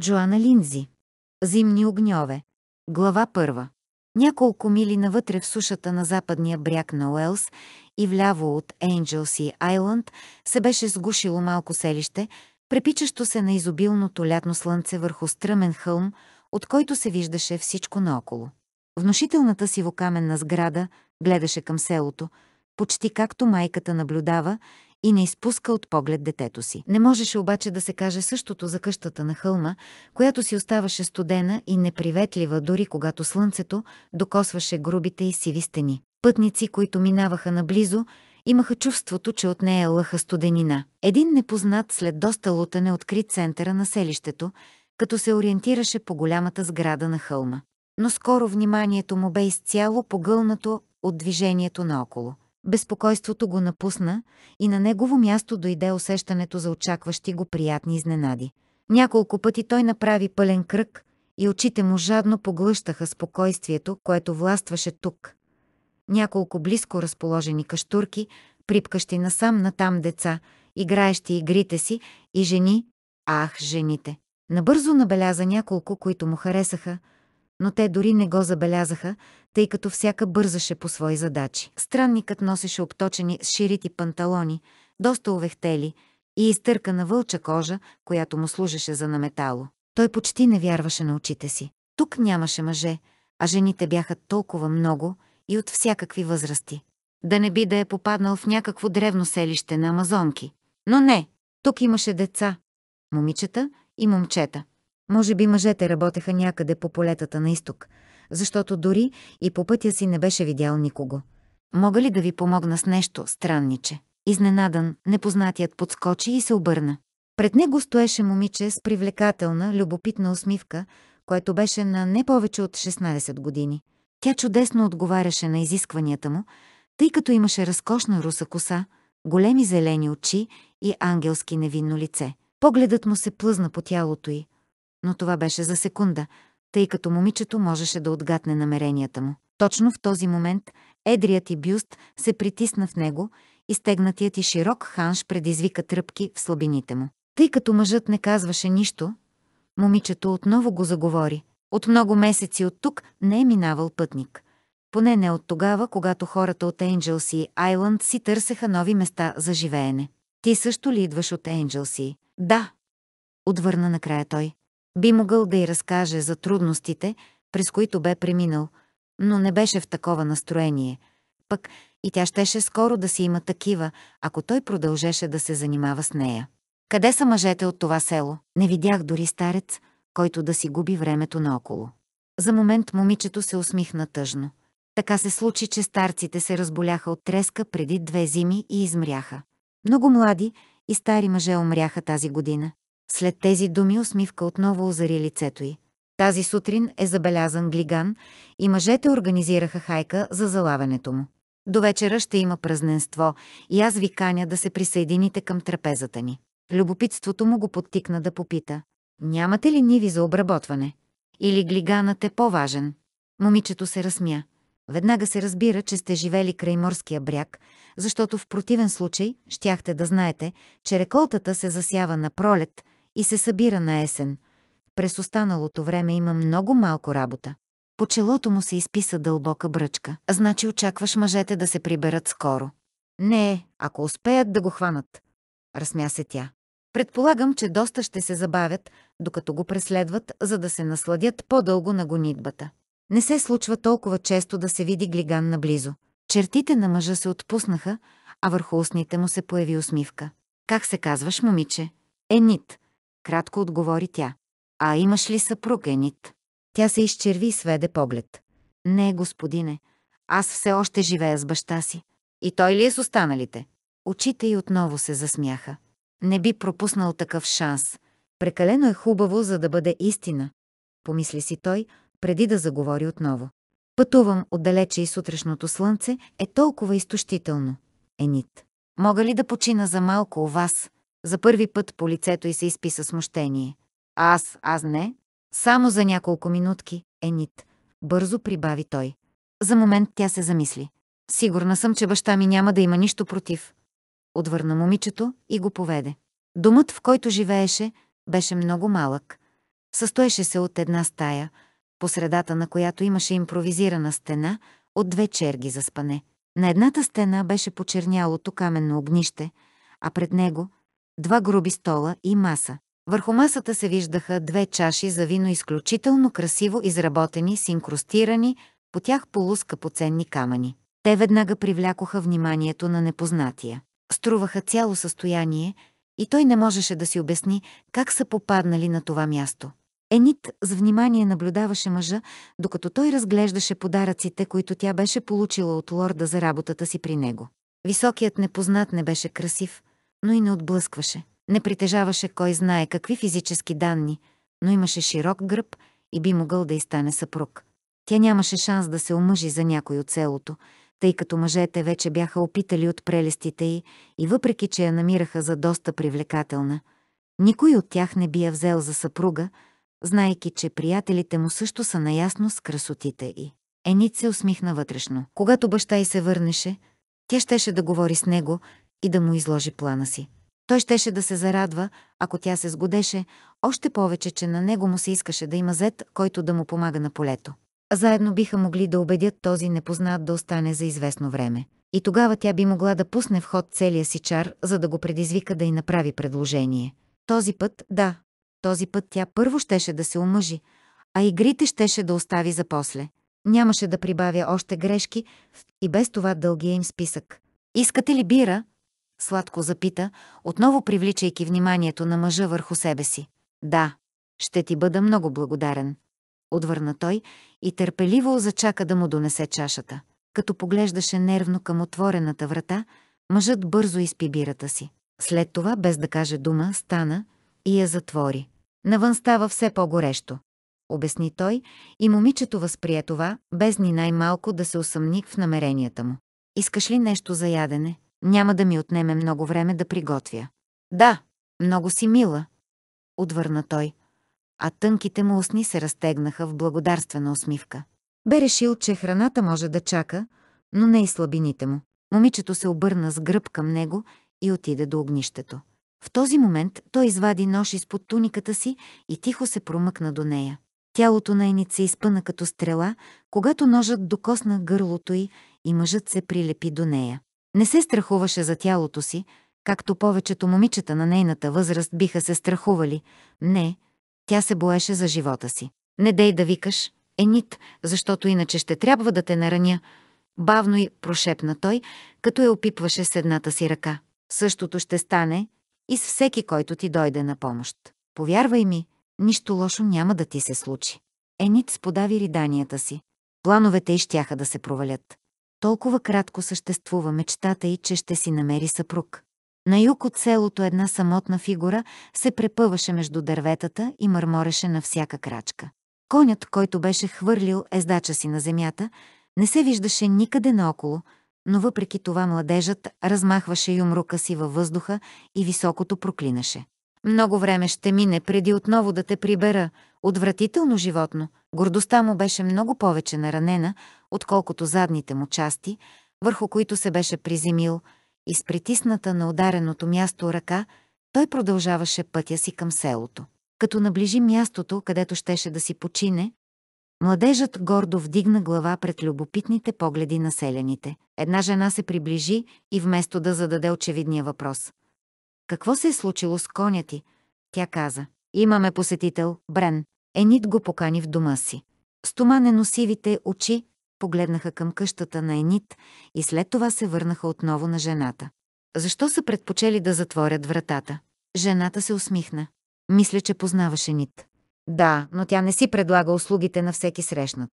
Джоана Линзи. Зимни огньове. Глава първа. Няколко мили навътре в сушата на западния бряг на Уелс и вляво от Си Айланд се беше сгушило малко селище, препичащо се на изобилното лятно слънце върху стръмен хълм, от който се виждаше всичко наоколо. Внушителната сивокаменна сграда гледаше към селото, почти както майката наблюдава и не изпуска от поглед детето си. Не можеше обаче да се каже същото за къщата на хълма, която си оставаше студена и неприветлива дори когато слънцето докосваше грубите и сиви стени. Пътници, които минаваха наблизо, имаха чувството, че от нея лъха студенина. Един непознат след доста лутане откри центъра на селището, като се ориентираше по голямата сграда на хълма. Но скоро вниманието му бе изцяло погълнато от движението наоколо. Безпокойството го напусна и на негово място дойде усещането за очакващи го приятни изненади. Няколко пъти той направи пълен кръг и очите му жадно поглъщаха спокойствието, което властваше тук. Няколко близко разположени каштурки, припкащи насам натам деца, играещи игрите си и жени, ах, жените. Набързо набеляза няколко, които му харесаха – но те дори не го забелязаха, тъй като всяка бързаше по свои задачи. Странникът носеше обточени с ширити панталони, доста увехтели и изтърка на вълча кожа, която му служеше за наметало. Той почти не вярваше на очите си. Тук нямаше мъже, а жените бяха толкова много и от всякакви възрасти. Да не би да е попаднал в някакво древно селище на амазонки. Но не, тук имаше деца, момичета и момчета. Може би мъжете работеха някъде по полетата на изток, защото дори и по пътя си не беше видял никого. Мога ли да ви помогна с нещо, странниче? Изненадан, непознатият подскочи и се обърна. Пред него стоеше момиче с привлекателна, любопитна усмивка, което беше на не повече от 16 години. Тя чудесно отговаряше на изискванията му, тъй като имаше разкошна руса коса, големи зелени очи и ангелски невинно лице. Погледът му се плъзна по тялото й, но това беше за секунда, тъй като момичето можеше да отгадне намеренията му. Точно в този момент едрият и бюст се притисна в него и стегнатият и широк ханш предизвика тръпки в слабините му. Тъй като мъжът не казваше нищо, момичето отново го заговори. От много месеци от тук не е минавал пътник. Поне не от тогава, когато хората от Angels и Island си търсеха нови места за живеене. Ти също ли идваш от Angels Да. Отвърна накрая той. Би могъл да й разкаже за трудностите, през които бе преминал, но не беше в такова настроение. Пък и тя щеше скоро да си има такива, ако той продължеше да се занимава с нея. Къде са мъжете от това село? Не видях дори старец, който да си губи времето наоколо. За момент момичето се усмихна тъжно. Така се случи, че старците се разболяха от треска преди две зими и измряха. Много млади и стари мъже умряха тази година. След тези думи усмивка отново озари лицето й. Тази сутрин е забелязан глиган и мъжете организираха хайка за залавянето му. До вечера ще има празненство и аз ви каня да се присъедините към трапезата ни. Любопитството му го подтикна да попита. Нямате ли ниви за обработване? Или глиганът е по-важен? Момичето се разсмя. Веднага се разбира, че сте живели край морския бряг, защото в противен случай щяхте да знаете, че реколтата се засява на пролет – и се събира на есен. През останалото време има много малко работа. По челото му се изписа дълбока бръчка. Значи очакваш мъжете да се приберат скоро. Не, ако успеят да го хванат. Разсмя се тя. Предполагам, че доста ще се забавят, докато го преследват, за да се насладят по-дълго на гонитбата. Не се случва толкова често да се види глиган наблизо. Чертите на мъжа се отпуснаха, а върху устните му се появи усмивка. Как се казваш, момиче? Енит кратко отговори тя. А имаш ли съпруг, Енит? Тя се изчерви и сведе поглед. Не, господине, аз все още живея с баща си. И той ли е с останалите? Очите й отново се засмяха. Не би пропуснал такъв шанс. Прекалено е хубаво, за да бъде истина. Помисли си той, преди да заговори отново. Пътувам отдалече и сутрешното слънце е толкова изтощително. Енит. Мога ли да почина за малко у вас? За първи път по лицето й се изписа смущение. аз, аз не. Само за няколко минутки, Енит. Бързо прибави той. За момент тя се замисли. Сигурна съм, че баща ми няма да има нищо против. Отвърна момичето и го поведе. Домът, в който живееше, беше много малък. Състоеше се от една стая, посредата на която имаше импровизирана стена от две черги за спане. На едната стена беше почернялото каменно огнище, а пред него два груби стола и маса. Върху масата се виждаха две чаши за вино изключително красиво изработени с инкрустирани, по тях полускъпоценни камъни. Те веднага привлякоха вниманието на непознатия. Струваха цяло състояние и той не можеше да си обясни как са попаднали на това място. Енит с внимание наблюдаваше мъжа, докато той разглеждаше подаръците, които тя беше получила от лорда за работата си при него. Високият непознат не беше красив – но и не отблъскваше. Не притежаваше кой знае какви физически данни, но имаше широк гръб и би могъл да и стане съпруг. Тя нямаше шанс да се омъжи за някой от селото, тъй като мъжете вече бяха опитали от прелестите й и въпреки, че я намираха за доста привлекателна, никой от тях не би я взел за съпруга, знайки, че приятелите му също са наясно с красотите й. Енит се усмихна вътрешно. Когато баща й се върнеше, тя щеше да говори с него, и да му изложи плана си. Той щеше да се зарадва, ако тя се сгодеше, още повече, че на него му се искаше да има зет, който да му помага на полето. Заедно биха могли да убедят този непознат да остане за известно време. И тогава тя би могла да пусне в ход целия си чар, за да го предизвика да й направи предложение. Този път, да, този път тя първо щеше да се омъжи, а игрите щеше да остави за после. Нямаше да прибавя още грешки и без това дългия им списък. Искате ли бира? сладко запита, отново привличайки вниманието на мъжа върху себе си. Да, ще ти бъда много благодарен. Отвърна той и търпеливо зачака да му донесе чашата. Като поглеждаше нервно към отворената врата, мъжът бързо изпи бирата си. След това, без да каже дума, стана и я затвори. Навън става все по-горещо. Обясни той и момичето възприе това, без ни най-малко да се усъмни в намеренията му. Искаш ли нещо за ядене? Няма да ми отнеме много време да приготвя. Да, много си мила, отвърна той, а тънките му усни се разтегнаха в благодарствена усмивка. Бе решил, че храната може да чака, но не и слабините му. Момичето се обърна с гръб към него и отиде до огнището. В този момент той извади нож изпод туниката си и тихо се промъкна до нея. Тялото на Енит се изпъна като стрела, когато ножът докосна гърлото й и мъжът се прилепи до нея. Не се страхуваше за тялото си, както повечето момичета на нейната възраст биха се страхували. Не, тя се боеше за живота си. Не дей да викаш, Енит, защото иначе ще трябва да те нараня. Бавно и прошепна той, като я опипваше с едната си ръка. Същото ще стане и с всеки, който ти дойде на помощ. Повярвай ми, нищо лошо няма да ти се случи. Енит сподави риданията си. Плановете и щяха да се провалят толкова кратко съществува мечтата й, че ще си намери съпруг. На юг от селото една самотна фигура се препъваше между дърветата и мърмореше на всяка крачка. Конят, който беше хвърлил ездача си на земята, не се виждаше никъде наоколо, но въпреки това младежът размахваше юмрука си във въздуха и високото проклинаше. Много време ще мине преди отново да те прибера. Отвратително животно. Гордостта му беше много повече наранена, отколкото задните му части, върху които се беше приземил, и с притисната на удареното място ръка, той продължаваше пътя си към селото. Като наближи мястото, където щеше да си почине, младежът гордо вдигна глава пред любопитните погледи на селяните. Една жена се приближи и вместо да зададе очевидния въпрос. «Какво се е случило с коня ти?» Тя каза. «Имаме посетител, Брен». Енит го покани в дома си. Стоманено сивите очи погледнаха към къщата на Енит и след това се върнаха отново на жената. Защо са предпочели да затворят вратата? Жената се усмихна. Мисля, че познаваше Нит. Да, но тя не си предлага услугите на всеки срещнат.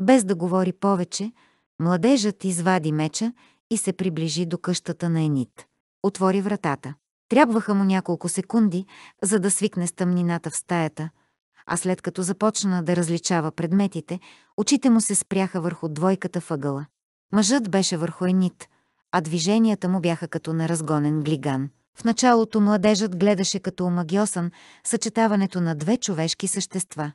Без да говори повече, младежът извади меча и се приближи до къщата на Енит. Отвори вратата. Трябваха му няколко секунди, за да свикне с тъмнината в стаята – а след като започна да различава предметите, очите му се спряха върху двойката въгъла. Мъжът беше върху енит, а движенията му бяха като на разгонен глиган. В началото младежът гледаше като омагиосан съчетаването на две човешки същества.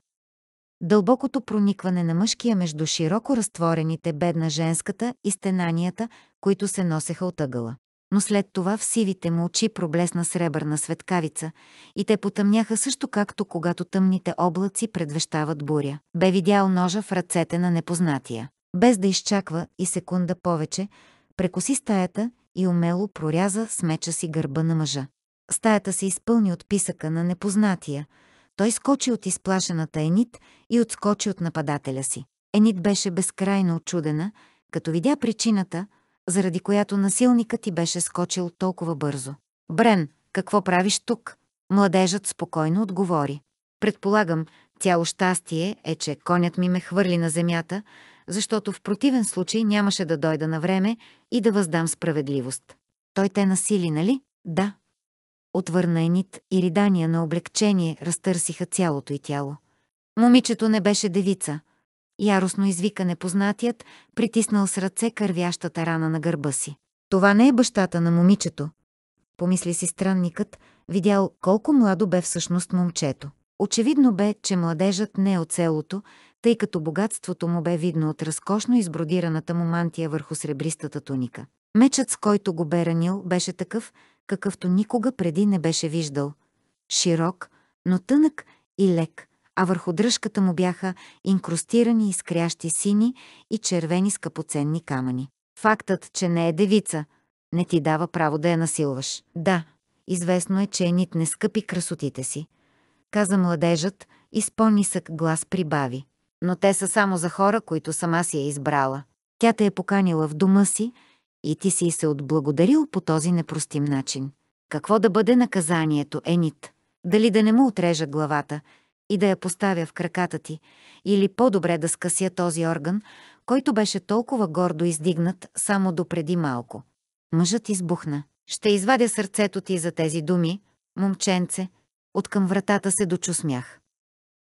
Дълбокото проникване на мъжкия между широко разтворените бедна женската и стенанията, които се носеха от ъгъла но след това в сивите му очи проблесна сребърна светкавица и те потъмняха също както когато тъмните облаци предвещават буря. Бе видял ножа в ръцете на непознатия. Без да изчаква и секунда повече, прекоси стаята и умело проряза с меча си гърба на мъжа. Стаята се изпълни от писъка на непознатия. Той скочи от изплашената Енит и отскочи от нападателя си. Енит беше безкрайно очудена, като видя причината – заради която насилникът ти беше скочил толкова бързо. Брен, какво правиш тук? Младежът спокойно отговори. Предполагам, цяло щастие е, че конят ми ме хвърли на земята, защото в противен случай нямаше да дойда на време и да въздам справедливост. Той те насили, нали? Да. Отвърна Енит и ридания на облегчение разтърсиха цялото й тяло. Момичето не беше девица – яростно извика непознатият, притиснал с ръце кървящата рана на гърба си. Това не е бащата на момичето, помисли си странникът, видял колко младо бе всъщност момчето. Очевидно бе, че младежът не е от селото, тъй като богатството му бе видно от разкошно избродираната му мантия върху сребристата туника. Мечът, с който го бе ранил, беше такъв, какъвто никога преди не беше виждал. Широк, но тънък и лек, а върху дръжката му бяха инкрустирани изкрящи сини и червени скъпоценни камъни. Фактът, че не е девица, не ти дава право да я насилваш. Да, известно е, че Енит не скъпи красотите си, каза младежът и с по-нисък глас прибави. Но те са само за хора, които сама си е избрала. Тя те е поканила в дома си и ти си се отблагодарил по този непростим начин. Какво да бъде наказанието, Енит? Дали да не му отрежа главата, и да я поставя в краката ти, или по-добре да скъся този орган, който беше толкова гордо издигнат само допреди малко. Мъжът избухна. Ще извадя сърцето ти за тези думи, момченце, откъм вратата се дочу смях.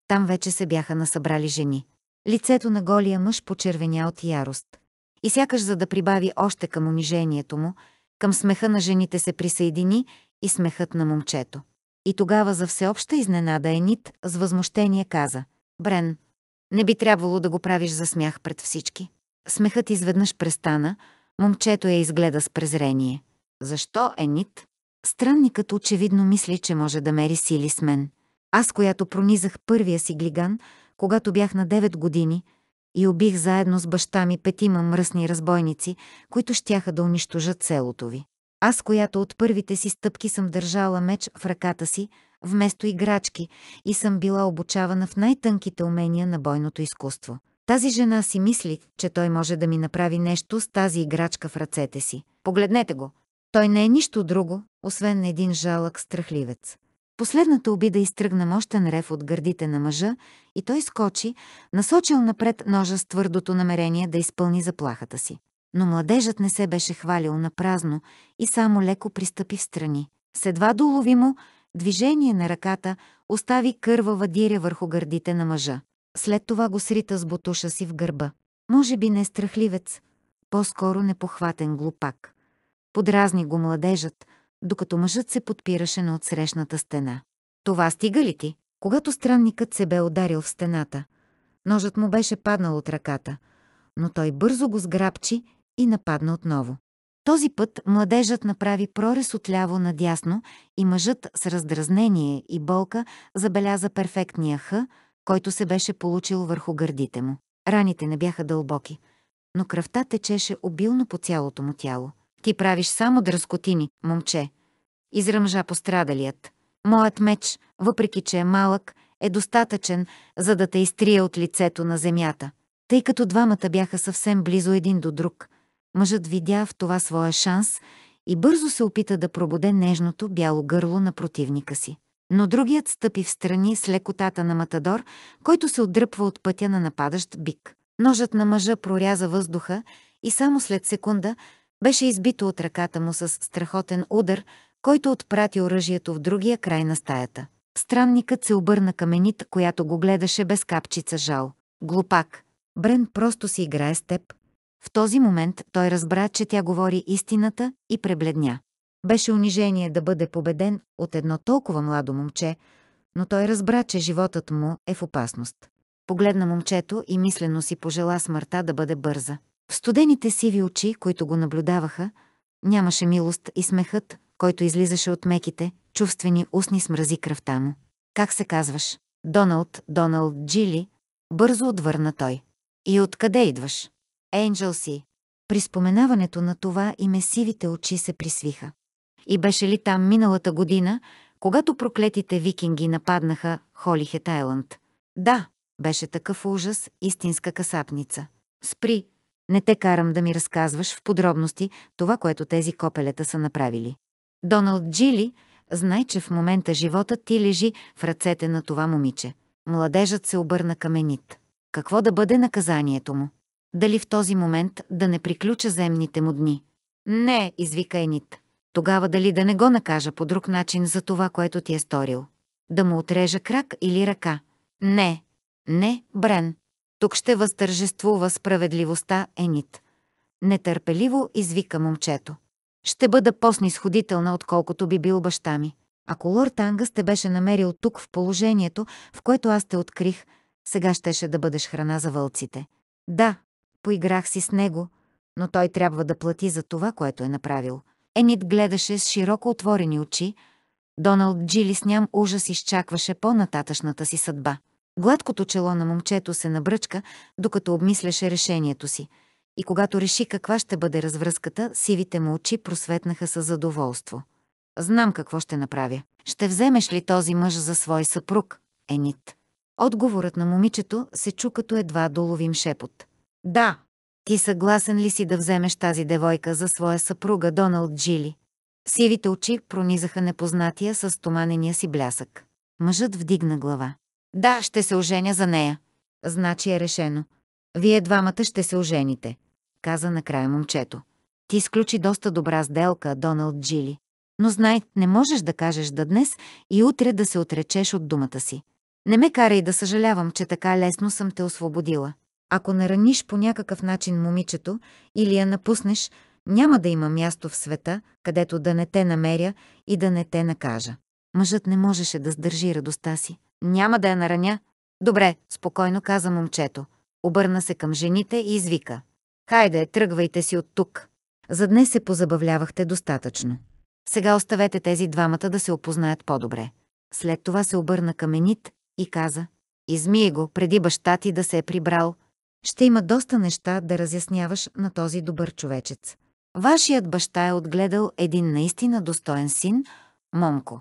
Там вече се бяха насъбрали жени. Лицето на голия мъж почервеня от ярост. И сякаш за да прибави още към унижението му, към смеха на жените се присъедини и смехът на момчето. И тогава за всеобща изненада Енит с възмущение каза «Брен, не би трябвало да го правиш за смях пред всички». Смехът изведнъж престана, момчето я изгледа с презрение. «Защо, Енит?» Странникът очевидно мисли, че може да мери сили с мен. Аз, която пронизах първия си глиган, когато бях на 9 години, и убих заедно с баща ми петима мръсни разбойници, които щяха да унищожат селото ви. Аз, която от първите си стъпки съм държала меч в ръката си, вместо играчки, и съм била обучавана в най-тънките умения на бойното изкуство. Тази жена си мисли, че той може да ми направи нещо с тази играчка в ръцете си. Погледнете го. Той не е нищо друго, освен един жалък страхливец. Последната обида изтръгна мощен рев от гърдите на мъжа и той скочи, насочил напред ножа с твърдото намерение да изпълни заплахата си. Но младежът не се беше хвалил на празно и само леко пристъпи в страни. С едва доловимо движение на ръката остави кървава диря върху гърдите на мъжа. След това го срита с бутуша си в гърба. Може би не е страхливец, по-скоро непохватен глупак. Подразни го младежът, докато мъжът се подпираше на отсрещната стена. Това стига ли ти? Когато странникът се бе ударил в стената, ножът му беше паднал от ръката, но той бързо го сграбчи и нападна отново. Този път младежът направи прорез отляво надясно и мъжът с раздразнение и болка забеляза перфектния х, който се беше получил върху гърдите му. Раните не бяха дълбоки, но кръвта течеше обилно по цялото му тяло. Ти правиш само дръскотини, момче. Изръмжа пострадалият. Моят меч, въпреки че е малък, е достатъчен, за да те изтрие от лицето на земята. Тъй като двамата бяха съвсем близо един до друг – Мъжът видя в това своя шанс и бързо се опита да пробуде нежното бяло гърло на противника си. Но другият стъпи в страни с лекотата на Матадор, който се отдръпва от пътя на нападащ бик. Ножът на мъжа проряза въздуха и само след секунда беше избито от ръката му с страхотен удар, който отпрати оръжието в другия край на стаята. Странникът се обърна към Енит, която го гледаше без капчица жал. Глупак, Брен просто си играе с теб, в този момент той разбра, че тя говори истината и пребледня. Беше унижение да бъде победен от едно толкова младо момче, но той разбра, че животът му е в опасност. Погледна момчето и мислено си пожела смъртта да бъде бърза. В студените сиви очи, които го наблюдаваха, нямаше милост и смехът, който излизаше от меките, чувствени устни смрази кръвта му. «Как се казваш?» «Доналд, Доналд Джили», бързо отвърна той. «И откъде идваш?» Енджел си. При споменаването на това и месивите очи се присвиха. И беше ли там миналата година, когато проклетите викинги нападнаха Холихет Айланд? Да, беше такъв ужас, истинска касапница. Спри, не те карам да ми разказваш в подробности това, което тези копелета са направили. Доналд Джили, знай, че в момента живота ти лежи в ръцете на това момиче. Младежът се обърна към Енит. Какво да бъде наказанието му? дали в този момент да не приключа земните му дни. Не, извика Енит. Тогава дали да не го накажа по друг начин за това, което ти е сторил. Да му отрежа крак или ръка. Не, не, Брен. Тук ще възтържествува справедливостта Енит. Нетърпеливо извика момчето. Ще бъда по-снисходителна, отколкото би бил баща ми. Ако лорд Ангъс те беше намерил тук в положението, в което аз те открих, сега щеше да бъдеш храна за вълците. Да, Поиграх си с него, но той трябва да плати за това, което е направил. Енит гледаше с широко отворени очи. Доналд Джили с ням ужас изчакваше по-нататъчната си съдба. Гладкото чело на момчето се набръчка, докато обмисляше решението си. И когато реши каква ще бъде развръзката, сивите му очи просветнаха със задоволство. Знам какво ще направя. Ще вземеш ли този мъж за свой съпруг, Енит? Отговорът на момичето се чу като едва доловим шепот. Да. Ти съгласен ли си да вземеш тази девойка за своя съпруга Доналд Джили? Сивите очи пронизаха непознатия с туманения си блясък. Мъжът вдигна глава. Да, ще се оженя за нея. Значи е решено. Вие двамата ще се ожените, каза накрая момчето. Ти изключи доста добра сделка, Доналд Джили. Но знай, не можеш да кажеш да днес и утре да се отречеш от думата си. Не ме карай да съжалявам, че така лесно съм те освободила. Ако нараниш по някакъв начин момичето или я напуснеш, няма да има място в света, където да не те намеря и да не те накажа. Мъжът не можеше да сдържи радостта си. Няма да я нараня. Добре, спокойно каза момчето. Обърна се към жените и извика. Хайде, тръгвайте си от тук. За днес се позабавлявахте достатъчно. Сега оставете тези двамата да се опознаят по-добре. След това се обърна към Енит и каза. Измие го, преди баща ти да се е прибрал, ще има доста неща да разясняваш на този добър човечец. Вашият баща е отгледал един наистина достоен син, момко,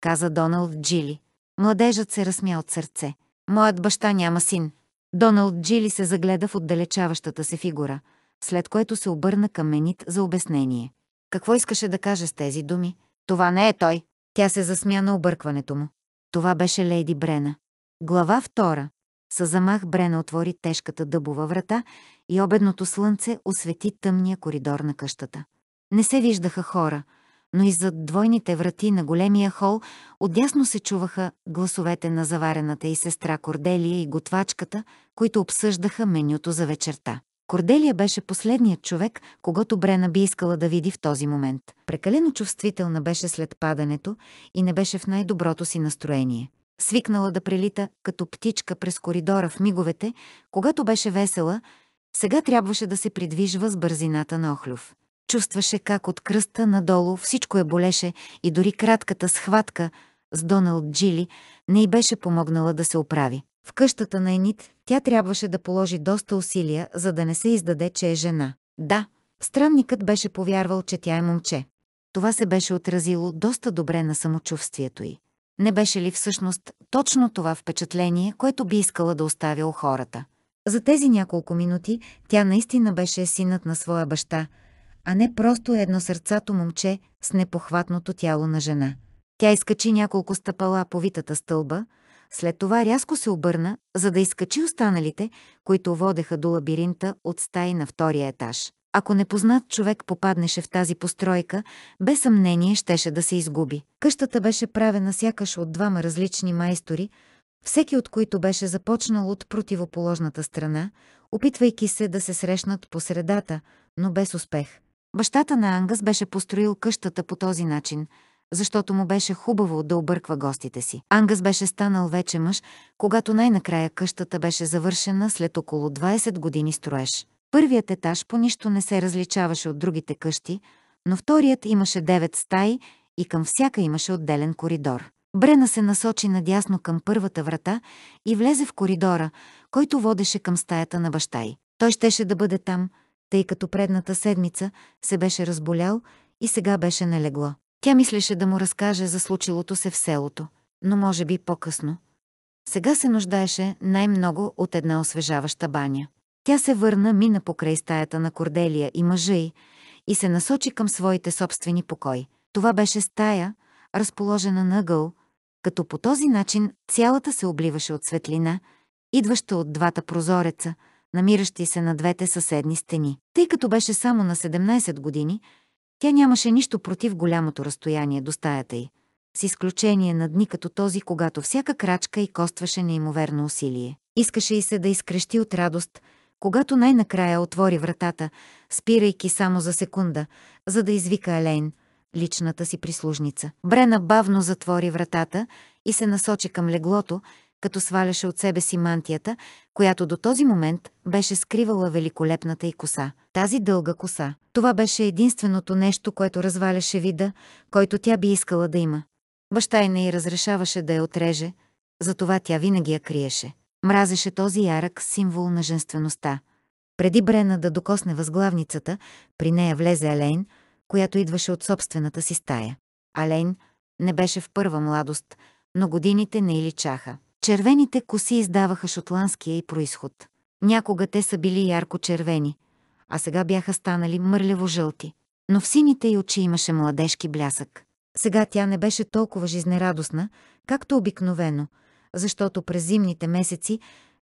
каза Доналд Джили. Младежът се разсмя от сърце. Моят баща няма син. Доналд Джили се загледа в отдалечаващата се фигура, след което се обърна към Менит за обяснение. Какво искаше да каже с тези думи? Това не е той. Тя се засмя на объркването му. Това беше Лейди Брена. Глава 2. С замах Брена отвори тежката дъбова врата и обедното слънце освети тъмния коридор на къщата. Не се виждаха хора, но и зад двойните врати на големия хол отясно се чуваха гласовете на заварената и сестра Корделия и готвачката, които обсъждаха менюто за вечерта. Корделия беше последният човек, когато Брена би искала да види в този момент. Прекалено чувствителна беше след падането и не беше в най-доброто си настроение свикнала да прелита като птичка през коридора в миговете, когато беше весела, сега трябваше да се придвижва с бързината на Охлюв. Чувстваше как от кръста надолу всичко е болеше и дори кратката схватка с Доналд Джили не й беше помогнала да се оправи. В къщата на Енит тя трябваше да положи доста усилия, за да не се издаде, че е жена. Да, странникът беше повярвал, че тя е момче. Това се беше отразило доста добре на самочувствието й. Не беше ли всъщност точно това впечатление, което би искала да оставя у хората? За тези няколко минути тя наистина беше синът на своя баща, а не просто едно сърцато момче с непохватното тяло на жена. Тя изкачи няколко стъпала по витата стълба, след това рязко се обърна, за да изкачи останалите, които водеха до лабиринта от стаи на втория етаж. Ако непознат човек попаднеше в тази постройка, без съмнение щеше да се изгуби. Къщата беше правена сякаш от двама различни майстори, всеки от които беше започнал от противоположната страна, опитвайки се да се срещнат по средата, но без успех. Бащата на Ангас беше построил къщата по този начин, защото му беше хубаво да обърква гостите си. Ангас беше станал вече мъж, когато най-накрая къщата беше завършена след около 20 години строеж. Първият етаж по нищо не се различаваше от другите къщи, но вторият имаше девет стаи и към всяка имаше отделен коридор. Брена се насочи надясно към първата врата и влезе в коридора, който водеше към стаята на баща й. Той щеше да бъде там, тъй като предната седмица се беше разболял и сега беше налегло. Тя мислеше да му разкаже за случилото се в селото, но може би по-късно. Сега се нуждаеше най-много от една освежаваща баня. Тя се върна, мина покрай стаята на Корделия и мъжа й и се насочи към своите собствени покои. Това беше стая, разположена на ъгъл, като по този начин цялата се обливаше от светлина, идваща от двата прозореца, намиращи се на двете съседни стени. Тъй като беше само на 17 години, тя нямаше нищо против голямото разстояние до стаята й, с изключение на дни като този, когато всяка крачка й костваше неимоверно усилие. Искаше и се да изкрещи от радост – когато най-накрая отвори вратата, спирайки само за секунда, за да извика Елейн, личната си прислужница. Брена бавно затвори вратата и се насочи към леглото, като сваляше от себе си мантията, която до този момент беше скривала великолепната й коса. Тази дълга коса. Това беше единственото нещо, което разваляше вида, който тя би искала да има. Баща й не й разрешаваше да я отреже, затова тя винаги я криеше. Мразеше този ярък символ на женствеността. Преди Брена да докосне възглавницата, при нея влезе Алейн, която идваше от собствената си стая. Алейн не беше в първа младост, но годините не личаха. Червените коси издаваха шотландския и происход. Някога те са били ярко-червени, а сега бяха станали мърлево-жълти. Но в сините й очи имаше младежки блясък. Сега тя не беше толкова жизнерадостна, както обикновено – защото през зимните месеци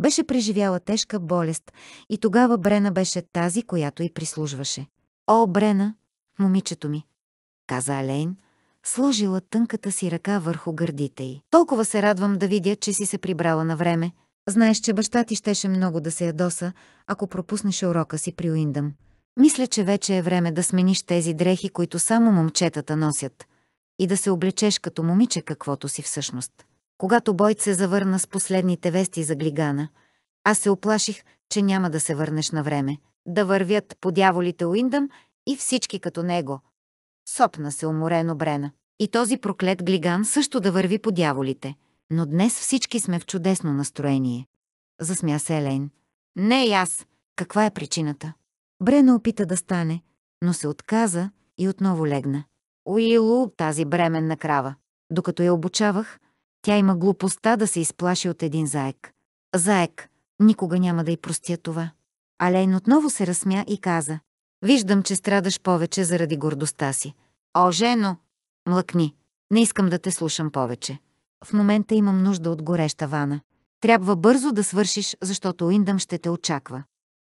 беше преживяла тежка болест и тогава Брена беше тази, която й прислужваше. «О, Брена, момичето ми!» каза Алейн, сложила тънката си ръка върху гърдите й. «Толкова се радвам да видя, че си се прибрала на време. Знаеш, че баща ти щеше много да се ядоса, ако пропуснеше урока си при Уиндъм. Мисля, че вече е време да смениш тези дрехи, които само момчетата носят, и да се облечеш като момиче, каквото си всъщност». Когато Бойт се завърна с последните вести за Глигана, аз се оплаших, че няма да се върнеш на време, да вървят по дяволите Уиндъм и всички като него. Сопна се уморено Брена. И този проклет Глиган също да върви по дяволите. Но днес всички сме в чудесно настроение. Засмя се Елейн. Не и аз. Каква е причината? Брена опита да стане, но се отказа и отново легна. Уилу, тази бременна крава. Докато я обучавах, тя има глупостта да се изплаши от един заек. Заек, никога няма да й простя това. Алейн отново се разсмя и каза. Виждам, че страдаш повече заради гордостта си. О, жено! Млъкни. Не искам да те слушам повече. В момента имам нужда от гореща вана. Трябва бързо да свършиш, защото Уиндъм ще те очаква.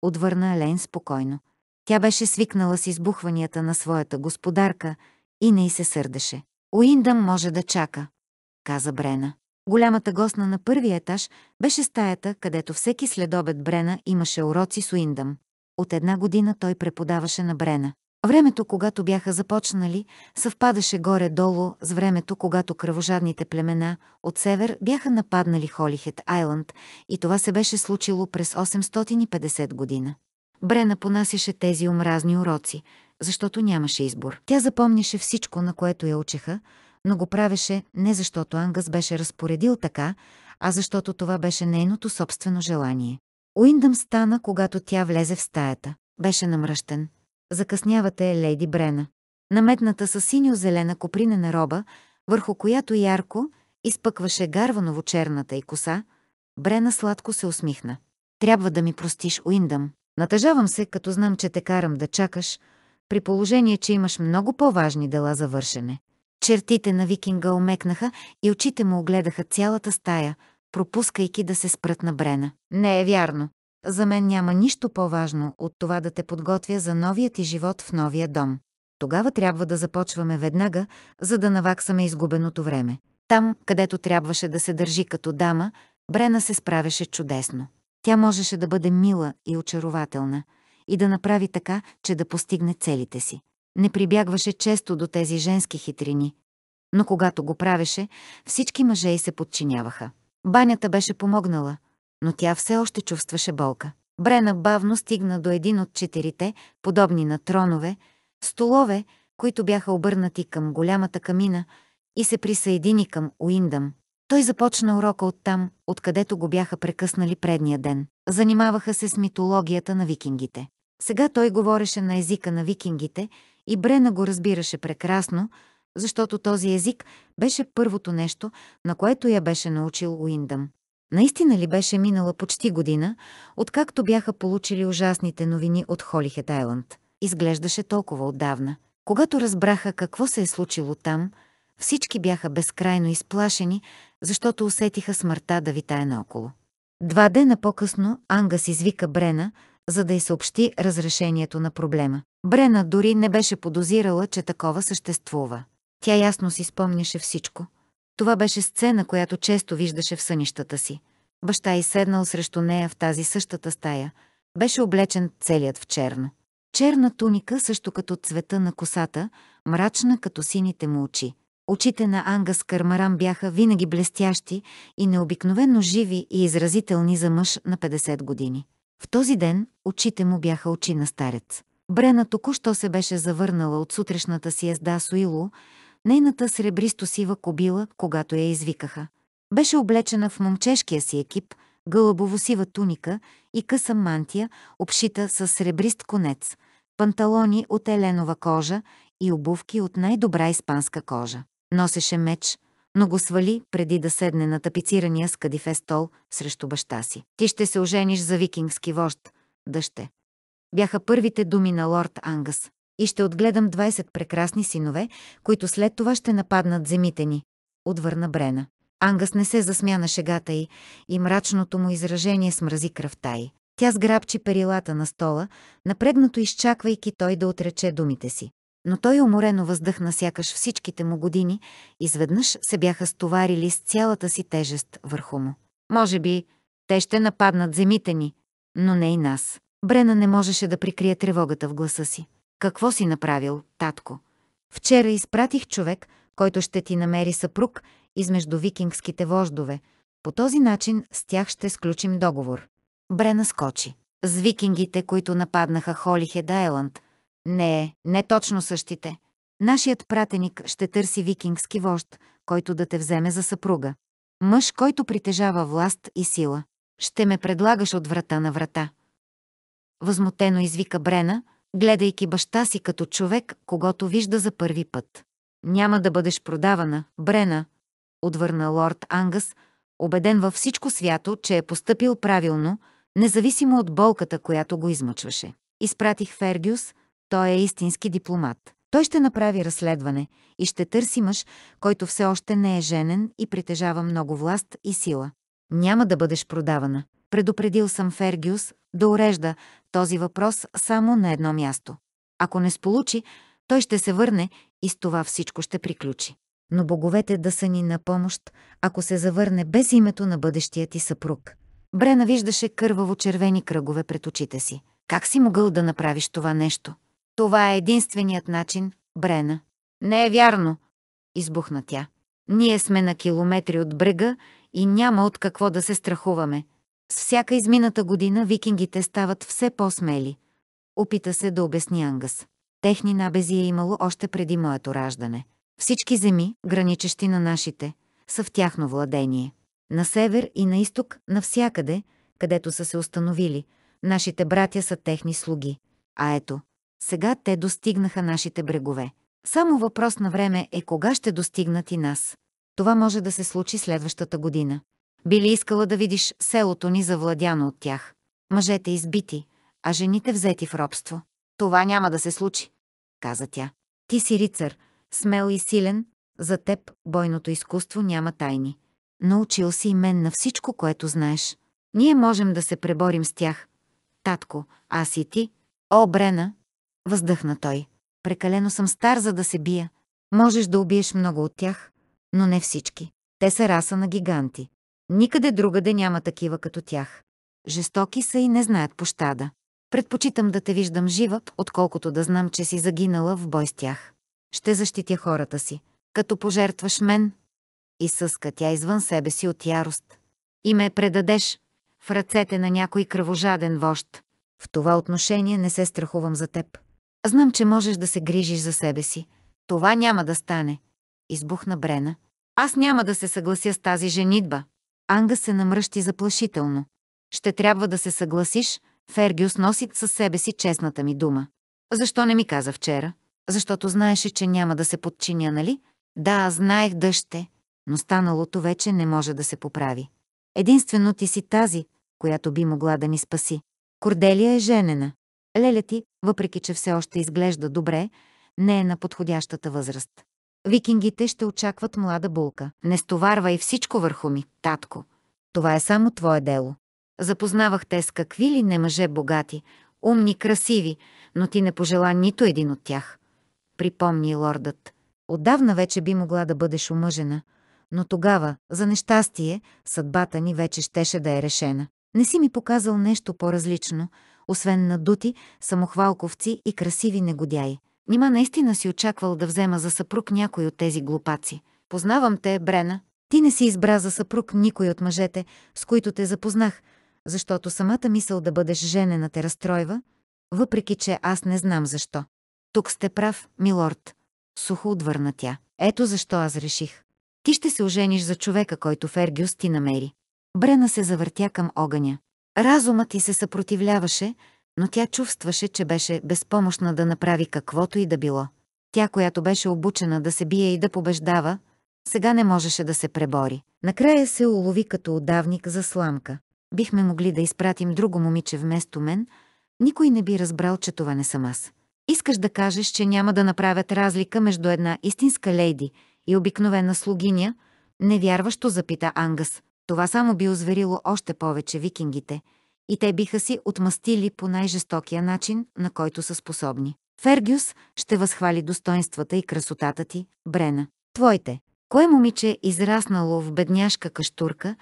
Отвърна Алейн спокойно. Тя беше свикнала с избухванията на своята господарка и не й се сърдеше. Уиндъм може да чака каза Брена. Голямата гостна на първия етаж беше стаята, където всеки следобед Брена имаше уроци с Уиндъм. От една година той преподаваше на Брена. Времето, когато бяха започнали, съвпадаше горе-долу с времето, когато кръвожадните племена от север бяха нападнали Холихет Айланд и това се беше случило през 850 година. Брена понасяше тези омразни уроци, защото нямаше избор. Тя запомняше всичко, на което я учеха, но го правеше не защото Ангас беше разпоредил така, а защото това беше нейното собствено желание. Уиндъм стана, когато тя влезе в стаята. Беше намръщен. Закъснявате, леди Брена. Наметната с синьо-зелена копринена роба, върху която ярко изпъкваше гарваново черната и коса, Брена сладко се усмихна. Трябва да ми простиш, Уиндъм. Натъжавам се, като знам, че те карам да чакаш, при положение, че имаш много по-важни дела за вършене. Чертите на викинга омекнаха и очите му огледаха цялата стая, пропускайки да се спрат на Брена. Не е вярно. За мен няма нищо по-важно от това да те подготвя за новия ти живот в новия дом. Тогава трябва да започваме веднага, за да наваксаме изгубеното време. Там, където трябваше да се държи като дама, Брена се справяше чудесно. Тя можеше да бъде мила и очарователна и да направи така, че да постигне целите си. Не прибягваше често до тези женски хитрини, но когато го правеше, всички мъже й се подчиняваха. Банята беше помогнала, но тя все още чувстваше болка. Брена бавно стигна до един от четирите, подобни на тронове, столове, които бяха обърнати към голямата камина и се присъедини към Уиндъм. Той започна урока оттам, откъдето го бяха прекъснали предния ден. Занимаваха се с митологията на викингите. Сега той говореше на езика на викингите и Брена го разбираше прекрасно, защото този език беше първото нещо, на което я беше научил Уиндъм. Наистина ли беше минала почти година, откакто бяха получили ужасните новини от Холихет Айланд? Изглеждаше толкова отдавна. Когато разбраха какво се е случило там, всички бяха безкрайно изплашени, защото усетиха смъртта да витае наоколо. Два дена по-късно Ангас извика Брена, за да й съобщи разрешението на проблема. Брена дори не беше подозирала, че такова съществува. Тя ясно си спомняше всичко. Това беше сцена, която често виждаше в сънищата си. Баща й седнал срещу нея в тази същата стая. Беше облечен целият в черно. Черна туника, също като цвета на косата, мрачна като сините му очи. Очите на Анга с Кармарам бяха винаги блестящи и необикновено живи и изразителни за мъж на 50 години. В този ден очите му бяха очи на старец. Брена току-що се беше завърнала от сутрешната си езда с Уило, нейната сребристо-сива кобила, когато я извикаха. Беше облечена в момчешкия си екип, гълъбово-сива туника и къса мантия, обшита с сребрист конец, панталони от еленова кожа и обувки от най-добра испанска кожа. Носеше меч – но го свали преди да седне на тапицирания с кадифе стол срещу баща си. Ти ще се ожениш за викингски вожд, дъще. Бяха първите думи на лорд Ангас. И ще отгледам 20 прекрасни синове, които след това ще нападнат земите ни, отвърна Брена. Ангас не се засмя на шегата й и мрачното му изражение смрази кръвта й. Тя сграбчи перилата на стола, напрегнато изчаквайки той да отрече думите си но той уморено въздъхна сякаш всичките му години, изведнъж се бяха стоварили с цялата си тежест върху му. Може би те ще нападнат земите ни, но не и нас. Брена не можеше да прикрие тревогата в гласа си. Какво си направил, татко? Вчера изпратих човек, който ще ти намери съпруг измежду викингските вождове. По този начин с тях ще сключим договор. Брена скочи. С викингите, които нападнаха Холихед Айланд – не, е не точно същите. Нашият пратеник ще търси викингски вожд, който да те вземе за съпруга. Мъж, който притежава власт и сила. Ще ме предлагаш от врата на врата. Възмутено извика Брена, гледайки баща си като човек, когато вижда за първи път. Няма да бъдеш продавана, Брена, отвърна лорд Ангас, убеден във всичко свято, че е поступил правилно, независимо от болката, която го измъчваше. Изпратих Фергюс, той е истински дипломат. Той ще направи разследване и ще търси мъж, който все още не е женен и притежава много власт и сила. Няма да бъдеш продавана. Предупредил съм Фергиус да урежда този въпрос само на едно място. Ако не сполучи, той ще се върне и с това всичко ще приключи. Но боговете да са ни на помощ, ако се завърне без името на бъдещия ти съпруг. Брена виждаше кърваво червени кръгове пред очите си. Как си могъл да направиш това нещо? Това е единственият начин, Брена. Не е вярно, избухна тя. Ние сме на километри от брега и няма от какво да се страхуваме. С всяка измината година викингите стават все по-смели. Опита се да обясни Ангас. Техни набези е имало още преди моето раждане. Всички земи, граничещи на нашите, са в тяхно владение. На север и на изток, навсякъде, където са се установили, нашите братя са техни слуги. А ето, сега те достигнаха нашите брегове. Само въпрос на време е кога ще достигнат и нас. Това може да се случи следващата година. Би ли искала да видиш селото ни завладяно от тях? Мъжете избити, а жените взети в робство. Това няма да се случи, каза тя. Ти си рицар, смел и силен, за теб бойното изкуство няма тайни. Научил си и мен на всичко, което знаеш. Ние можем да се преборим с тях. Татко, аз и ти. О, Брена, въздъхна той. Прекалено съм стар, за да се бия. Можеш да убиеш много от тях, но не всички. Те са раса на гиганти. Никъде другаде няма такива като тях. Жестоки са и не знаят пощада. Предпочитам да те виждам жива, отколкото да знам, че си загинала в бой с тях. Ще защитя хората си, като пожертваш мен. И съска тя извън себе си от ярост. И ме предадеш в ръцете на някой кръвожаден вожд. В това отношение не се страхувам за теб. Знам, че можеш да се грижиш за себе си. Това няма да стане. Избухна Брена. Аз няма да се съглася с тази женитба. Анга се намръщи заплашително. Ще трябва да се съгласиш, Фергиус носи със себе си честната ми дума. Защо не ми каза вчера? Защото знаеше, че няма да се подчиня, нали? Да, знаех да ще, но станалото вече не може да се поправи. Единствено ти си тази, която би могла да ни спаси. Корделия е женена. Леля ти, въпреки че все още изглежда добре, не е на подходящата възраст. Викингите ще очакват млада булка. Не стоварвай всичко върху ми, татко. Това е само твое дело. Запознавах те с какви ли не мъже богати, умни, красиви, но ти не пожела нито един от тях. Припомни лордът. Отдавна вече би могла да бъдеш омъжена, но тогава, за нещастие, съдбата ни вече щеше да е решена. Не си ми показал нещо по-различно, освен надути, самохвалковци и красиви негодяи. Нима наистина си очаквал да взема за съпруг някой от тези глупаци. Познавам те, Брена. Ти не си избра за съпруг никой от мъжете, с които те запознах, защото самата мисъл да бъдеш женена те разстройва, въпреки че аз не знам защо. Тук сте прав, милорд. Сухо отвърна тя. Ето защо аз реших. Ти ще се ожениш за човека, който Фергюс ти намери. Брена се завъртя към огъня. Разумът ти се съпротивляваше, но тя чувстваше, че беше безпомощна да направи каквото и да било. Тя, която беше обучена да се бие и да побеждава, сега не можеше да се пребори. Накрая се улови като отдавник за сламка. Бихме могли да изпратим друго момиче вместо мен, никой не би разбрал, че това не съм аз. Искаш да кажеш, че няма да направят разлика между една истинска лейди и обикновена слугиня, невярващо запита Ангас. Това само би озверило още повече викингите и те биха си отмъстили по най-жестокия начин, на който са способни. Фергюс ще възхвали достоинствата и красотата ти, Брена. Твоите. Кое момиче, израснало в бедняшка каштурка,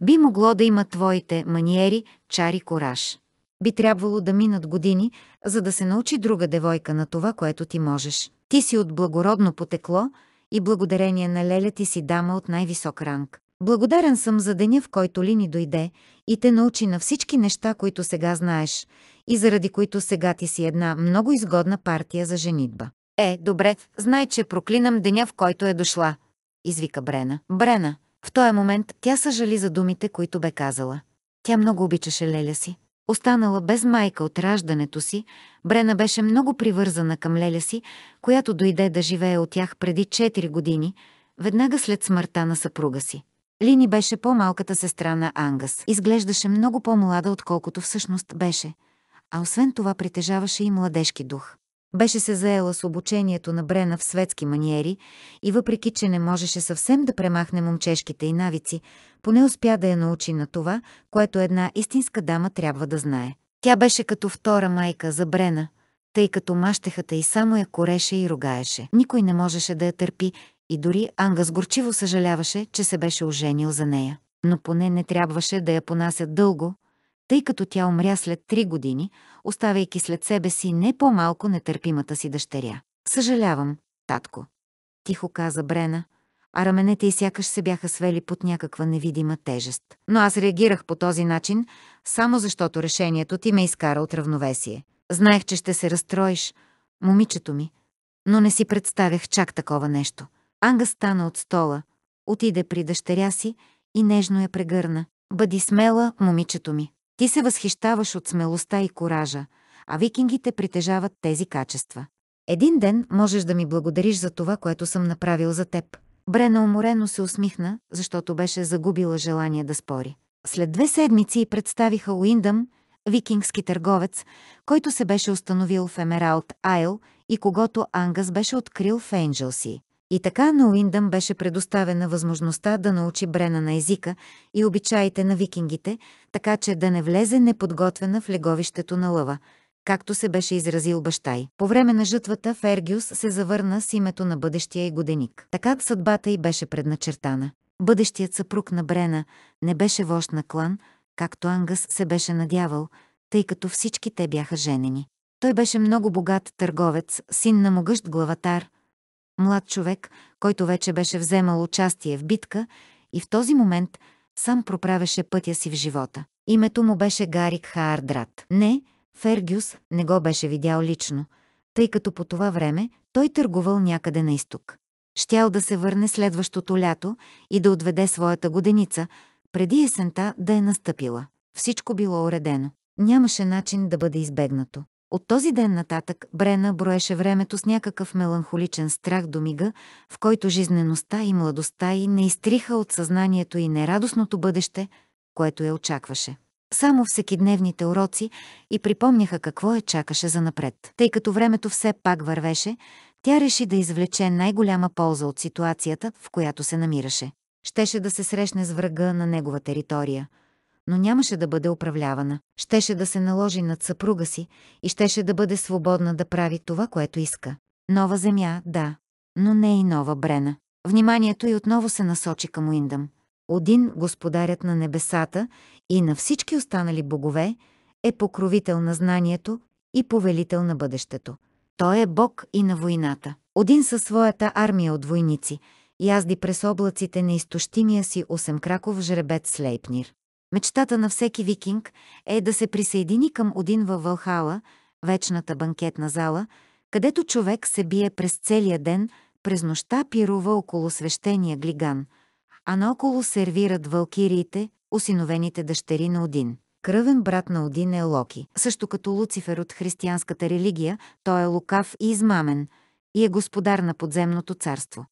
би могло да има твоите маниери, чари и кораж? Би трябвало да минат години, за да се научи друга девойка на това, което ти можеш. Ти си от благородно потекло и благодарение на леля ти си дама от най-висок ранг. Благодарен съм за деня, в който Лини дойде и те научи на всички неща, които сега знаеш и заради които сега ти си една много изгодна партия за женитба. Е, добре, знай, че проклинам деня, в който е дошла, извика Брена. Брена, в този момент тя съжали за думите, които бе казала. Тя много обичаше Леля си. Останала без майка от раждането си, Брена беше много привързана към Леля си, която дойде да живее от тях преди 4 години, веднага след смъртта на съпруга си. Лини беше по-малката сестра на Ангас. Изглеждаше много по-млада, отколкото всъщност беше, а освен това притежаваше и младежки дух. Беше се заела с обучението на Брена в светски маниери и въпреки, че не можеше съвсем да премахне момчешките и навици, поне успя да я научи на това, което една истинска дама трябва да знае. Тя беше като втора майка за Брена, тъй като мащехата и само я кореше и ругаеше. Никой не можеше да я търпи и дори Анга с горчиво съжаляваше, че се беше оженил за нея. Но поне не трябваше да я понася дълго, тъй като тя умря след три години, оставяйки след себе си не по-малко нетърпимата си дъщеря. Съжалявам, татко. Тихо каза Брена, а раменете й сякаш се бяха свели под някаква невидима тежест. Но аз реагирах по този начин, само защото решението ти ме изкара от равновесие. Знаех, че ще се разстроиш, момичето ми, но не си представях чак такова нещо. Анга стана от стола, отиде при дъщеря си и нежно я прегърна. Бъди смела, момичето ми. Ти се възхищаваш от смелостта и коража, а викингите притежават тези качества. Един ден можеш да ми благодариш за това, което съм направил за теб. Брена уморено се усмихна, защото беше загубила желание да спори. След две седмици представиха Уиндъм, викингски търговец, който се беше установил в Емералд Айл и когато Ангас беше открил в Енджелси. И така на Уиндъм беше предоставена възможността да научи Брена на езика и обичаите на викингите, така че да не влезе неподготвена в леговището на лъва, както се беше изразил баща й. По време на жътвата Фергиус се завърна с името на бъдещия й годеник. Така съдбата й беше предначертана. Бъдещият съпруг на Брена не беше вожд на клан, както Ангас се беше надявал, тъй като всички те бяха женени. Той беше много богат търговец, син на могъщ главатар – млад човек, който вече беше вземал участие в битка и в този момент сам проправеше пътя си в живота. Името му беше Гарик Хаардрат. Не, Фергюс не го беше видял лично, тъй като по това време той търгувал някъде на изток. Щял да се върне следващото лято и да отведе своята годеница, преди есента да е настъпила. Всичко било уредено. Нямаше начин да бъде избегнато. От този ден нататък Брена броеше времето с някакъв меланхоличен страх до мига, в който жизнеността и младостта й не изтриха от съзнанието и нерадостното бъдеще, което я очакваше. Само всекидневните уроци и припомняха какво я чакаше за напред. Тъй като времето все пак вървеше, тя реши да извлече най-голяма полза от ситуацията, в която се намираше. Щеше да се срещне с врага на негова територия – но нямаше да бъде управлявана. Щеше да се наложи над съпруга си и щеше да бъде свободна да прави това, което иска. Нова земя, да, но не и нова брена. Вниманието й отново се насочи към Уиндъм. Один, господарят на небесата и на всички останали богове, е покровител на знанието и повелител на бъдещето. Той е бог и на войната. Один със своята армия от войници язди през облаците на изтощимия си осемкраков жребет Слейпнир. Мечтата на всеки викинг е да се присъедини към Один във Вълхала, вечната банкетна зала, където човек се бие през целия ден, през нощта пирува около свещения глиган, а наоколо сервират валкириите, осиновените дъщери на Один. Кръвен брат на Один е Локи. Също като Луцифер от християнската религия, той е лукав и измамен и е господар на подземното царство.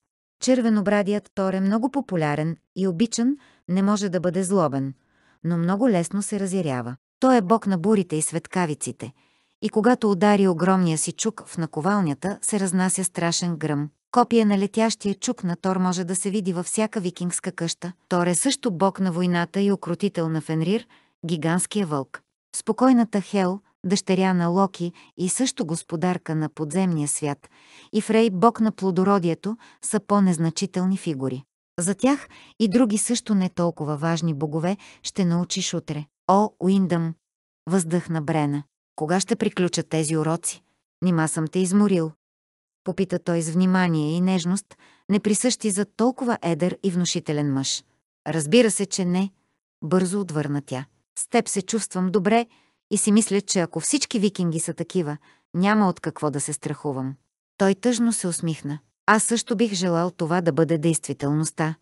Червенобрадият Тор е много популярен и обичан, не може да бъде злобен – но много лесно се разярява. Той е бог на бурите и светкавиците, и когато удари огромния си чук в наковалнята, се разнася страшен гръм. Копие на летящия чук на Тор може да се види във всяка викингска къща. Тор е също бог на войната и окротител на Фенрир, гигантския вълк. Спокойната Хел, дъщеря на Локи и също господарка на подземния свят, и Фрей, бог на плодородието, са по-незначителни фигури. За тях и други също не толкова важни богове ще научиш утре. О, Уиндъм! Въздъхна Брена. Кога ще приключат тези уроци? Нима съм те изморил. Попита той с внимание и нежност, не присъщи за толкова едър и внушителен мъж. Разбира се, че не. Бързо отвърна тя. С теб се чувствам добре и си мисля, че ако всички викинги са такива, няма от какво да се страхувам. Той тъжно се усмихна. Аз също бих желал това да бъде действителността,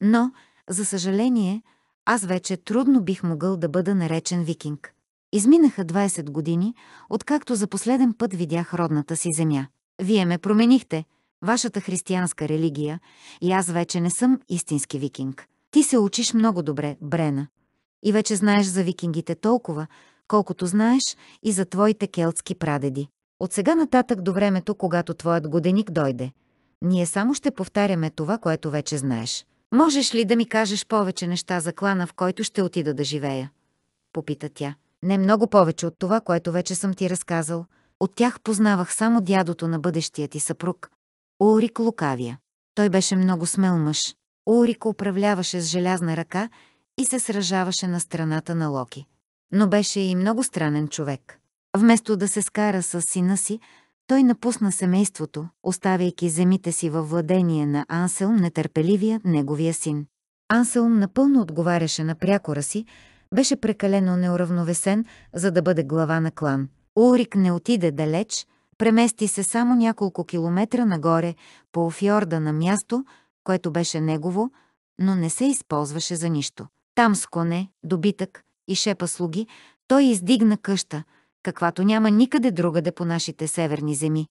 но, за съжаление, аз вече трудно бих могъл да бъда наречен викинг. Изминаха 20 години, откакто за последен път видях родната си земя. Вие ме променихте, вашата християнска религия, и аз вече не съм истински викинг. Ти се учиш много добре, Брена. И вече знаеш за викингите толкова, колкото знаеш и за твоите келтски прадеди. От сега нататък до времето, когато твоят годеник дойде – ние само ще повтаряме това, което вече знаеш. Можеш ли да ми кажеш повече неща за клана, в който ще отида да живея? Попита тя. Не много повече от това, което вече съм ти разказал. От тях познавах само дядото на бъдещия ти съпруг, Урик Лукавия. Той беше много смел мъж. Урик управляваше с желязна ръка и се сражаваше на страната на Локи. Но беше и много странен човек. Вместо да се скара с сина си, той напусна семейството, оставяйки земите си във владение на Анселм нетърпеливия, неговия син. Анселм напълно отговаряше на прякора си, беше прекалено неуравновесен, за да бъде глава на клан. Улрик не отиде далеч, премести се само няколко километра нагоре по фьорда на място, което беше негово, но не се използваше за нищо. Там с коне, добитък и шепа слуги, той издигна къща, каквато няма никъде другаде по нашите северни земи.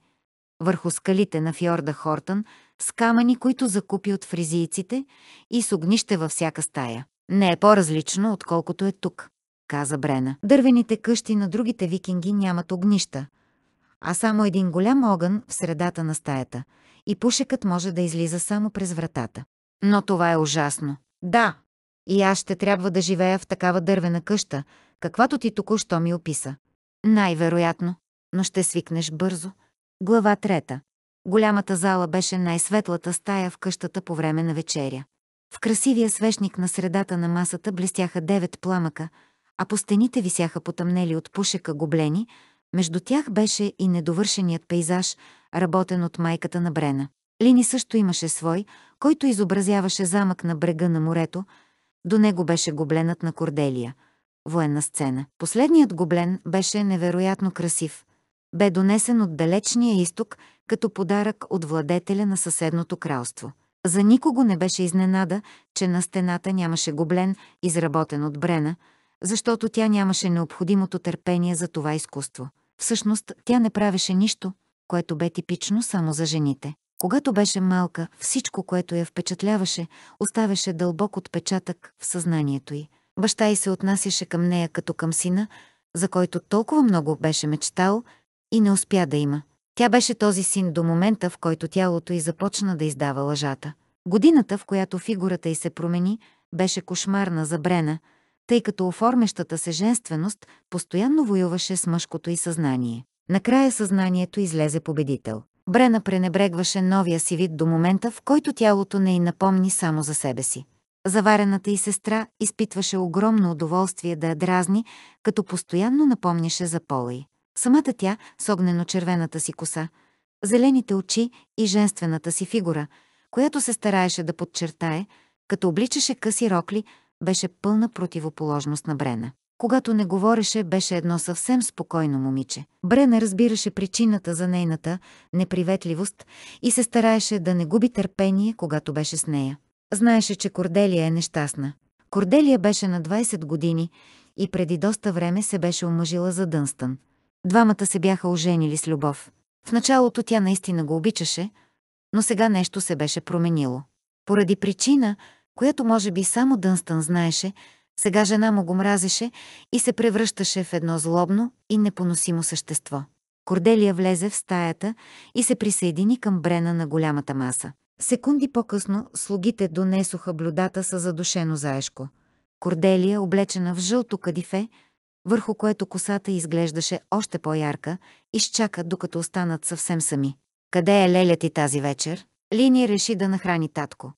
Върху скалите на фьорда Хортън, с камъни, които закупи от фризийците и с огнище във всяка стая. Не е по-различно, отколкото е тук, каза Брена. Дървените къщи на другите викинги нямат огнища, а само един голям огън в средата на стаята и пушекът може да излиза само през вратата. Но това е ужасно. Да, и аз ще трябва да живея в такава дървена къща, каквато ти току-що ми описа. Най-вероятно, но ще свикнеш бързо. Глава трета. Голямата зала беше най-светлата стая в къщата по време на вечеря. В красивия свещник на средата на масата блестяха девет пламъка, а по стените висяха потъмнели от пушека гоблени, между тях беше и недовършеният пейзаж, работен от майката на Брена. Лини също имаше свой, който изобразяваше замък на брега на морето, до него беше гобленът на Корделия – военна сцена. Последният гоблен беше невероятно красив. Бе донесен от далечния изток като подарък от владетеля на съседното кралство. За никого не беше изненада, че на стената нямаше гоблен, изработен от Брена, защото тя нямаше необходимото търпение за това изкуство. Всъщност, тя не правеше нищо, което бе типично само за жените. Когато беше малка, всичко, което я впечатляваше, оставяше дълбок отпечатък в съзнанието й – Баща й се отнасяше към нея като към сина, за който толкова много беше мечтал и не успя да има. Тя беше този син до момента, в който тялото й започна да издава лъжата. Годината, в която фигурата й се промени, беше кошмарна за Брена, тъй като оформящата се женственост постоянно воюваше с мъжкото й съзнание. Накрая съзнанието излезе победител. Брена пренебрегваше новия си вид до момента, в който тялото не й напомни само за себе си. Заварената и сестра изпитваше огромно удоволствие да я дразни, като постоянно напомняше за пола й. Самата тя, с огнено-червената си коса, зелените очи и женствената си фигура, която се стараеше да подчертае, като обличаше къси рокли, беше пълна противоположност на Брена. Когато не говореше, беше едно съвсем спокойно момиче. Брена разбираше причината за нейната неприветливост и се стараеше да не губи търпение, когато беше с нея. Знаеше, че Корделия е нещастна. Корделия беше на 20 години и преди доста време се беше омъжила за Дънстън. Двамата се бяха оженили с любов. В началото тя наистина го обичаше, но сега нещо се беше променило. Поради причина, която може би само Дънстън знаеше, сега жена му го мразеше и се превръщаше в едно злобно и непоносимо същество. Корделия влезе в стаята и се присъедини към Брена на голямата маса. Секунди по-късно слугите донесоха блюдата с задушено заешко. Корделия, облечена в жълто кадифе, върху което косата изглеждаше още по-ярка, изчака докато останат съвсем сами. «Къде е леля ти тази вечер?» Лини реши да нахрани татко.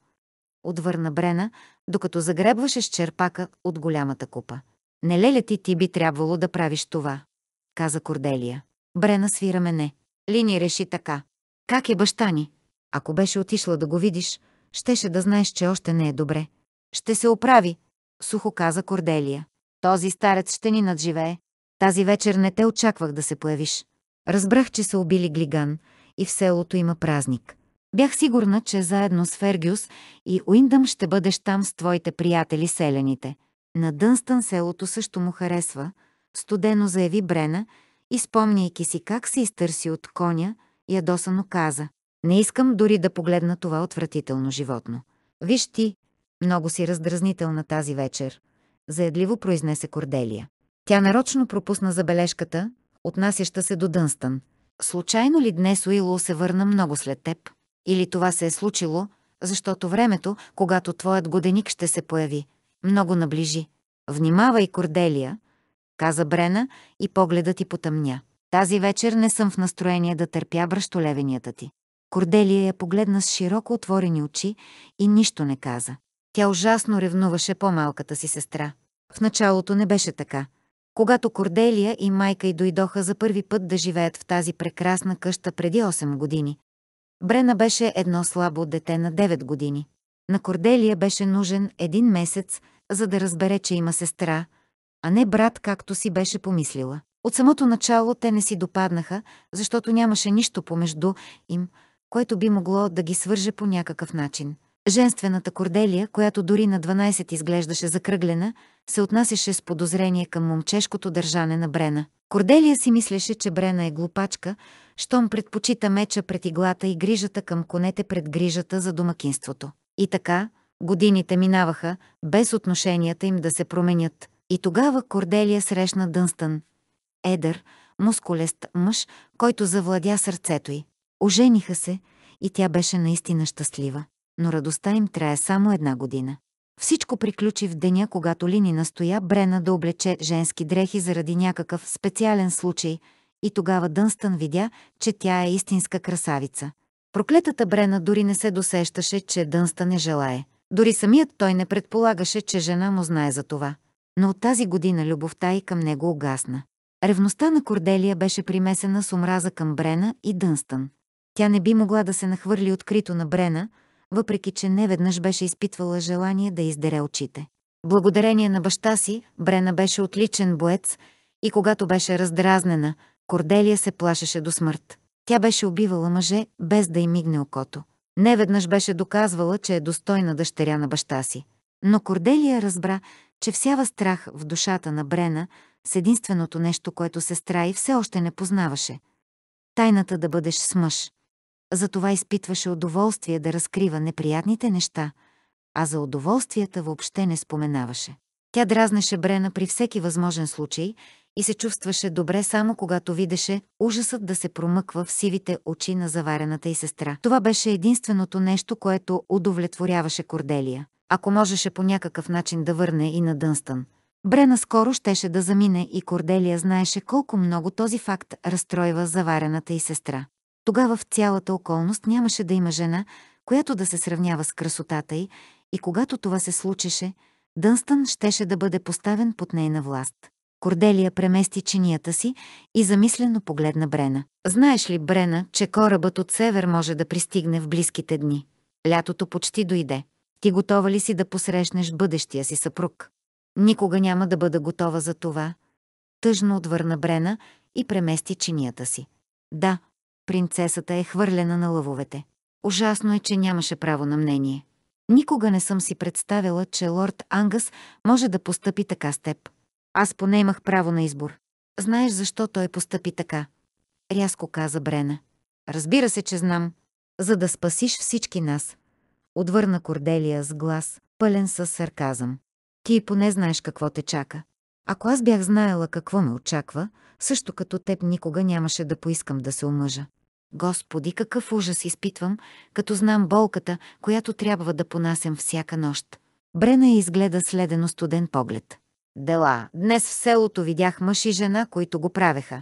Отвърна Брена, докато загребваше с черпака от голямата купа. «Не леля ти, ти би трябвало да правиш това», каза Корделия. Брена свира мене. Лини реши така. «Как е баща ни?» Ако беше отишла да го видиш, щеше да знаеш, че още не е добре. Ще се оправи, сухо каза Корделия. Този старец ще ни надживее. Тази вечер не те очаквах да се появиш. Разбрах, че са убили Глиган и в селото има празник. Бях сигурна, че заедно с Фергюс и Уиндъм ще бъдеш там с твоите приятели селените. На Дънстън селото също му харесва, студено заяви Брена и спомняйки си как се изтърси от коня, ядосано каза. Не искам дори да погледна това отвратително животно. Виж ти, много си раздразнителна тази вечер, заедливо произнесе Корделия. Тя нарочно пропусна забележката, отнасяща се до Дънстън. Случайно ли днес Уило се върна много след теб? Или това се е случило, защото времето, когато твоят годеник ще се появи, много наближи. Внимавай, Корделия, каза Брена и погледът ти потъмня. Тази вечер не съм в настроение да търпя бръщолевенията ти. Корделия я погледна с широко отворени очи и нищо не каза. Тя ужасно ревнуваше по-малката си сестра. В началото не беше така. Когато Корделия и майка й дойдоха за първи път да живеят в тази прекрасна къща преди 8 години, Брена беше едно слабо дете на 9 години. На Корделия беше нужен един месец, за да разбере, че има сестра, а не брат, както си беше помислила. От самото начало те не си допаднаха, защото нямаше нищо помежду им – което би могло да ги свърже по някакъв начин. Женствената Корделия, която дори на 12 изглеждаше закръглена, се отнасяше с подозрение към момчешкото държане на Брена. Корделия си мислеше, че Брена е глупачка, щом предпочита меча пред иглата и грижата към конете пред грижата за домакинството. И така, годините минаваха, без отношенията им да се променят. И тогава Корделия срещна Дънстън. Едър, мускулест мъж, който завладя сърцето й. Ожениха се и тя беше наистина щастлива, но радостта им трае само една година. Всичко приключи в деня, когато Лини настоя Брена да облече женски дрехи заради някакъв специален случай и тогава Дънстън видя, че тя е истинска красавица. Проклетата Брена дори не се досещаше, че Дънстън не желае. Дори самият той не предполагаше, че жена му знае за това. Но от тази година любовта и към него угасна. Ревността на Корделия беше примесена с омраза към Брена и Дънстън. Тя не би могла да се нахвърли открито на Брена, въпреки че неведнъж беше изпитвала желание да издере очите. Благодарение на баща си, Брена беше отличен боец и когато беше раздразнена, Корделия се плашеше до смърт. Тя беше убивала мъже, без да й мигне окото. Неведнъж беше доказвала, че е достойна дъщеря на баща си. Но Корделия разбра, че всява страх в душата на Брена с единственото нещо, което сестра страи, все още не познаваше. Тайната да бъдеш с мъж. Затова изпитваше удоволствие да разкрива неприятните неща, а за удоволствията въобще не споменаваше. Тя дразнеше Брена при всеки възможен случай и се чувстваше добре само когато видеше ужасът да се промъква в сивите очи на заварената й сестра. Това беше единственото нещо, което удовлетворяваше Корделия. Ако можеше по някакъв начин да върне и на Дънстън. Брена скоро щеше да замине и Корделия знаеше колко много този факт разстройва заварената й сестра. Тогава в цялата околност нямаше да има жена, която да се сравнява с красотата й, и когато това се случеше, Дънстън щеше да бъде поставен под нейна власт. Корделия премести чинията си и замислено погледна Брена. Знаеш ли, Брена, че корабът от север може да пристигне в близките дни? Лятото почти дойде. Ти готова ли си да посрещнеш бъдещия си съпруг? Никога няма да бъда готова за това. Тъжно отвърна Брена и премести чинията си. Да, принцесата е хвърлена на лъвовете. Ужасно е, че нямаше право на мнение. Никога не съм си представила, че лорд Ангас може да постъпи така с теб. Аз поне имах право на избор. Знаеш защо той постъпи така? Рязко каза Брена. Разбира се, че знам. За да спасиш всички нас. Отвърна Корделия с глас, пълен със сарказъм. Ти поне знаеш какво те чака. Ако аз бях знаела какво ме очаква, също като теб никога нямаше да поискам да се омъжа. Господи, какъв ужас изпитвам, като знам болката, която трябва да понасям всяка нощ. Брена я изгледа следено студен поглед. Дела, днес в селото видях мъж и жена, които го правеха.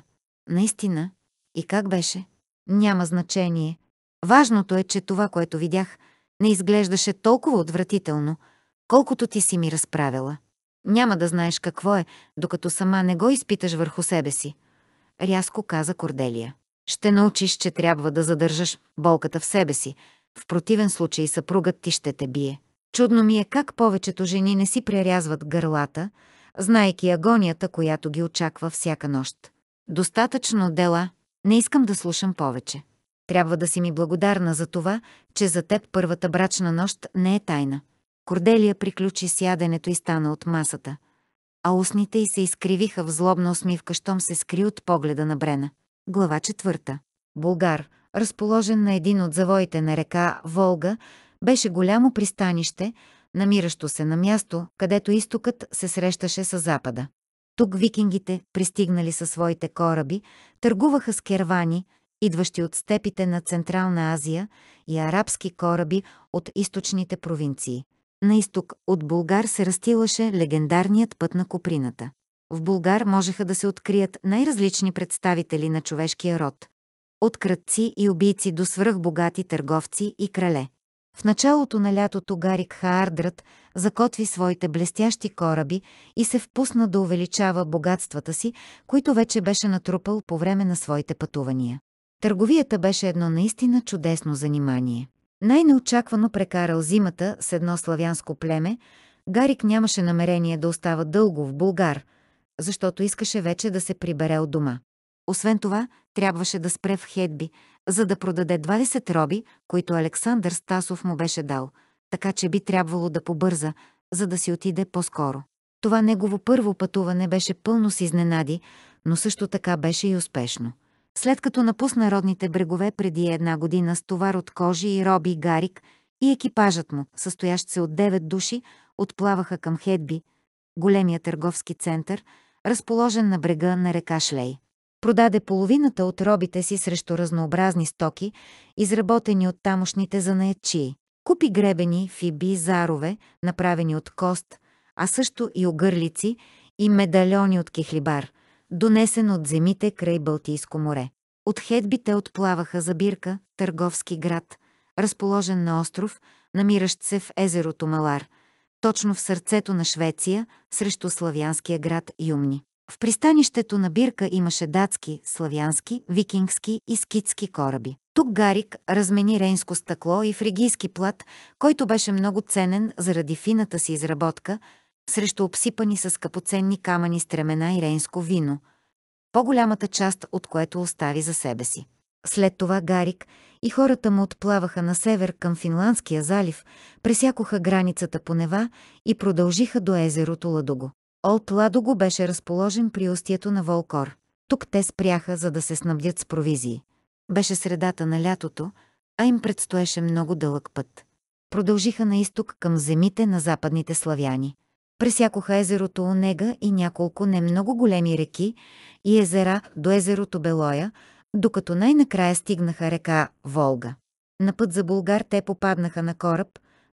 Наистина. И как беше? Няма значение. Важното е, че това, което видях, не изглеждаше толкова отвратително, колкото ти си ми разправила. Няма да знаеш какво е, докато сама не го изпиташ върху себе си. Рязко каза Корделия. Ще научиш, че трябва да задържаш болката в себе си. В противен случай съпругът ти ще те бие. Чудно ми е как повечето жени не си прерязват гърлата, знайки агонията, която ги очаква всяка нощ. Достатъчно дела, не искам да слушам повече. Трябва да си ми благодарна за това, че за теб първата брачна нощ не е тайна. Корделия приключи с яденето и стана от масата, а устните й се изкривиха в злобна усмивка, щом се скри от погледа на Брена. Глава четвърта. Булгар, разположен на един от завоите на река Волга, беше голямо пристанище, намиращо се на място, където изтокът се срещаше с запада. Тук викингите, пристигнали със своите кораби, търгуваха с кервани, идващи от степите на Централна Азия и арабски кораби от източните провинции. На изток от Булгар се растилаше легендарният път на Коприната. В Булгар можеха да се открият най-различни представители на човешкия род. От кръдци и убийци до свръхбогати търговци и крале. В началото на лятото Гарик Хаардрат закотви своите блестящи кораби и се впусна да увеличава богатствата си, които вече беше натрупал по време на своите пътувания. Търговията беше едно наистина чудесно занимание. Най-неочаквано прекарал зимата с едно славянско племе, Гарик нямаше намерение да остава дълго в Булгар, защото искаше вече да се прибере от дома. Освен това, трябваше да спре в Хедби, за да продаде 20 роби, които Александър Стасов му беше дал, така че би трябвало да побърза, за да си отиде по-скоро. Това негово първо пътуване беше пълно с изненади, но също така беше и успешно. След като напусна родните брегове преди една година с товар от кожи и роби Гарик и екипажът му, състоящ се от 9 души, отплаваха към Хедби, големия търговски център, разположен на брега на река Шлей. Продаде половината от робите си срещу разнообразни стоки, изработени от тамошните занаячи. Купи гребени, фиби, зарове, направени от кост, а също и огърлици и медальони от кихлибар – донесен от земите край Балтийско море. От хедбите отплаваха за Бирка, търговски град, разположен на остров, намиращ се в езерото Малар, точно в сърцето на Швеция, срещу славянския град Юмни. В пристанището на Бирка имаше датски, славянски, викингски и скитски кораби. Тук Гарик размени рейнско стъкло и фригийски плат, който беше много ценен заради фината си изработка – срещу обсипани с капоценни камъни стремена и рейнско вино, по-голямата част от което остави за себе си. След това Гарик и хората му отплаваха на север към Финландския залив, пресякоха границата по Нева и продължиха до езерото Ладого. Олт Ладого беше разположен при устието на Волкор. Тук те спряха, за да се снабдят с провизии. Беше средата на лятото, а им предстоеше много дълъг път. Продължиха на изток към земите на западните славяни. Пресякоха езерото Онега и няколко много големи реки и езера до езерото Белоя, докато най-накрая стигнаха река Волга. На път за Булгар те попаднаха на кораб,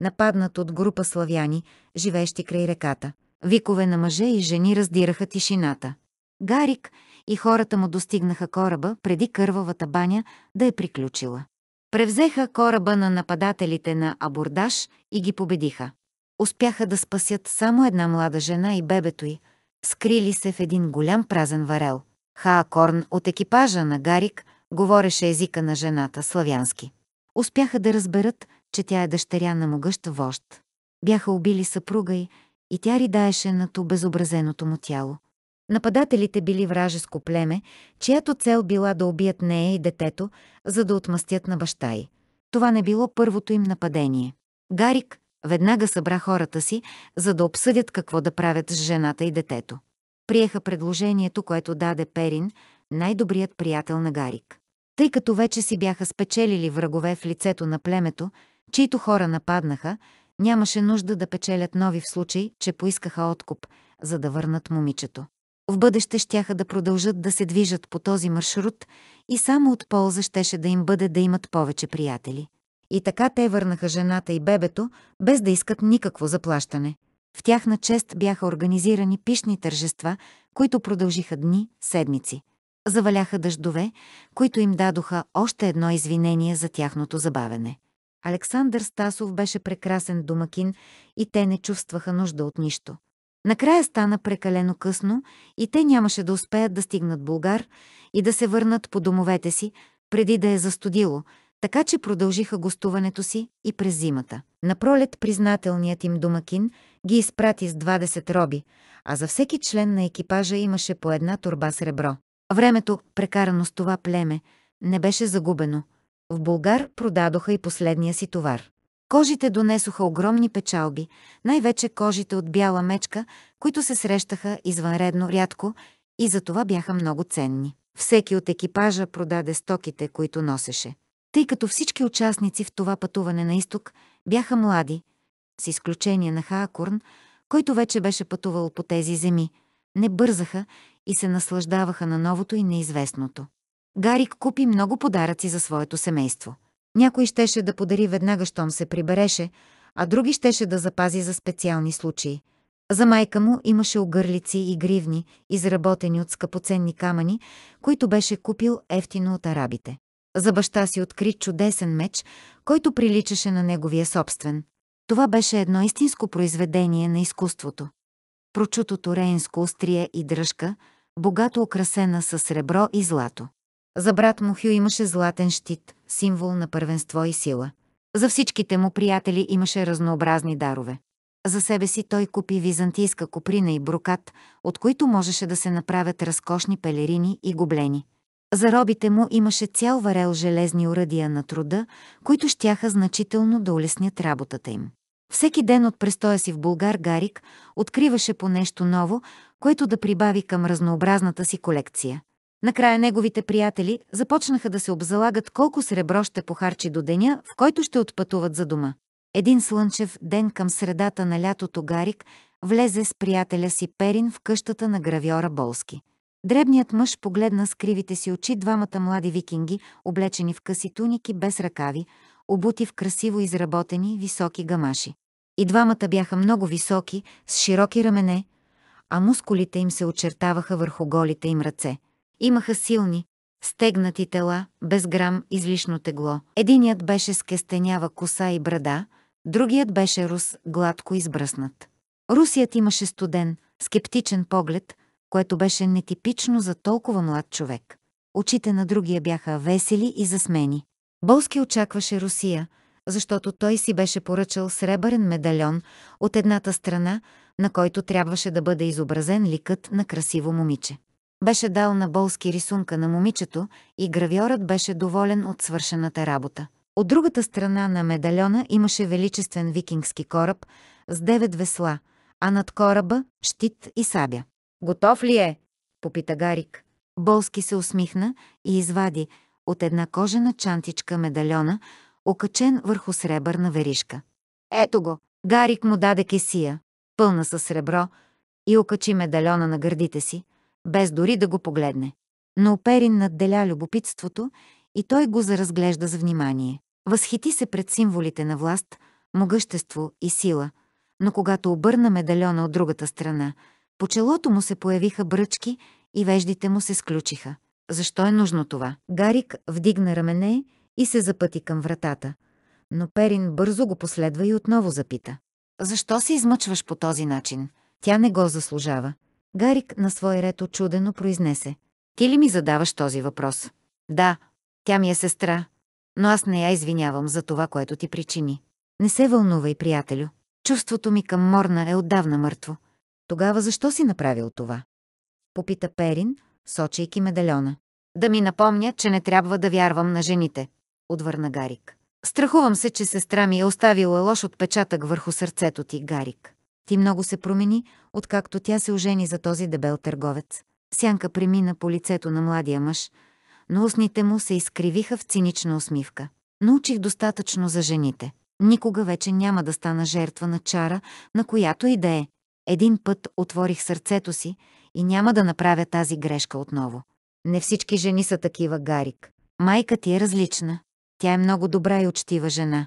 нападнат от група славяни, живеещи край реката. Викове на мъже и жени раздираха тишината. Гарик и хората му достигнаха кораба преди кървавата баня да е приключила. Превзеха кораба на нападателите на Абордаш и ги победиха успяха да спасят само една млада жена и бебето й, скрили се в един голям празен варел. Хаа Корн от екипажа на Гарик говореше езика на жената славянски. Успяха да разберат, че тя е дъщеря на могъщ вожд. Бяха убили съпруга й и тя ридаеше над обезобразеното му тяло. Нападателите били вражеско племе, чиято цел била да убият нея и детето, за да отмъстят на баща й. Това не било първото им нападение. Гарик Веднага събра хората си, за да обсъдят какво да правят с жената и детето. Приеха предложението, което даде Перин, най-добрият приятел на Гарик. Тъй като вече си бяха спечелили врагове в лицето на племето, чието хора нападнаха, нямаше нужда да печелят нови в случай, че поискаха откуп, за да върнат момичето. В бъдеще щяха да продължат да се движат по този маршрут и само от полза щеше да им бъде да имат повече приятели и така те върнаха жената и бебето, без да искат никакво заплащане. В тяхна чест бяха организирани пишни тържества, които продължиха дни, седмици. Заваляха дъждове, които им дадоха още едно извинение за тяхното забавене. Александър Стасов беше прекрасен домакин и те не чувстваха нужда от нищо. Накрая стана прекалено късно и те нямаше да успеят да стигнат Булгар и да се върнат по домовете си, преди да е застудило – така че продължиха гостуването си и през зимата. Напролет признателният им домакин ги изпрати с 20 роби, а за всеки член на екипажа имаше по една турба сребро. Времето, прекарано с това племе, не беше загубено. В Булгар продадоха и последния си товар. Кожите донесоха огромни печалби, най-вече кожите от бяла мечка, които се срещаха извънредно рядко и за това бяха много ценни. Всеки от екипажа продаде стоките, които носеше тъй като всички участници в това пътуване на изток бяха млади, с изключение на Хаакурн, който вече беше пътувал по тези земи, не бързаха и се наслаждаваха на новото и неизвестното. Гарик купи много подаръци за своето семейство. Някой щеше да подари веднага, щом се прибереше, а други щеше да запази за специални случаи. За майка му имаше огърлици и гривни, изработени от скъпоценни камъни, които беше купил ефтино от арабите. За баща си откри чудесен меч, който приличаше на неговия собствен. Това беше едно истинско произведение на изкуството. Прочутото рейнско острие и дръжка, богато украсена с сребро и злато. За брат му Хю имаше златен щит, символ на първенство и сила. За всичките му приятели имаше разнообразни дарове. За себе си той купи византийска куприна и брукат, от които можеше да се направят разкошни пелерини и гоблени. За робите му имаше цял варел железни уръдия на труда, които щяха значително да улеснят работата им. Всеки ден от престоя си в Булгар Гарик откриваше по нещо ново, което да прибави към разнообразната си колекция. Накрая неговите приятели започнаха да се обзалагат колко сребро ще похарчи до деня, в който ще отпътуват за дома. Един слънчев ден към средата на лятото Гарик влезе с приятеля си Перин в къщата на гравьора Болски. Дребният мъж погледна с кривите си очи двамата млади викинги, облечени в къси туники без ръкави, обути в красиво изработени високи гамаши. И двамата бяха много високи, с широки рамене, а мускулите им се очертаваха върху голите им ръце. Имаха силни, стегнати тела, без грам излишно тегло. Единият беше с кестенява коса и брада, другият беше рус, гладко избръснат. Русият имаше студен, скептичен поглед – което беше нетипично за толкова млад човек. Очите на другия бяха весели и засмени. Болски очакваше Русия, защото той си беше поръчал сребърен медальон от едната страна, на който трябваше да бъде изобразен ликът на красиво момиче. Беше дал на Болски рисунка на момичето и гравьорът беше доволен от свършената работа. От другата страна на медальона имаше величествен викингски кораб с девет весла, а над кораба – щит и сабя. Готов ли е? Попита Гарик. Болски се усмихна и извади от една кожена чантичка медальона, окачен върху сребърна веришка. Ето го! Гарик му даде кесия, пълна със сребро, и окачи медальона на гърдите си, без дори да го погледне. Но Оперин надделя любопитството и той го заразглежда с внимание. Възхити се пред символите на власт, могъщество и сила, но когато обърна медальона от другата страна – по челото му се появиха бръчки и веждите му се сключиха. Защо е нужно това? Гарик вдигна рамене и се запъти към вратата. Но Перин бързо го последва и отново запита. Защо се измъчваш по този начин? Тя не го заслужава. Гарик на свой ред очудено произнесе. Ти ли ми задаваш този въпрос? Да, тя ми е сестра, но аз не я извинявам за това, което ти причини. Не се вълнувай, приятелю. Чувството ми към Морна е отдавна мъртво. Тогава защо си направил това? Попита Перин, сочейки медальона. Да ми напомня, че не трябва да вярвам на жените, отвърна Гарик. Страхувам се, че сестра ми е оставила лош отпечатък върху сърцето ти, Гарик. Ти много се промени, откакто тя се ожени за този дебел търговец. Сянка премина по лицето на младия мъж, но устните му се изкривиха в цинична усмивка. Научих достатъчно за жените. Никога вече няма да стана жертва на чара, на която и да е. Един път отворих сърцето си и няма да направя тази грешка отново. Не всички жени са такива, Гарик. Майка ти е различна. Тя е много добра и учтива жена.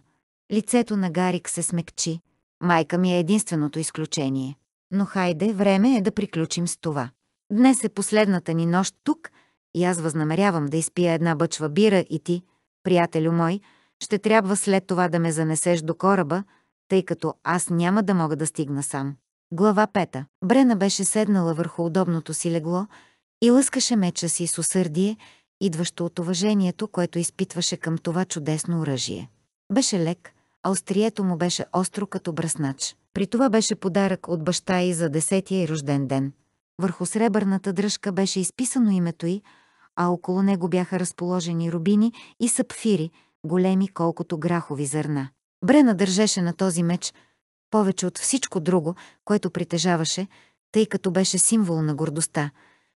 Лицето на Гарик се смекчи. Майка ми е единственото изключение. Но хайде, време е да приключим с това. Днес е последната ни нощ тук и аз възнамерявам да изпия една бъчва бира и ти, приятелю мой, ще трябва след това да ме занесеш до кораба, тъй като аз няма да мога да стигна сам. Глава 5. Брена беше седнала върху удобното си легло и лъскаше меча си с усърдие, идващо от уважението, което изпитваше към това чудесно оръжие. Беше лек, а острието му беше остро като браснач. При това беше подарък от баща й за десетия и рожден ден. Върху сребърната дръжка беше изписано името й, а около него бяха разположени рубини и сапфири, големи колкото грахови зърна. Брена държеше на този меч – повече от всичко друго, което притежаваше, тъй като беше символ на гордостта,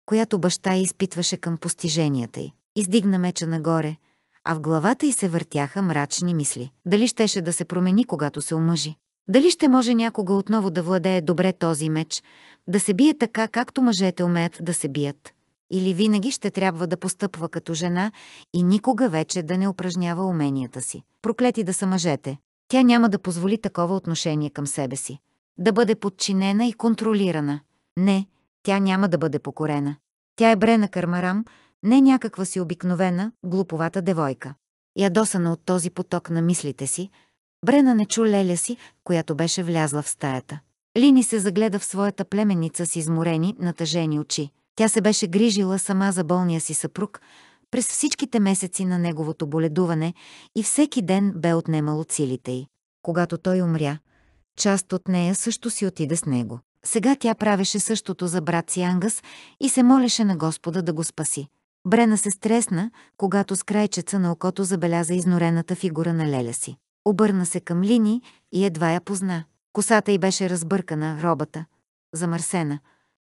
която баща изпитваше към постиженията й. Издигна меча нагоре, а в главата й се въртяха мрачни мисли. Дали щеше да се промени, когато се омъжи? Дали ще може някога отново да владее добре този меч, да се бие така, както мъжете умеят да се бият? Или винаги ще трябва да постъпва като жена и никога вече да не упражнява уменията си? Проклети да са мъжете, тя няма да позволи такова отношение към себе си. Да бъде подчинена и контролирана. Не, тя няма да бъде покорена. Тя е Брена Кармарам, не някаква си обикновена, глуповата девойка. Ядосана от този поток на мислите си, Брена не чу леля си, която беше влязла в стаята. Лини се загледа в своята племеница с изморени, натъжени очи. Тя се беше грижила сама за болния си съпруг, през всичките месеци на неговото боледуване и всеки ден бе от силите й. Когато той умря, част от нея също си отиде с него. Сега тя правеше същото за брат си Ангас и се молеше на Господа да го спаси. Брена се стресна, когато с крайчеца на окото забеляза изнорената фигура на леля си. Обърна се към Лини и едва я позна. Косата й беше разбъркана, робата, замърсена,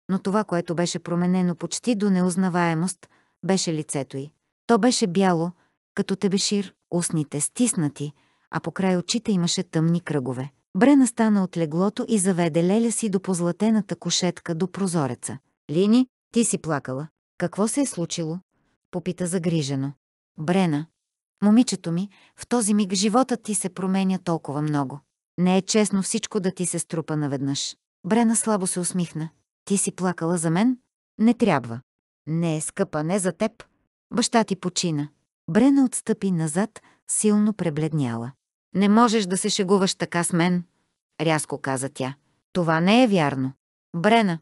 но това, което беше променено почти до неузнаваемост – беше лицето й. То беше бяло, като тебешир, устните стиснати, а по край очите имаше тъмни кръгове. Брена стана от леглото и заведе Леля си до позлатената кошетка до прозореца. «Лини, ти си плакала. Какво се е случило?» Попита загрижено. «Брена, момичето ми, в този миг животът ти се променя толкова много. Не е честно всичко да ти се струпа наведнъж». Брена слабо се усмихна. «Ти си плакала за мен? Не трябва. Не е скъпа, не за теб. Баща ти почина. Брена отстъпи назад, силно пребледняла. Не можеш да се шегуваш така с мен, рязко каза тя. Това не е вярно. Брена,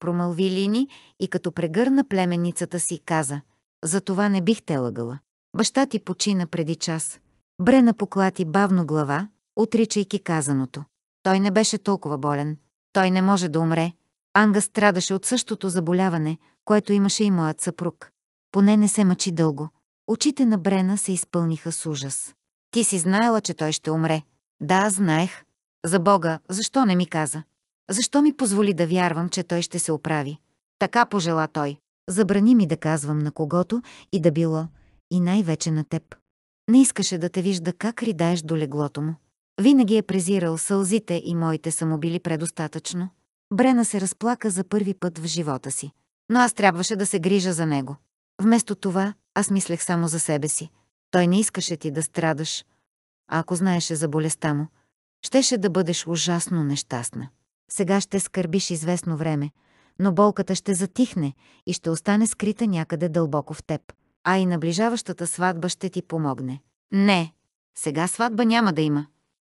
промълви Лини и като прегърна племеницата си, каза. За това не бих те лъгала. Баща ти почина преди час. Брена поклати бавно глава, отричайки казаното. Той не беше толкова болен. Той не може да умре. Анга страдаше от същото заболяване, което имаше и моят съпруг. Поне не се мъчи дълго. Очите на Брена се изпълниха с ужас. Ти си знаела, че той ще умре. Да, знаех. За Бога, защо не ми каза? Защо ми позволи да вярвам, че той ще се оправи? Така пожела той. Забрани ми да казвам на когото и да било, и най-вече на теб. Не искаше да те вижда как ридаеш до леглото му. Винаги е презирал сълзите и моите са му били предостатъчно. Брена се разплака за първи път в живота си но аз трябваше да се грижа за него. Вместо това, аз мислех само за себе си. Той не искаше ти да страдаш. А ако знаеше за болестта му, щеше да бъдеш ужасно нещастна. Сега ще скърбиш известно време, но болката ще затихне и ще остане скрита някъде дълбоко в теб. А и наближаващата сватба ще ти помогне. Не, сега сватба няма да има.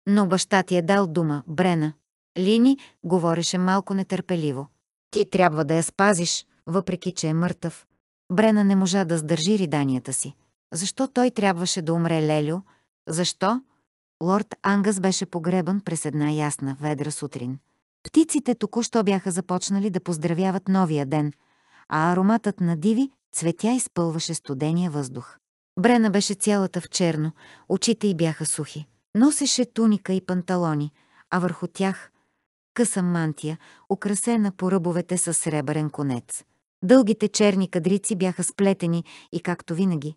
Но баща ти е дал дума, Брена. Лини говореше малко нетърпеливо. Ти трябва да я спазиш, въпреки че е мъртъв. Брена не можа да сдържи риданията си. Защо той трябваше да умре Лелю? Защо? Лорд Ангас беше погребан през една ясна, ведра сутрин. Птиците току-що бяха започнали да поздравяват новия ден, а ароматът на диви цветя изпълваше студения въздух. Брена беше цялата в черно, очите й бяха сухи. Носеше туника и панталони, а върху тях – къса мантия, украсена по ръбовете с сребърен конец. Дългите черни кадрици бяха сплетени и, както винаги,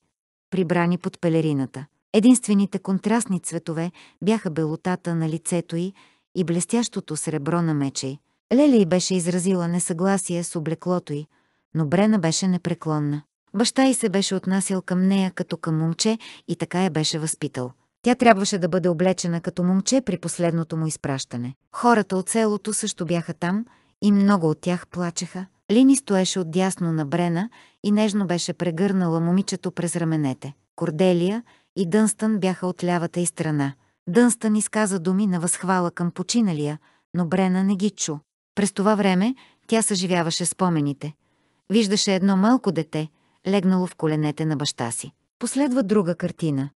прибрани под пелерината. Единствените контрастни цветове бяха белотата на лицето й и блестящото сребро на меча й. Лели беше изразила несъгласие с облеклото й, но Брена беше непреклонна. Баща й се беше отнасял към нея като към момче и така я беше възпитал. Тя трябваше да бъде облечена като момче при последното му изпращане. Хората от селото също бяха там и много от тях плачеха, Лини стоеше отдясно на Брена и нежно беше прегърнала момичето през раменете. Корделия и Дънстън бяха от лявата и страна. Дънстън изказа думи на възхвала към починалия, но Брена не ги чу. През това време тя съживяваше спомените. Виждаше едно малко дете, легнало в коленете на баща си. Последва друга картина.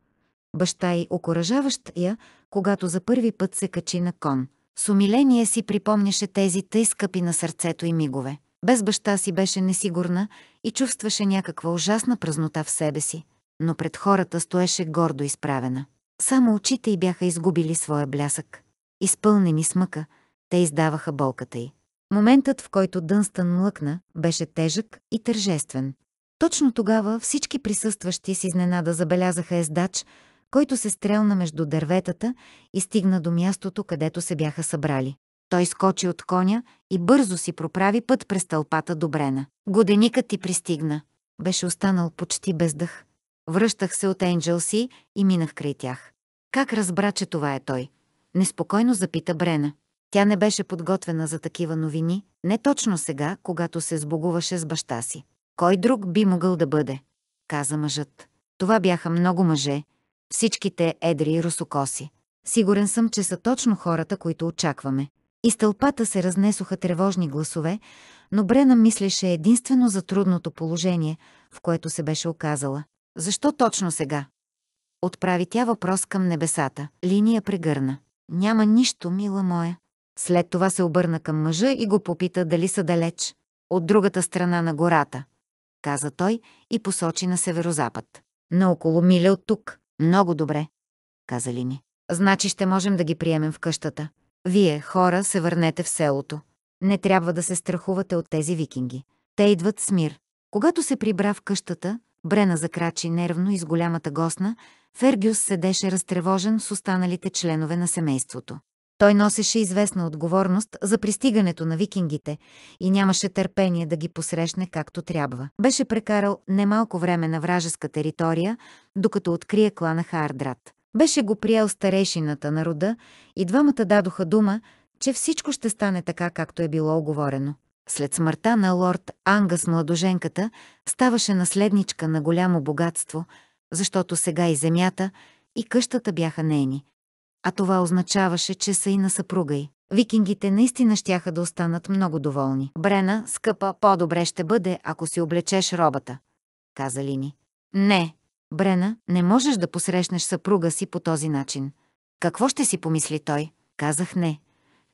Баща й окоръжаващ я, когато за първи път се качи на кон. С умиление си припомняше тези тъй скъпи на сърцето и мигове. Без баща си беше несигурна и чувстваше някаква ужасна празнота в себе си, но пред хората стоеше гордо изправена. Само очите й бяха изгубили своя блясък. Изпълнени с мъка, те издаваха болката й. Моментът, в който Дънстън млъкна, беше тежък и тържествен. Точно тогава всички присъстващи с изненада забелязаха ездач, който се стрелна между дърветата и стигна до мястото, където се бяха събрали. Той скочи от коня и бързо си проправи път през тълпата до Брена. Годеникът ти пристигна. Беше останал почти без дъх. Връщах се от Енджелси и минах край тях. Как разбра, че това е той? Неспокойно запита Брена. Тя не беше подготвена за такива новини, не точно сега, когато се сбогуваше с баща си. Кой друг би могъл да бъде? Каза мъжът. Това бяха много мъже. Всичките едри и русокоси. Сигурен съм, че са точно хората, които очакваме. Из тълпата се разнесоха тревожни гласове, но Брена мислеше единствено за трудното положение, в което се беше оказала. Защо точно сега? Отправи тя въпрос към небесата. Линия прегърна. Няма нищо, мила моя. След това се обърна към мъжа и го попита дали са далеч. От другата страна на гората, каза той и посочи на северозапад. На около миля от тук. Много добре, каза Лини. Значи ще можем да ги приемем в къщата. Вие, хора, се върнете в селото. Не трябва да се страхувате от тези викинги. Те идват с мир. Когато се прибра в къщата, Брена закрачи нервно из голямата госна, Фергюс седеше разтревожен с останалите членове на семейството. Той носеше известна отговорност за пристигането на викингите и нямаше търпение да ги посрещне както трябва. Беше прекарал немалко време на вражеска територия, докато открие клана Хардрат. Беше го приел старейшината на рода и двамата дадоха дума, че всичко ще стане така, както е било оговорено. След смъртта на лорд Ангас младоженката ставаше наследничка на голямо богатство, защото сега и земята, и къщата бяха нейни. А това означаваше, че са и на съпруга й. Викингите наистина щяха да останат много доволни. Брена, скъпа, по-добре ще бъде, ако си облечеш робата, каза Лини. Не, Брена, не можеш да посрещнеш съпруга си по този начин. Какво ще си помисли той? Казах не.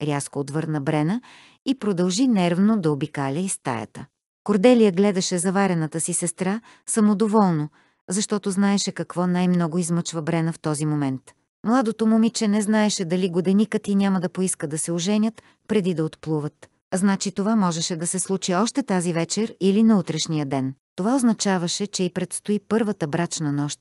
Рязко отвърна Брена и продължи нервно да обикаля из стаята. Корделия гледаше заварената си сестра самодоволно, защото знаеше какво най-много измъчва Брена в този момент. Младото момиче не знаеше дали годеникът и няма да поиска да се оженят преди да отплуват. Значи това можеше да се случи още тази вечер или на утрешния ден. Това означаваше, че и предстои първата брачна нощ,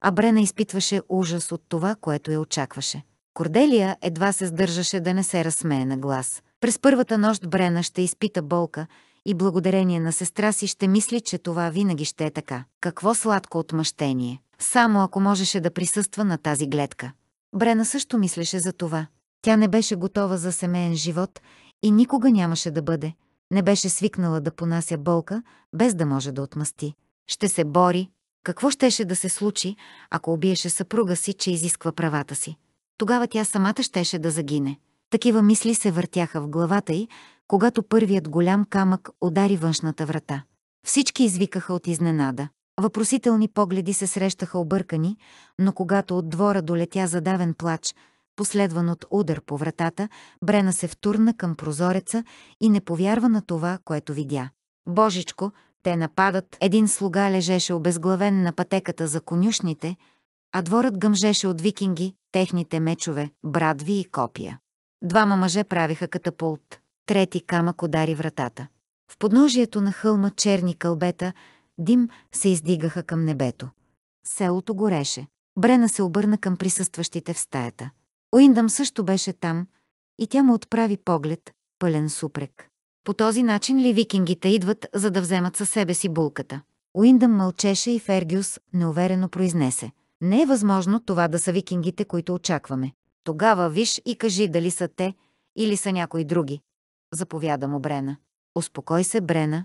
а Брена изпитваше ужас от това, което я очакваше. Корделия едва се сдържаше да не се разсмее на глас. През първата нощ Брена ще изпита болка и благодарение на сестра си ще мисли, че това винаги ще е така. Какво сладко отмъщение! Само ако можеше да присъства на тази гледка. Брена също мислеше за това. Тя не беше готова за семейен живот и никога нямаше да бъде, не беше свикнала да понася болка, без да може да отмъсти. Ще се бори. Какво щеше да се случи, ако убиеше съпруга си, че изисква правата си? Тогава тя самата щеше да загине. Такива мисли се въртяха в главата й, когато първият голям камък удари външната врата. Всички извикаха от изненада. Въпросителни погледи се срещаха объркани, но когато от двора долетя задавен плач, последван от удар по вратата, Брена се втурна към прозореца и не повярва на това, което видя. Божичко, те нападат. Един слуга лежеше обезглавен на пътеката за конюшните, а дворът гъмжеше от викинги, техните мечове, брадви и копия. Двама мъже правиха катапулт. Трети камък удари вратата. В подножието на хълма черни кълбета, дим се издигаха към небето. Селото гореше. Брена се обърна към присъстващите в стаята. Уиндъм също беше там и тя му отправи поглед, пълен супрек. По този начин ли викингите идват, за да вземат със себе си булката? Уиндъм мълчеше и Фергиус неуверено произнесе. Не е възможно това да са викингите, които очакваме. Тогава виж и кажи дали са те или са някои други. Заповяда му Брена. Успокой се, Брена.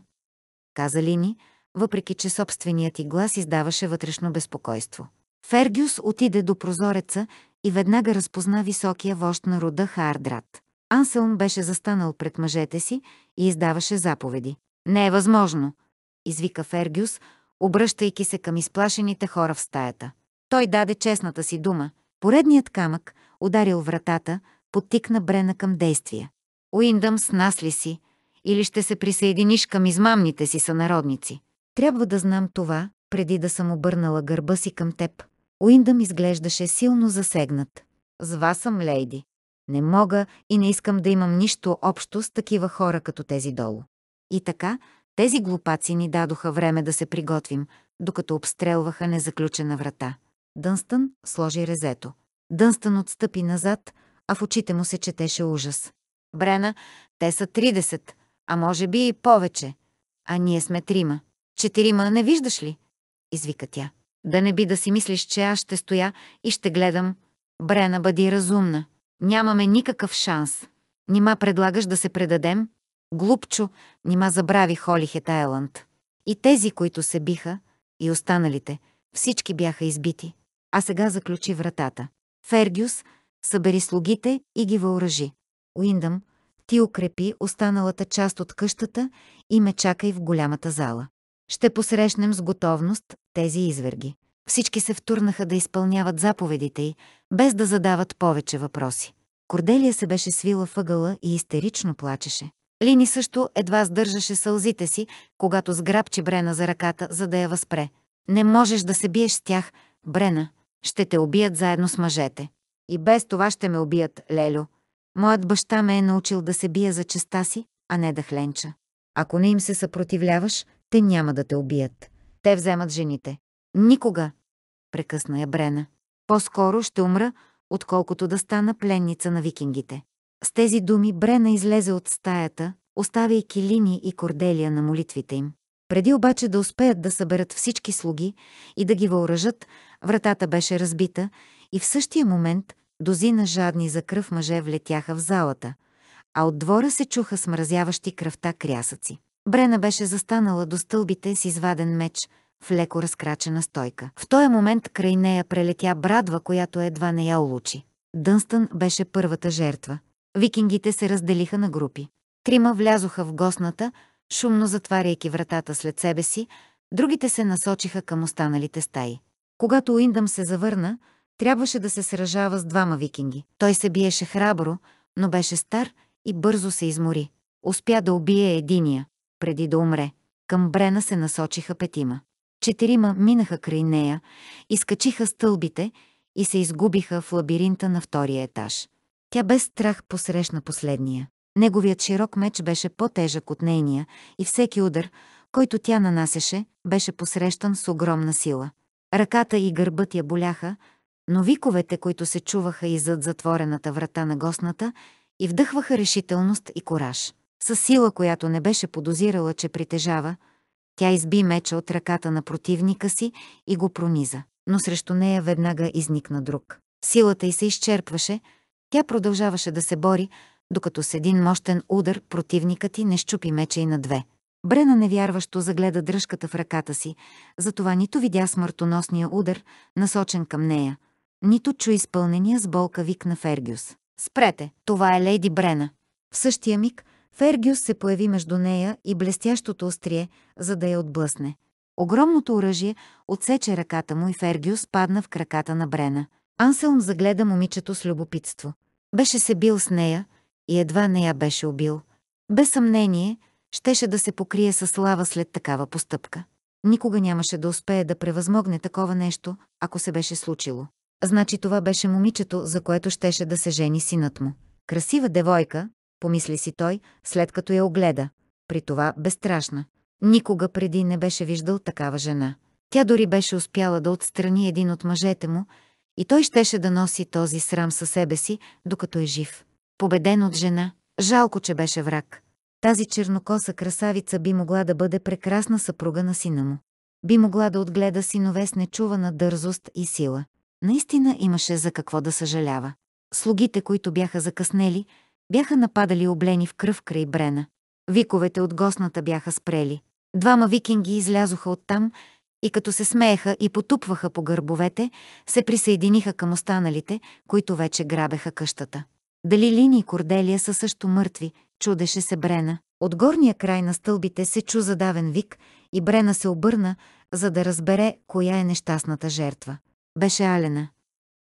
Каза Лини, въпреки че собственият ти глас издаваше вътрешно безпокойство. Фергиус отиде до прозореца и веднага разпозна високия вожд на рода Хардрат. Анселм беше застанал пред мъжете си и издаваше заповеди. «Не е възможно!» – извика Фергюс, обръщайки се към изплашените хора в стаята. Той даде честната си дума. Поредният камък, ударил вратата, подтикна Брена към действия. «Уиндъм с нас ли си? Или ще се присъединиш към измамните си сънародници? Трябва да знам това, преди да съм обърнала гърба си към теб», Уиндъм изглеждаше силно засегнат. С вас съм лейди. Не мога и не искам да имам нищо общо с такива хора като тези долу. И така, тези глупаци ни дадоха време да се приготвим, докато обстрелваха незаключена врата. Дънстън сложи резето. Дънстън отстъпи назад, а в очите му се четеше ужас. Брена, те са 30, а може би и повече. А ние сме трима. Четирима не виждаш ли? Извика тя. Да не би да си мислиш, че аз ще стоя и ще гледам. Брена, бъди разумна. Нямаме никакъв шанс. Нима предлагаш да се предадем? Глупчо, нима забрави Холихет Айланд. И тези, които се биха, и останалите, всички бяха избити. А сега заключи вратата. Фергюс, събери слугите и ги въоръжи. Уиндъм, ти укрепи останалата част от къщата и ме чакай в голямата зала. Ще посрещнем с готовност тези изверги. Всички се втурнаха да изпълняват заповедите й, без да задават повече въпроси. Корделия се беше свила въгъла и истерично плачеше. Лини също едва сдържаше сълзите си, когато сграбчи Брена за ръката, за да я възпре. Не можеш да се биеш с тях, Брена. Ще те убият заедно с мъжете. И без това ще ме убият, Лелю. Моят баща ме е научил да се бия за честа си, а не да хленча. Ако не им се съпротивляваш, те няма да те убият. Те вземат жените. Никога! Прекъсна я Брена. По-скоро ще умра, отколкото да стана пленница на викингите. С тези думи Брена излезе от стаята, оставяйки Лини и Корделия на молитвите им. Преди обаче да успеят да съберат всички слуги и да ги въоръжат, вратата беше разбита и в същия момент дозина жадни за кръв мъже влетяха в залата, а от двора се чуха смразяващи кръвта крясъци. Брена беше застанала до стълбите с изваден меч в леко разкрачена стойка. В този момент край нея прелетя брадва, която едва не я улучи. Дънстън беше първата жертва. Викингите се разделиха на групи. Трима влязоха в госната, шумно затваряйки вратата след себе си, другите се насочиха към останалите стаи. Когато Уиндъм се завърна, трябваше да се сражава с двама викинги. Той се биеше храбро, но беше стар и бързо се измори. Успя да убие единия преди да умре. Към Брена се насочиха петима. Четирима минаха край нея, изкачиха стълбите и се изгубиха в лабиринта на втория етаж. Тя без страх посрещна последния. Неговият широк меч беше по-тежък от нейния и всеки удар, който тя нанасеше, беше посрещан с огромна сила. Ръката и гърбът я боляха, но виковете, които се чуваха и зад затворената врата на гостната, и вдъхваха решителност и кораж. С сила, която не беше подозирала, че притежава, тя изби меча от ръката на противника си и го прониза. Но срещу нея веднага изникна друг. Силата й се изчерпваше, тя продължаваше да се бори, докато с един мощен удар противникът й не щупи меча и на две. Брена невярващо загледа дръжката в ръката си, затова нито видя смъртоносния удар, насочен към нея, нито чу изпълнения с болка вик на Фергюс. «Спрете, това е лейди Брена!» В същия миг – Фергюс се появи между нея и блестящото острие, за да я отблъсне. Огромното оръжие отсече ръката му и Фергюс падна в краката на Брена. Анселм загледа момичето с любопитство. Беше се бил с нея и едва не я беше убил. Без съмнение, щеше да се покрие със слава след такава постъпка. Никога нямаше да успее да превъзмогне такова нещо, ако се беше случило. Значи това беше момичето, за което щеше да се жени синът му. Красива девойка, помисли си той, след като я огледа, при това безстрашна. Никога преди не беше виждал такава жена. Тя дори беше успяла да отстрани един от мъжете му и той щеше да носи този срам със себе си, докато е жив. Победен от жена, жалко, че беше враг. Тази чернокоса красавица би могла да бъде прекрасна съпруга на сина му. Би могла да отгледа синове с нечувана дързост и сила. Наистина имаше за какво да съжалява. Слугите, които бяха закъснели, бяха нападали облени в кръв край Брена. Виковете от госната бяха спрели. Двама викинги излязоха оттам и като се смееха и потупваха по гърбовете, се присъединиха към останалите, които вече грабеха къщата. Дали Лини и Корделия са също мъртви, чудеше се Брена. От горния край на стълбите се чу задавен вик и Брена се обърна, за да разбере коя е нещастната жертва. Беше Алена,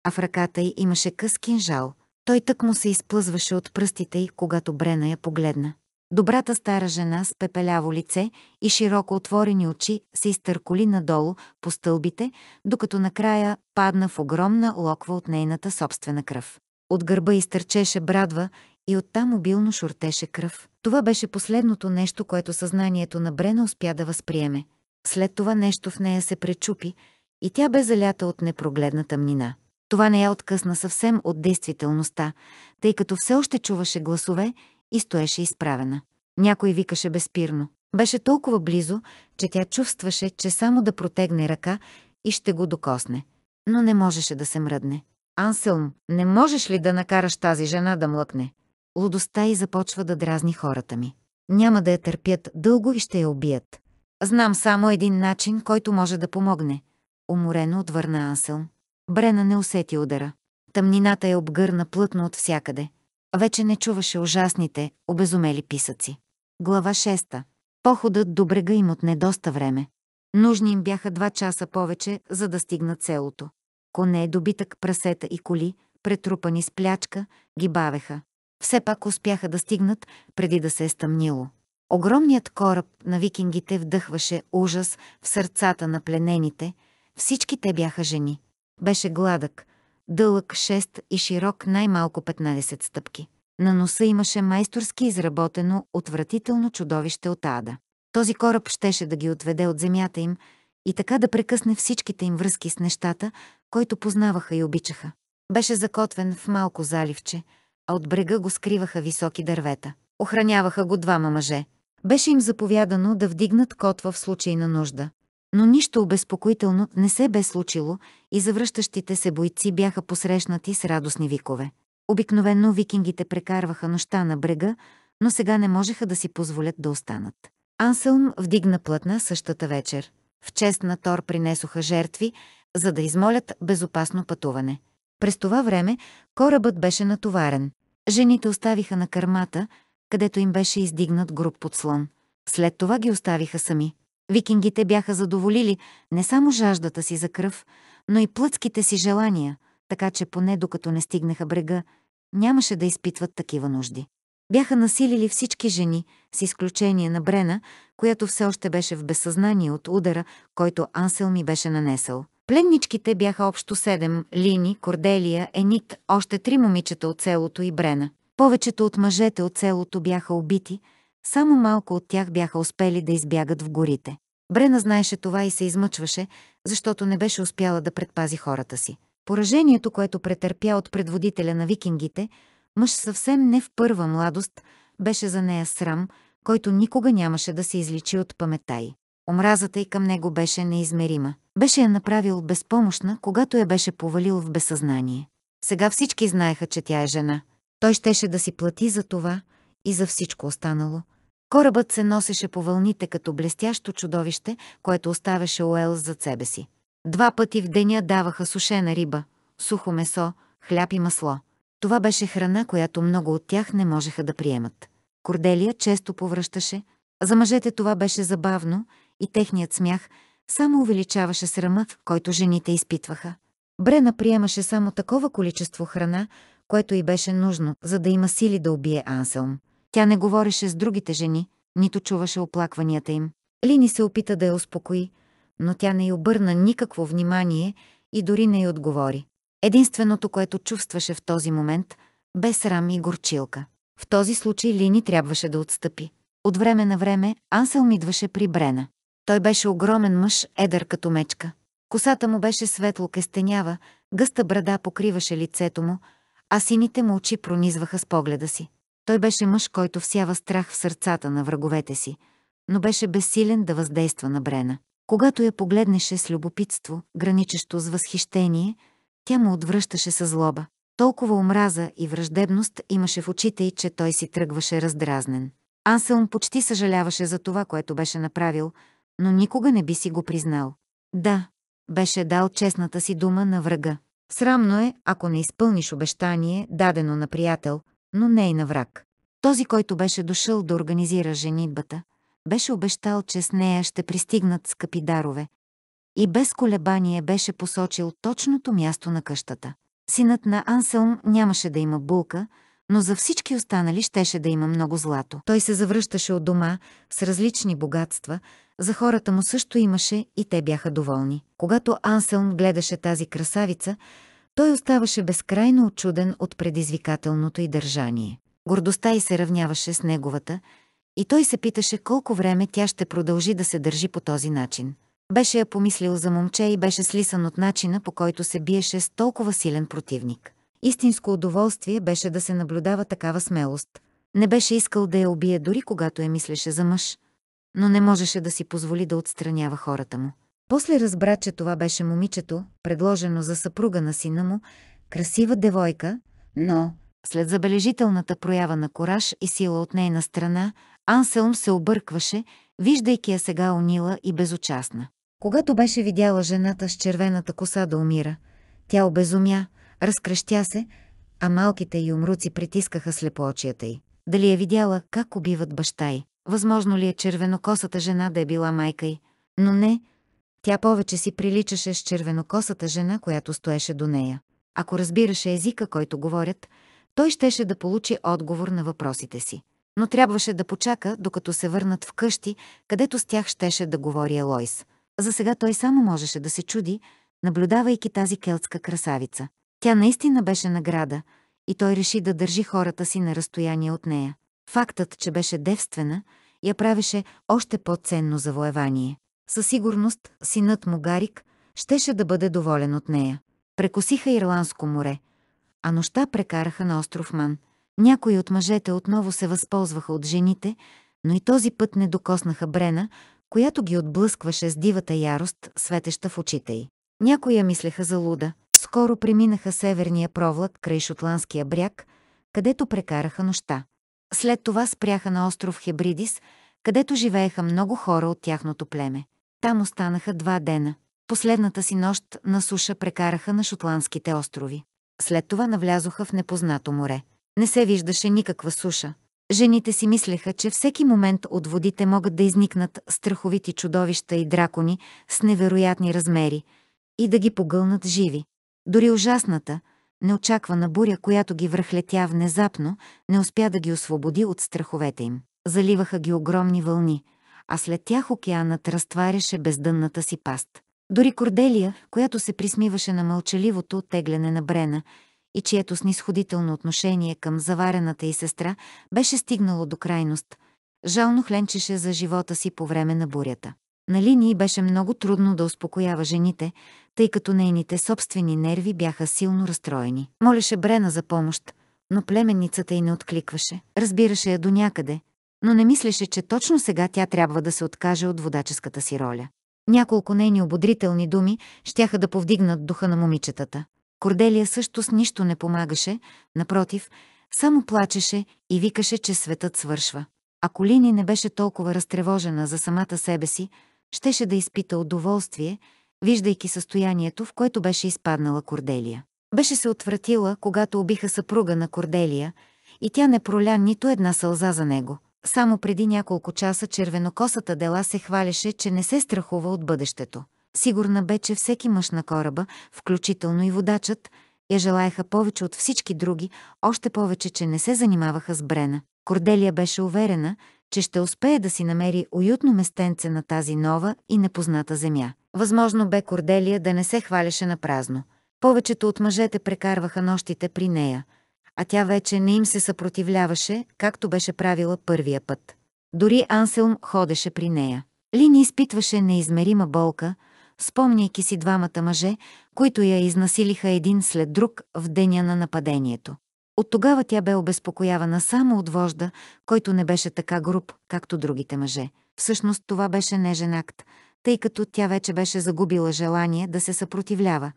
а в ръката й имаше къс кинжал – той тък му се изплъзваше от пръстите й, когато Брена я погледна. Добрата стара жена с пепеляво лице и широко отворени очи се изтърколи надолу по стълбите, докато накрая падна в огромна локва от нейната собствена кръв. От гърба изтърчеше брадва и оттам обилно шуртеше кръв. Това беше последното нещо, което съзнанието на Брена успя да възприеме. След това нещо в нея се пречупи и тя бе залята от непрогледна тъмнина. Това не я откъсна съвсем от действителността, тъй като все още чуваше гласове и стоеше изправена. Някой викаше безпирно. Беше толкова близо, че тя чувстваше, че само да протегне ръка и ще го докосне. Но не можеше да се мръдне. Анселм, не можеш ли да накараш тази жена да млъкне? Лудостта и започва да дразни хората ми. Няма да я търпят дълго и ще я убият. Знам само един начин, който може да помогне. Уморено отвърна Анселм. Брена не усети удара. Тъмнината я обгърна плътно от всякъде. Вече не чуваше ужасните, обезумели писъци. Глава 6. Походът до брега им отне доста време. Нужни им бяха два часа повече, за да стигнат селото. Коне, добитък, прасета и коли, претрупани с плячка, ги бавеха. Все пак успяха да стигнат, преди да се е стъмнило. Огромният кораб на викингите вдъхваше ужас в сърцата на пленените. Всички те бяха жени. Беше гладък, дълъг 6 и широк най-малко 15 стъпки. На носа имаше майсторски изработено отвратително чудовище от ада. Този кораб щеше да ги отведе от земята им и така да прекъсне всичките им връзки с нещата, които познаваха и обичаха. Беше закотвен в малко заливче, а от брега го скриваха високи дървета. Охраняваха го двама мъже. Беше им заповядано да вдигнат котва в случай на нужда но нищо обезпокоително не се бе случило и завръщащите се бойци бяха посрещнати с радостни викове. Обикновено викингите прекарваха нощта на брега, но сега не можеха да си позволят да останат. Анселм вдигна платна същата вечер. В чест на Тор принесоха жертви, за да измолят безопасно пътуване. През това време корабът беше натоварен. Жените оставиха на кърмата, където им беше издигнат груб подслон. След това ги оставиха сами. Викингите бяха задоволили не само жаждата си за кръв, но и плътските си желания, така че поне докато не стигнаха брега, нямаше да изпитват такива нужди. Бяха насилили всички жени, с изключение на Брена, която все още беше в безсъзнание от удара, който Ансел ми беше нанесъл. Пленничките бяха общо седем – Лини, Корделия, Енит, още три момичета от селото и Брена. Повечето от мъжете от селото бяха убити, само малко от тях бяха успели да избягат в горите. Брена знаеше това и се измъчваше, защото не беше успяла да предпази хората си. Поражението, което претърпя от предводителя на викингите, мъж съвсем не в първа младост, беше за нея срам, който никога нямаше да се изличи от паметта й. Омразата й към него беше неизмерима. Беше я направил безпомощна, когато я беше повалил в безсъзнание. Сега всички знаеха, че тя е жена. Той щеше да си плати за това и за всичко останало – Корабът се носеше по вълните като блестящо чудовище, което оставяше Уелс зад себе си. Два пъти в деня даваха сушена риба, сухо месо, хляб и масло. Това беше храна, която много от тях не можеха да приемат. Корделия често повръщаше. За мъжете това беше забавно и техният смях само увеличаваше срама, който жените изпитваха. Брена приемаше само такова количество храна, което й беше нужно, за да има сили да убие Анселм. Тя не говореше с другите жени, нито чуваше оплакванията им. Лини се опита да я успокои, но тя не й обърна никакво внимание и дори не й отговори. Единственото, което чувстваше в този момент, бе срам и горчилка. В този случай Лини трябваше да отстъпи. От време на време Ансел мидваше при Брена. Той беше огромен мъж, едър като мечка. Косата му беше светло кестенява, гъста брада покриваше лицето му, а сините му очи пронизваха с погледа си. Той беше мъж, който всява страх в сърцата на враговете си, но беше безсилен да въздейства на Брена. Когато я погледнеше с любопитство, граничещо с възхищение, тя му отвръщаше със злоба. Толкова омраза и враждебност имаше в очите й, че той си тръгваше раздразнен. Анселм почти съжаляваше за това, което беше направил, но никога не би си го признал. Да, беше дал честната си дума на врага. Срамно е, ако не изпълниш обещание, дадено на приятел – но не и на враг. Този, който беше дошъл да организира женитбата, беше обещал, че с нея ще пристигнат скъпи дарове. И без колебание беше посочил точното място на къщата. Синът на Анселм нямаше да има булка, но за всички останали щеше да има много злато. Той се завръщаше от дома с различни богатства, за хората му също имаше и те бяха доволни. Когато Анселм гледаше тази красавица, той оставаше безкрайно очуден от предизвикателното й държание. Гордостта й се равняваше с неговата и той се питаше колко време тя ще продължи да се държи по този начин. Беше я помислил за момче и беше слисан от начина, по който се биеше с толкова силен противник. Истинско удоволствие беше да се наблюдава такава смелост. Не беше искал да я убие дори когато я мислеше за мъж, но не можеше да си позволи да отстранява хората му. После разбра, че това беше момичето, предложено за съпруга на сина му, красива девойка, но след забележителната проява на кораж и сила от нейна страна, Анселм се объркваше, виждайки я сега унила и безучастна. Когато беше видяла жената с червената коса да умира, тя обезумя, разкръщя се, а малките й умруци притискаха слепоочията й. Дали я е видяла как убиват баща й? Възможно ли е червенокосата жена да е била майка й? Но не, тя повече си приличаше с червенокосата жена, която стоеше до нея. Ако разбираше езика, който говорят, той щеше да получи отговор на въпросите си. Но трябваше да почака, докато се върнат в къщи, където с тях щеше да говори Елойс. За сега той само можеше да се чуди, наблюдавайки тази келтска красавица. Тя наистина беше награда и той реши да държи хората си на разстояние от нея. Фактът, че беше девствена, я правеше още по-ценно завоевание. Със сигурност синът му Гарик щеше да бъде доволен от нея. Прекосиха Ирландско море, а нощта прекараха на остров Ман. Някои от мъжете отново се възползваха от жените, но и този път не докоснаха Брена, която ги отблъскваше с дивата ярост, светеща в очите й. Някои я мислеха за луда. Скоро преминаха северния провлак край шотландския бряг, където прекараха нощта. След това спряха на остров Хебридис, където живееха много хора от тяхното племе. Там останаха два дена. Последната си нощ на суша прекараха на Шотландските острови. След това навлязоха в непознато море. Не се виждаше никаква суша. Жените си мислеха, че всеки момент от водите могат да изникнат страховити чудовища и дракони с невероятни размери и да ги погълнат живи. Дори ужасната, неочаквана буря, която ги връхлетя внезапно, не успя да ги освободи от страховете им. Заливаха ги огромни вълни, а след тях океанът разтваряше бездънната си паст. Дори Корделия, която се присмиваше на мълчаливото оттегляне на Брена и чието снисходително отношение към заварената й сестра беше стигнало до крайност, жално хленчеше за живота си по време на бурята. На линии беше много трудно да успокоява жените, тъй като нейните собствени нерви бяха силно разстроени. Молеше Брена за помощ, но племенницата й не откликваше. Разбираше я до някъде – но не мислеше, че точно сега тя трябва да се откаже от водаческата си роля. Няколко нейни ободрителни думи щяха да повдигнат духа на момичетата. Корделия също с нищо не помагаше, напротив, само плачеше и викаше, че светът свършва. Ако Лини не беше толкова разтревожена за самата себе си, щеше да изпита удоволствие, виждайки състоянието, в което беше изпаднала Корделия. Беше се отвратила, когато убиха съпруга на Корделия, и тя не проля нито една сълза за него. Само преди няколко часа червенокосата дела се хвалеше, че не се страхува от бъдещето. Сигурна бе, че всеки мъж на кораба, включително и водачът, я желаяха повече от всички други, още повече, че не се занимаваха с Брена. Корделия беше уверена, че ще успее да си намери уютно местенце на тази нова и непозната земя. Възможно бе Корделия да не се хвалеше на празно. Повечето от мъжете прекарваха нощите при нея – а тя вече не им се съпротивляваше, както беше правила първия път. Дори Анселм ходеше при нея. Лини изпитваше неизмерима болка, спомняйки си двамата мъже, които я изнасилиха един след друг в деня на нападението. От тогава тя бе обезпокоявана само от вожда, който не беше така груб, както другите мъже. Всъщност това беше нежен акт, тъй като тя вече беше загубила желание да се съпротивлява,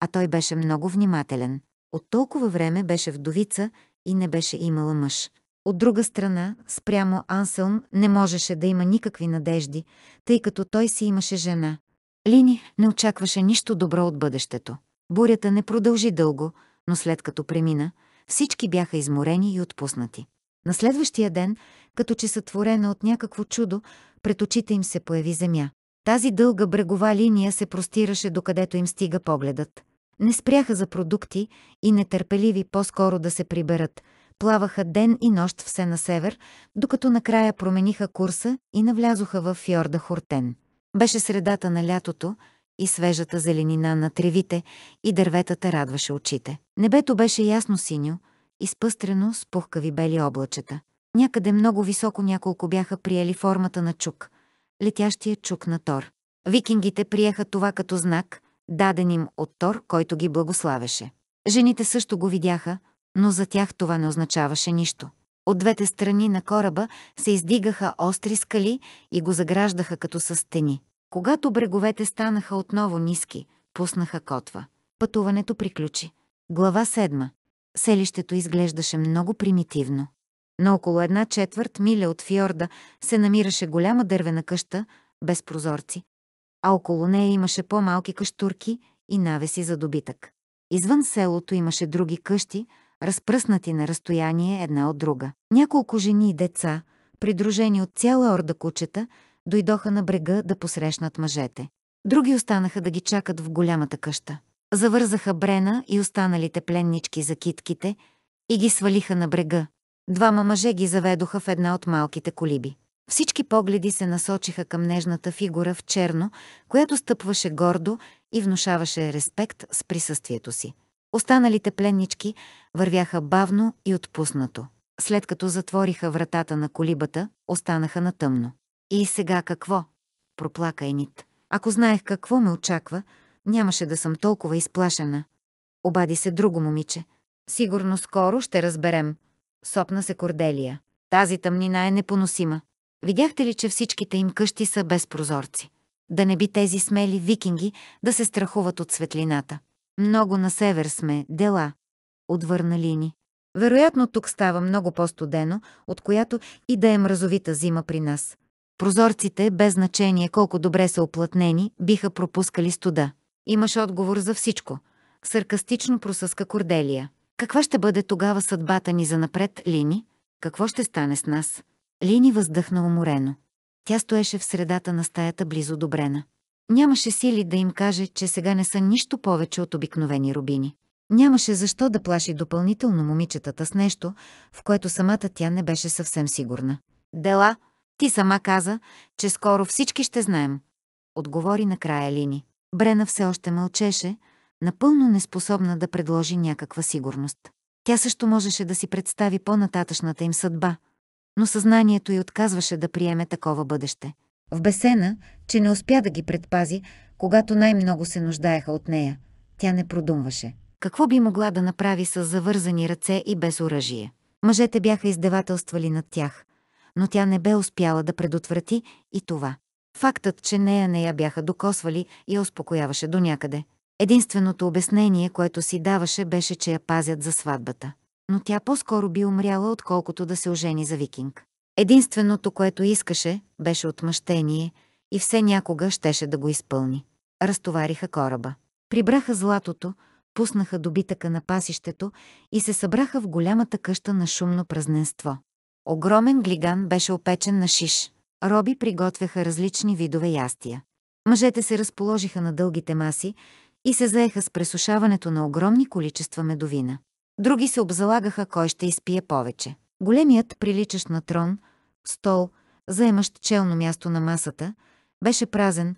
а той беше много внимателен. От толкова време беше вдовица и не беше имала мъж. От друга страна, спрямо Анселм не можеше да има никакви надежди, тъй като той си имаше жена. Лини не очакваше нищо добро от бъдещето. Бурята не продължи дълго, но след като премина, всички бяха изморени и отпуснати. На следващия ден, като че сътворена от някакво чудо, пред очите им се появи земя. Тази дълга брегова линия се простираше докъдето им стига погледът. Не спряха за продукти и нетърпеливи по-скоро да се приберат. Плаваха ден и нощ все на север, докато накрая промениха курса и навлязоха в фьорда Хортен. Беше средата на лятото и свежата зеленина на тревите и дърветата радваше очите. Небето беше ясно синьо, изпъстрено с пухкави бели облачета. Някъде много високо няколко бяха приели формата на чук, летящия чук на Тор. Викингите приеха това като знак, даден им от Тор, който ги благославяше. Жените също го видяха, но за тях това не означаваше нищо. От двете страни на кораба се издигаха остри скали и го заграждаха като със стени. Когато бреговете станаха отново ниски, пуснаха котва. Пътуването приключи. Глава 7. Селището изглеждаше много примитивно. На около една четвърт миля от фьорда се намираше голяма дървена къща, без прозорци, а около нея имаше по-малки къщурки и навеси за добитък. Извън селото имаше други къщи, разпръснати на разстояние една от друга. Няколко жени и деца, придружени от цяла орда кучета, дойдоха на брега да посрещнат мъжете. Други останаха да ги чакат в голямата къща. Завързаха Брена и останалите пленнички за китките и ги свалиха на брега. Двама мъже ги заведоха в една от малките колиби. Всички погледи се насочиха към нежната фигура в черно, която стъпваше гордо и внушаваше респект с присъствието си. Останалите пленнички вървяха бавно и отпуснато. След като затвориха вратата на колибата, останаха на тъмно. И сега какво? Проплака Енит. Ако знаех какво ме очаква, нямаше да съм толкова изплашена. Обади се друго момиче. Сигурно скоро ще разберем. Сопна се Корделия. Тази тъмнина е непоносима. Видяхте ли, че всичките им къщи са без прозорци? Да не би тези смели викинги да се страхуват от светлината. Много на север сме, дела, отвърна Лини. Вероятно тук става много по-студено, от която и да е мразовита зима при нас. Прозорците, без значение колко добре са оплътнени, биха пропускали студа. Имаш отговор за всичко. Саркастично просъска Корделия. Каква ще бъде тогава съдбата ни за напред, Лини? Какво ще стане с нас? Лини въздъхна уморено. Тя стоеше в средата на стаята близо до Брена. Нямаше сили да им каже, че сега не са нищо повече от обикновени рубини. Нямаше защо да плаши допълнително момичетата с нещо, в което самата тя не беше съвсем сигурна. «Дела, ти сама каза, че скоро всички ще знаем», отговори накрая Лини. Брена все още мълчеше, напълно неспособна да предложи някаква сигурност. Тя също можеше да си представи по-нататъчната им съдба, но съзнанието й отказваше да приеме такова бъдеще. В бесена, че не успя да ги предпази, когато най-много се нуждаеха от нея, тя не продумваше. Какво би могла да направи с завързани ръце и без оръжие? Мъжете бяха издевателствали над тях, но тя не бе успяла да предотврати и това. Фактът, че нея не я бяха докосвали, я успокояваше до някъде. Единственото обяснение, което си даваше, беше, че я пазят за сватбата но тя по-скоро би умряла, отколкото да се ожени за викинг. Единственото, което искаше, беше отмъщение и все някога щеше да го изпълни. Разтовариха кораба. Прибраха златото, пуснаха добитъка на пасището и се събраха в голямата къща на шумно празненство. Огромен глиган беше опечен на шиш. Роби приготвяха различни видове ястия. Мъжете се разположиха на дългите маси и се заеха с пресушаването на огромни количества медовина. Други се обзалагаха кой ще изпие повече. Големият, приличащ на трон, стол, заемащ челно място на масата, беше празен,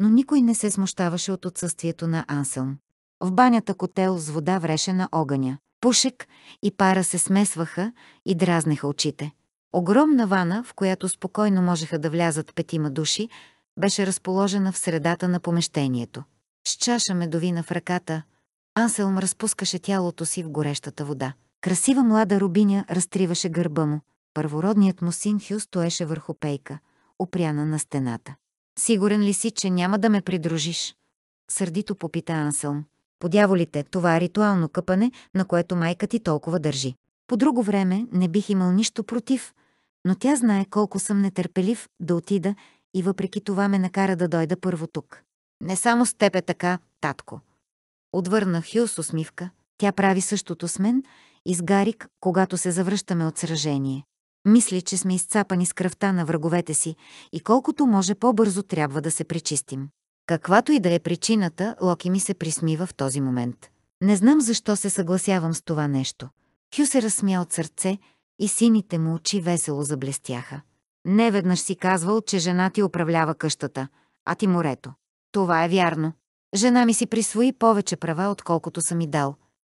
но никой не се смущаваше от отсъствието на Анселм. В банята котел с вода вреше на огъня. Пушек и пара се смесваха и дразнеха очите. Огромна вана, в която спокойно можеха да влязат петима души, беше разположена в средата на помещението. С чаша медовина в ръката – Анселм разпускаше тялото си в горещата вода. Красива млада рубиня разтриваше гърба му. Първородният му син Хю стоеше върху пейка, опряна на стената. «Сигурен ли си, че няма да ме придружиш?» Сърдито попита Анселм. Подяволите, това е ритуално къпане, на което майка ти толкова държи. По друго време не бих имал нищо против, но тя знае колко съм нетърпелив да отида и въпреки това ме накара да дойда първо тук. Не само с теб е така, татко, Отвърна Хю с усмивка. Тя прави същото с мен и с Гарик, когато се завръщаме от сражение. Мисли, че сме изцапани с кръвта на враговете си и колкото може по-бързо трябва да се причистим. Каквато и да е причината, Локи ми се присмива в този момент. Не знам защо се съгласявам с това нещо. Хю се разсмя от сърце и сините му очи весело заблестяха. Неведнъж си казвал, че жена ти управлява къщата, а ти морето. Това е вярно. Жена ми си присвои повече права, отколкото съм ми дал.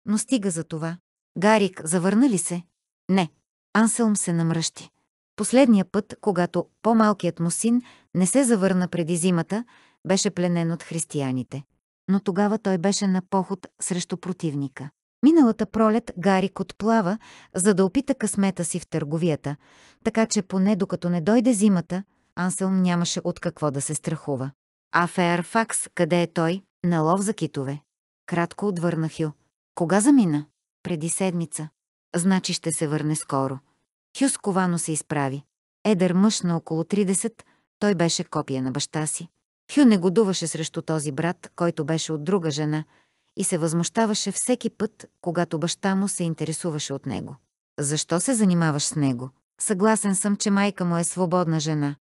Но стига за това. Гарик, завърна ли се? Не. Анселм се намръщи. Последния път, когато по-малкият му син не се завърна преди зимата, беше пленен от християните. Но тогава той беше на поход срещу противника. Миналата пролет Гарик отплава, за да опита късмета си в търговията, така че поне докато не дойде зимата, Анселм нямаше от какво да се страхува. А Феерфакс, къде е той? На лов за китове. Кратко отвърна Хю. Кога замина? Преди седмица. Значи ще се върне скоро. Хю сковано се изправи. Едър мъж на около 30, той беше копия на баща си. Хю негодуваше срещу този брат, който беше от друга жена, и се възмущаваше всеки път, когато баща му се интересуваше от него. Защо се занимаваш с него? Съгласен съм, че майка му е свободна жена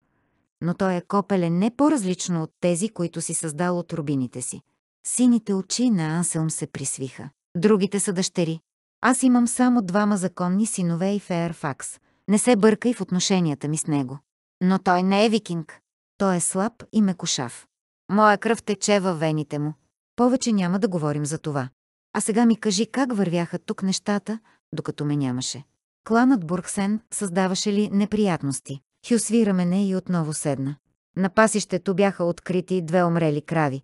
но той е копелен не по-различно от тези, които си създал от рубините си. Сините очи на Анселм се присвиха. Другите са дъщери. Аз имам само двама законни синове и Феерфакс. Не се бъркай в отношенията ми с него. Но той не е викинг. Той е слаб и мекушав. Моя кръв тече във вените му. Повече няма да говорим за това. А сега ми кажи как вървяха тук нещата, докато ме нямаше. Кланът Бургсен създаваше ли неприятности? Хю сви мене и отново седна. На пасището бяха открити две умрели крави,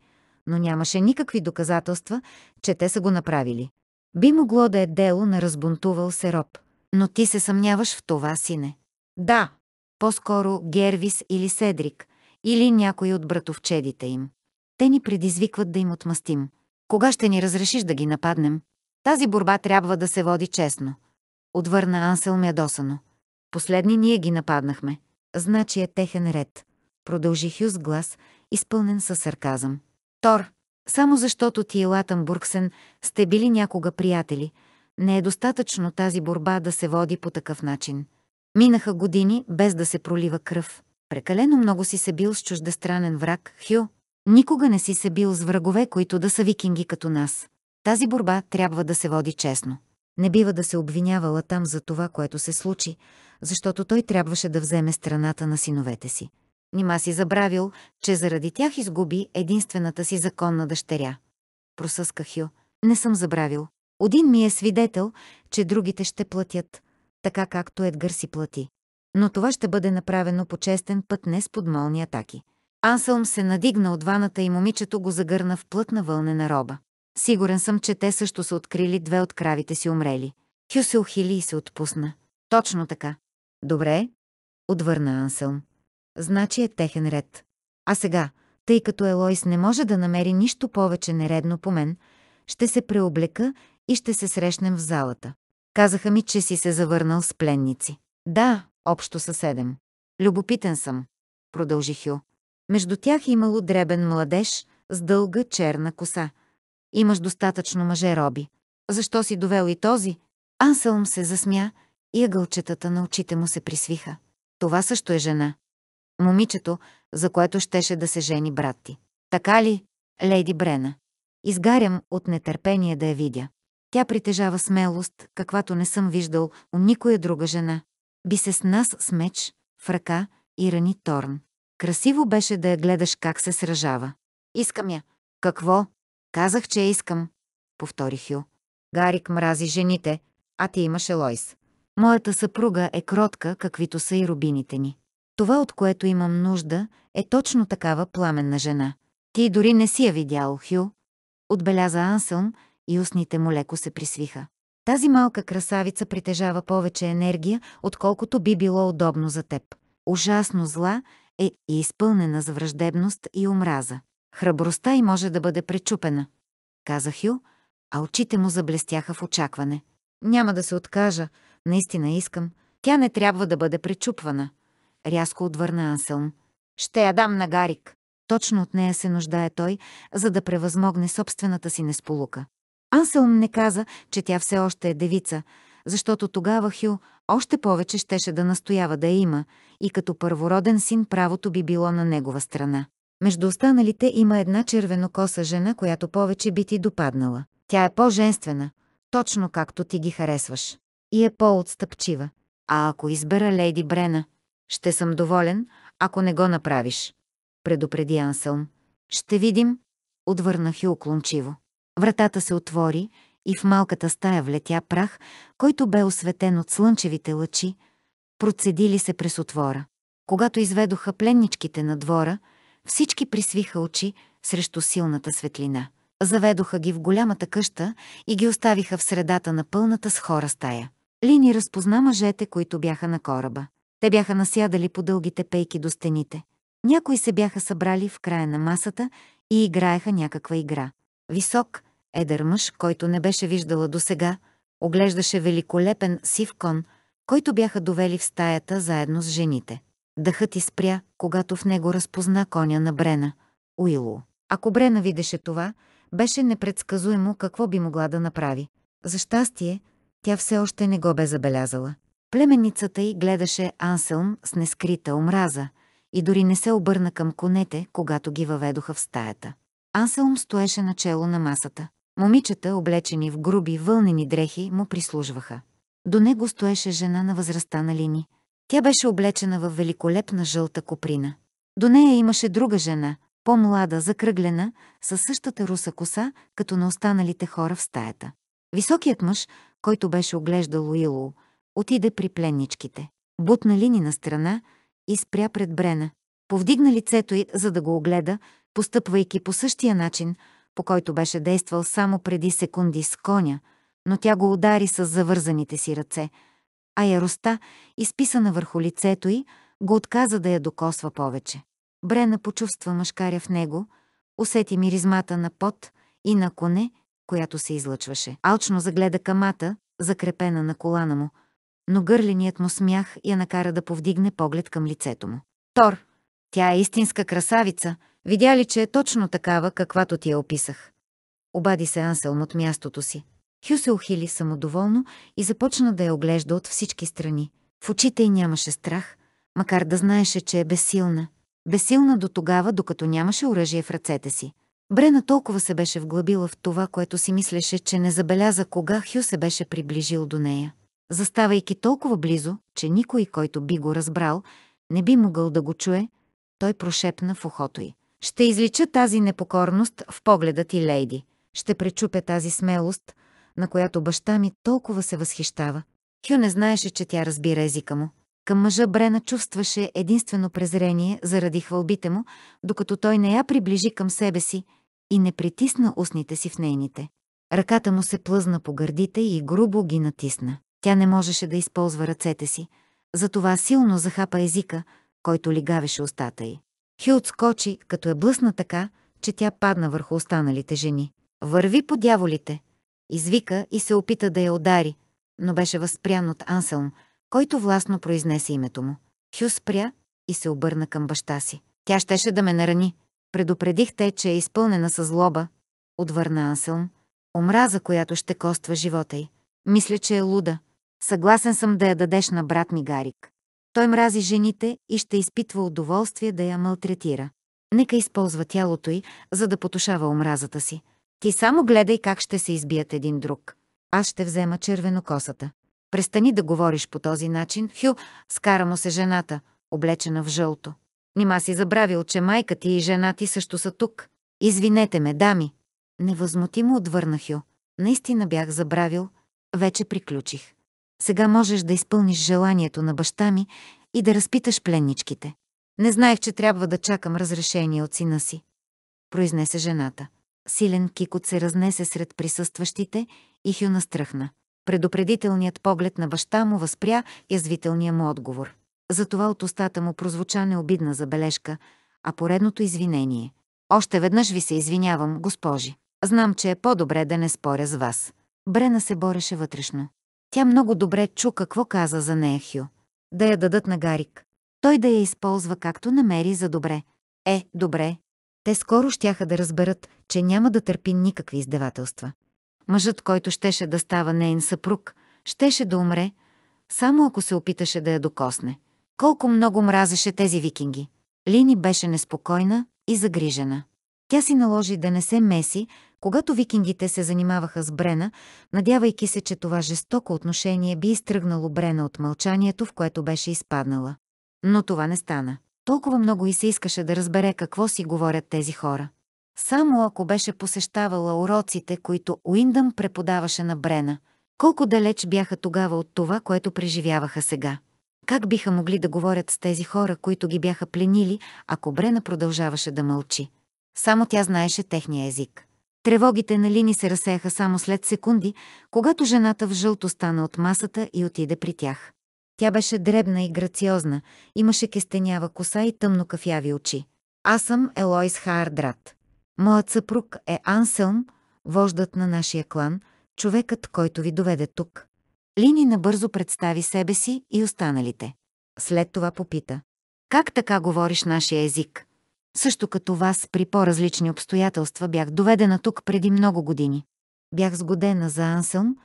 но нямаше никакви доказателства, че те са го направили. Би могло да е дело на разбунтувал се роб. Но ти се съмняваш в това, сине. Да, по-скоро Гервис или Седрик, или някой от братовчедите им. Те ни предизвикват да им отмъстим. Кога ще ни разрешиш да ги нападнем? Тази борба трябва да се води честно. Отвърна Ансел мядосано. Последни ние ги нападнахме значи е техен ред, продължи Хюс глас, изпълнен със сарказъм. Тор, само защото ти и Бурксен сте били някога приятели, не е достатъчно тази борба да се води по такъв начин. Минаха години без да се пролива кръв. Прекалено много си се бил с чуждестранен враг, Хю. Никога не си се бил с врагове, които да са викинги като нас. Тази борба трябва да се води честно. Не бива да се обвинявала там за това, което се случи, защото той трябваше да вземе страната на синовете си. Нима си забравил, че заради тях изгуби единствената си законна дъщеря. Просъска Хю. Не съм забравил. Один ми е свидетел, че другите ще платят, така както Едгар си плати. Но това ще бъде направено по честен път, не с подмолни атаки. Ансълм се надигна от ваната и момичето го загърна в плътна вълнена роба. Сигурен съм, че те също са открили две от кравите си умрели. Хю се ухили и се отпусна. Точно така. Добре, отвърна Анселм. Значи е техен ред. А сега, тъй като Елойс не може да намери нищо повече нередно по мен, ще се преоблека и ще се срещнем в залата. Казаха ми, че си се завърнал с пленници. Да, общо са седем. Любопитен съм, продължи Хю. Между тях имало дребен младеж с дълга черна коса – Имаш достатъчно мъже, Роби. Защо си довел и този? Анселм се засмя и ъгълчетата на очите му се присвиха. Това също е жена. Момичето, за което щеше да се жени брат ти. Така ли, леди Брена? Изгарям от нетърпение да я видя. Тя притежава смелост, каквато не съм виждал у никоя друга жена. Би се с нас с меч, в ръка и рани Торн. Красиво беше да я гледаш как се сражава. Искам я. Какво? Казах, че искам, повтори Хю. Гарик мрази жените, а ти имаше Лойс. Моята съпруга е кротка, каквито са и рубините ни. Това, от което имам нужда, е точно такава пламенна жена. Ти дори не си я видял, Хю. Отбеляза Анселм и устните му леко се присвиха. Тази малка красавица притежава повече енергия, отколкото би било удобно за теб. Ужасно зла е и изпълнена с враждебност и омраза. Храбростта й може да бъде пречупена, каза Хю, а очите му заблестяха в очакване. Няма да се откажа, наистина искам. Тя не трябва да бъде пречупвана, рязко отвърна Анселм. Ще я дам на Гарик. Точно от нея се нуждае той, за да превъзмогне собствената си несполука. Анселм не каза, че тя все още е девица, защото тогава Хю още повече щеше да настоява да я има и като първороден син правото би било на негова страна. Между останалите има една червенокоса жена, която повече би ти допаднала. Тя е по-женствена, точно както ти ги харесваш. И е по-отстъпчива. А ако избера Лейди Брена, ще съм доволен, ако не го направиш. Предупреди Анселм. Ще видим, отвърна Хю уклончиво. Вратата се отвори и в малката стая влетя прах, който бе осветен от слънчевите лъчи, процедили се през отвора. Когато изведоха пленничките на двора, всички присвиха очи срещу силната светлина. Заведоха ги в голямата къща и ги оставиха в средата на пълната с хора стая. Лини разпозна мъжете, които бяха на кораба. Те бяха насядали по дългите пейки до стените. Някои се бяха събрали в края на масата и играеха някаква игра. Висок, едър мъж, който не беше виждала досега, оглеждаше великолепен сив кон, който бяха довели в стаята заедно с жените. Дъхът изпря, когато в него разпозна коня на Брена – Уило. Ако Брена видеше това, беше непредсказуемо какво би могла да направи. За щастие, тя все още не го бе забелязала. Племенницата й гледаше Анселм с нескрита омраза и дори не се обърна към конете, когато ги въведоха в стаята. Анселм стоеше начело на масата. Момичета, облечени в груби вълнени дрехи, му прислужваха. До него стоеше жена на възрастта на Лини – тя беше облечена в великолепна жълта коприна. До нея имаше друга жена, по-млада, закръглена, със същата руса коса, като на останалите хора в стаята. Високият мъж, който беше оглеждал Уилоу, отиде при пленничките. Бутна лини на страна и спря пред Брена. Повдигна лицето й, за да го огледа, постъпвайки по същия начин, по който беше действал само преди секунди с коня, но тя го удари с завързаните си ръце – а яроста, изписана върху лицето й, го отказа да я докосва повече. Брена почувства мъжкаря в него, усети миризмата на пот и на коне, която се излъчваше. Алчно загледа камата, закрепена на колана му, но гърленият му смях я накара да повдигне поглед към лицето му. Тор, тя е истинска красавица, видя ли, че е точно такава, каквато ти я описах? Обади се Анселм от мястото си. Хю се ухили самодоволно и започна да я оглежда от всички страни. В очите й нямаше страх, макар да знаеше, че е безсилна. Безсилна до тогава, докато нямаше оръжие в ръцете си. Брена толкова се беше вглъбила в това, което си мислеше, че не забеляза кога Хю се беше приближил до нея. Заставайки толкова близо, че никой, който би го разбрал, не би могъл да го чуе, той прошепна в ухото й. Ще излича тази непокорност в погледа ти, лейди. Ще пречупя тази смелост, на която баща ми толкова се възхищава. Хю не знаеше, че тя разбира езика му. Към мъжа Брена чувстваше единствено презрение заради хвалбите му, докато той не я приближи към себе си и не притисна устните си в нейните. Ръката му се плъзна по гърдите и грубо ги натисна. Тя не можеше да използва ръцете си, затова силно захапа езика, който лигавеше устата й. Хю отскочи, като е блъсна така, че тя падна върху останалите жени. «Върви по дяволите!» Извика и се опита да я удари, но беше възпрян от Анселм, който властно произнесе името му. Хю спря и се обърна към баща си. Тя щеше да ме нарани. Предупредих те, че е изпълнена с злоба, отвърна Анселм. Омраза, която ще коства живота й. Мисля, че е луда. Съгласен съм да я дадеш на брат ми Гарик. Той мрази жените и ще изпитва удоволствие да я малтретира. Нека използва тялото й, за да потушава омразата си. Ти само гледай как ще се избият един друг. Аз ще взема червено косата. Престани да говориш по този начин. Хю, скара му се жената, облечена в жълто. Нима си забравил, че майка ти и жена ти също са тук. Извинете ме, дами. Невъзмутимо отвърна Хю. Наистина бях забравил. Вече приключих. Сега можеш да изпълниш желанието на баща ми и да разпиташ пленничките. Не знаех, че трябва да чакам разрешение от сина си. Произнесе жената. Силен кикот се разнесе сред присъстващите и Хю настръхна. Предупредителният поглед на баща му възпря язвителния му отговор. Затова от устата му прозвуча необидна забележка, а поредното извинение. Още веднъж ви се извинявам, госпожи. Знам, че е по-добре да не споря с вас. Брена се бореше вътрешно. Тя много добре чу какво каза за нея Хю. Да я дадат на Гарик. Той да я използва както намери за добре. Е, добре, те скоро щяха да разберат, че няма да търпи никакви издевателства. Мъжът, който щеше да става нейн съпруг, щеше да умре, само ако се опиташе да я докосне. Колко много мразеше тези викинги. Лини беше неспокойна и загрижена. Тя си наложи да не се меси, когато викингите се занимаваха с Брена, надявайки се, че това жестоко отношение би изтръгнало Брена от мълчанието, в което беше изпаднала. Но това не стана. Толкова много и се искаше да разбере какво си говорят тези хора. Само ако беше посещавала уроците, които Уиндъм преподаваше на Брена, колко далеч бяха тогава от това, което преживяваха сега. Как биха могли да говорят с тези хора, които ги бяха пленили, ако Брена продължаваше да мълчи? Само тя знаеше техния език. Тревогите на Лини се разсеяха само след секунди, когато жената в жълто стана от масата и отиде при тях. Тя беше дребна и грациозна, имаше кестенява коса и тъмно кафяви очи. Аз съм Елойс Хаардрат. Моят съпруг е Анселм, вождат на нашия клан, човекът, който ви доведе тук. Лини набързо представи себе си и останалите. След това попита. Как така говориш нашия език? Също като вас, при по-различни обстоятелства бях доведена тук преди много години. Бях сгодена за Анселм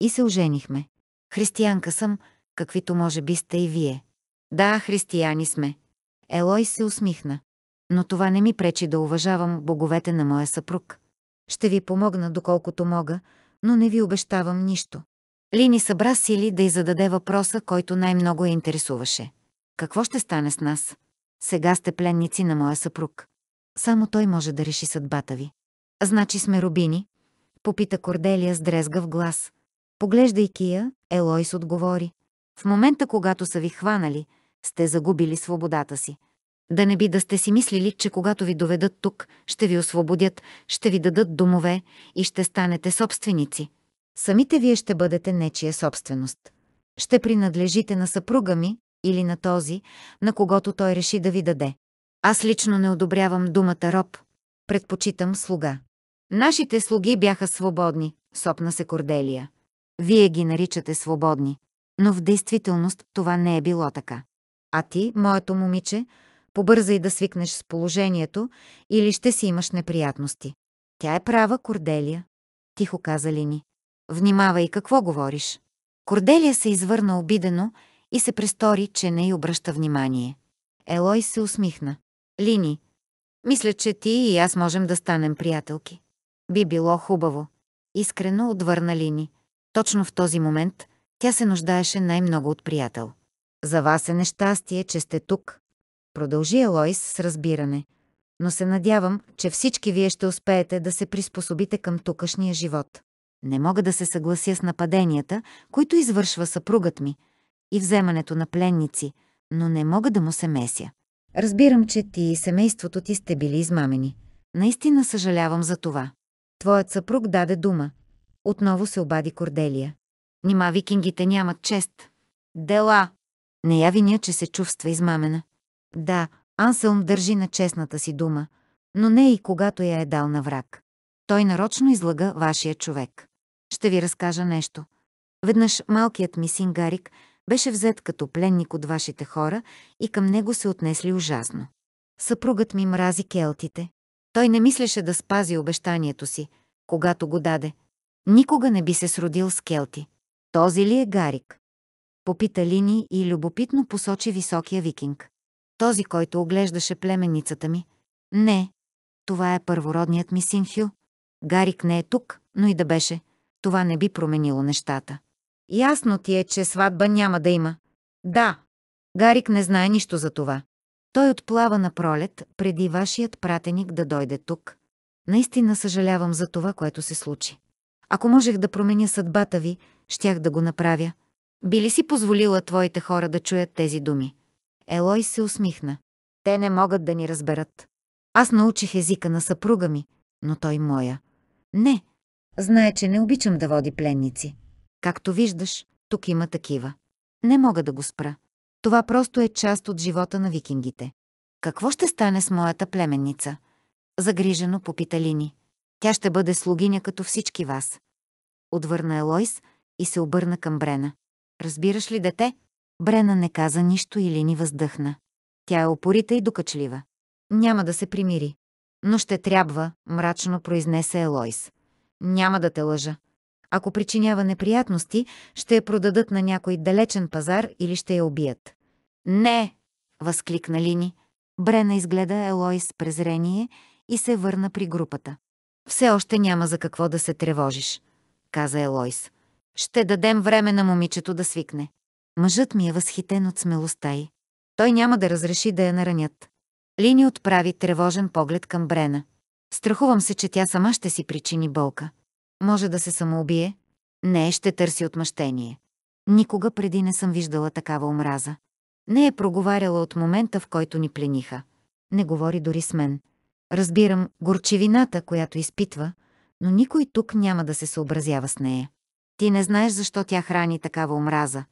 и се оженихме. Християнка съм, каквито може би сте и вие. Да, християни сме. Елой се усмихна. Но това не ми пречи да уважавам боговете на моя съпруг. Ще ви помогна доколкото мога, но не ви обещавам нищо. Лини събра сили да й зададе въпроса, който най-много я интересуваше. Какво ще стане с нас? Сега сте пленници на моя съпруг. Само той може да реши съдбата ви. Значи сме рубини? Попита Корделия с дрезгав глас. Поглеждайки я, Елойс отговори. В момента, когато са ви хванали, сте загубили свободата си. Да не би да сте си мислили, че когато ви доведат тук, ще ви освободят, ще ви дадат домове и ще станете собственици. Самите вие ще бъдете нечия собственост. Ще принадлежите на съпруга ми или на този, на когото той реши да ви даде. Аз лично не одобрявам думата роб. Предпочитам слуга. Нашите слуги бяха свободни, сопна се Корделия. Вие ги наричате свободни. Но в действителност това не е било така. А ти, моето момиче, побързай да свикнеш с положението или ще си имаш неприятности. Тя е права, Корделия, тихо каза Лини. Внимавай какво говориш. Корделия се извърна обидено и се престори, че не й обръща внимание. Елой се усмихна. Лини, мисля, че ти и аз можем да станем приятелки. Би било хубаво. Искрено отвърна Лини. Точно в този момент тя се нуждаеше най-много от приятел. За вас е нещастие, че сте тук. Продължи Елоис с разбиране. Но се надявам, че всички вие ще успеете да се приспособите към тукашния живот. Не мога да се съглася с нападенията, които извършва съпругът ми, и вземането на пленници, но не мога да му се меся. Разбирам, че ти и семейството ти сте били измамени. Наистина съжалявам за това. Твоят съпруг даде дума. Отново се обади Корделия. Нима викингите нямат чест. Дела! Не яви виня, че се чувства измамена. Да, Анселм държи на честната си дума, но не и когато я е дал на враг. Той нарочно излага вашия човек. Ще ви разкажа нещо. Веднъж малкият ми син Гарик беше взет като пленник от вашите хора и към него се отнесли ужасно. Съпругът ми мрази келтите. Той не мислеше да спази обещанието си, когато го даде. Никога не би се сродил с келти. Този ли е Гарик? Попита Лини и любопитно посочи високия викинг. Този, който оглеждаше племенницата ми. Не, това е първородният ми син Гарик не е тук, но и да беше. Това не би променило нещата. Ясно ти е, че сватба няма да има. Да. Гарик не знае нищо за това. Той отплава на пролет, преди вашият пратеник да дойде тук. Наистина съжалявам за това, което се случи. Ако можех да променя съдбата ви, щях да го направя. Би ли си позволила твоите хора да чуят тези думи? Елой се усмихна. Те не могат да ни разберат. Аз научих езика на съпруга ми, но той моя. Не. Знае, че не обичам да води пленници. Както виждаш, тук има такива. Не мога да го спра. Това просто е част от живота на викингите. Какво ще стане с моята племенница? Загрижено попита Лини. Тя ще бъде слугиня като всички вас. Отвърна Елойс, и се обърна към Брена. Разбираш ли, дете? Брена не каза нищо или ни въздъхна. Тя е опорита и докачлива. Няма да се примири. Но ще трябва, мрачно произнесе Елойс. Няма да те лъжа. Ако причинява неприятности, ще я продадат на някой далечен пазар или ще я убият. Не! възкликна Лини. Брена изгледа Елойс с презрение и се върна при групата. Все още няма за какво да се тревожиш, каза Елойс. Ще дадем време на момичето да свикне. Мъжът ми е възхитен от смелостта й. Той няма да разреши да я наранят. Лини отправи тревожен поглед към Брена. Страхувам се, че тя сама ще си причини болка. Може да се самоубие. Не, ще търси отмъщение. Никога преди не съм виждала такава омраза. Не е проговаряла от момента, в който ни плениха. Не говори дори с мен. Разбирам горчевината, която изпитва, но никой тук няма да се съобразява с нея. Ти не знаеш защо тя храни такава омраза.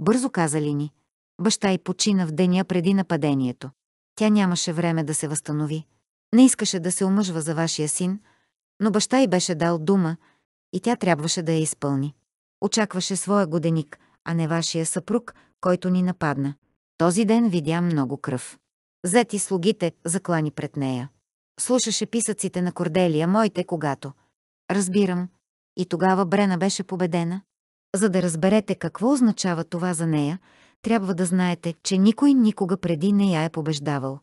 Бързо каза Лини. Баща й почина в деня преди нападението. Тя нямаше време да се възстанови. Не искаше да се омъжва за вашия син, но баща й беше дал дума и тя трябваше да я изпълни. Очакваше своя годеник, а не вашия съпруг, който ни нападна. Този ден видя много кръв. Зети слугите заклани пред нея. Слушаше писъците на Корделия, моите когато. Разбирам, и тогава Брена беше победена. За да разберете какво означава това за нея, трябва да знаете, че никой никога преди не я е побеждавал.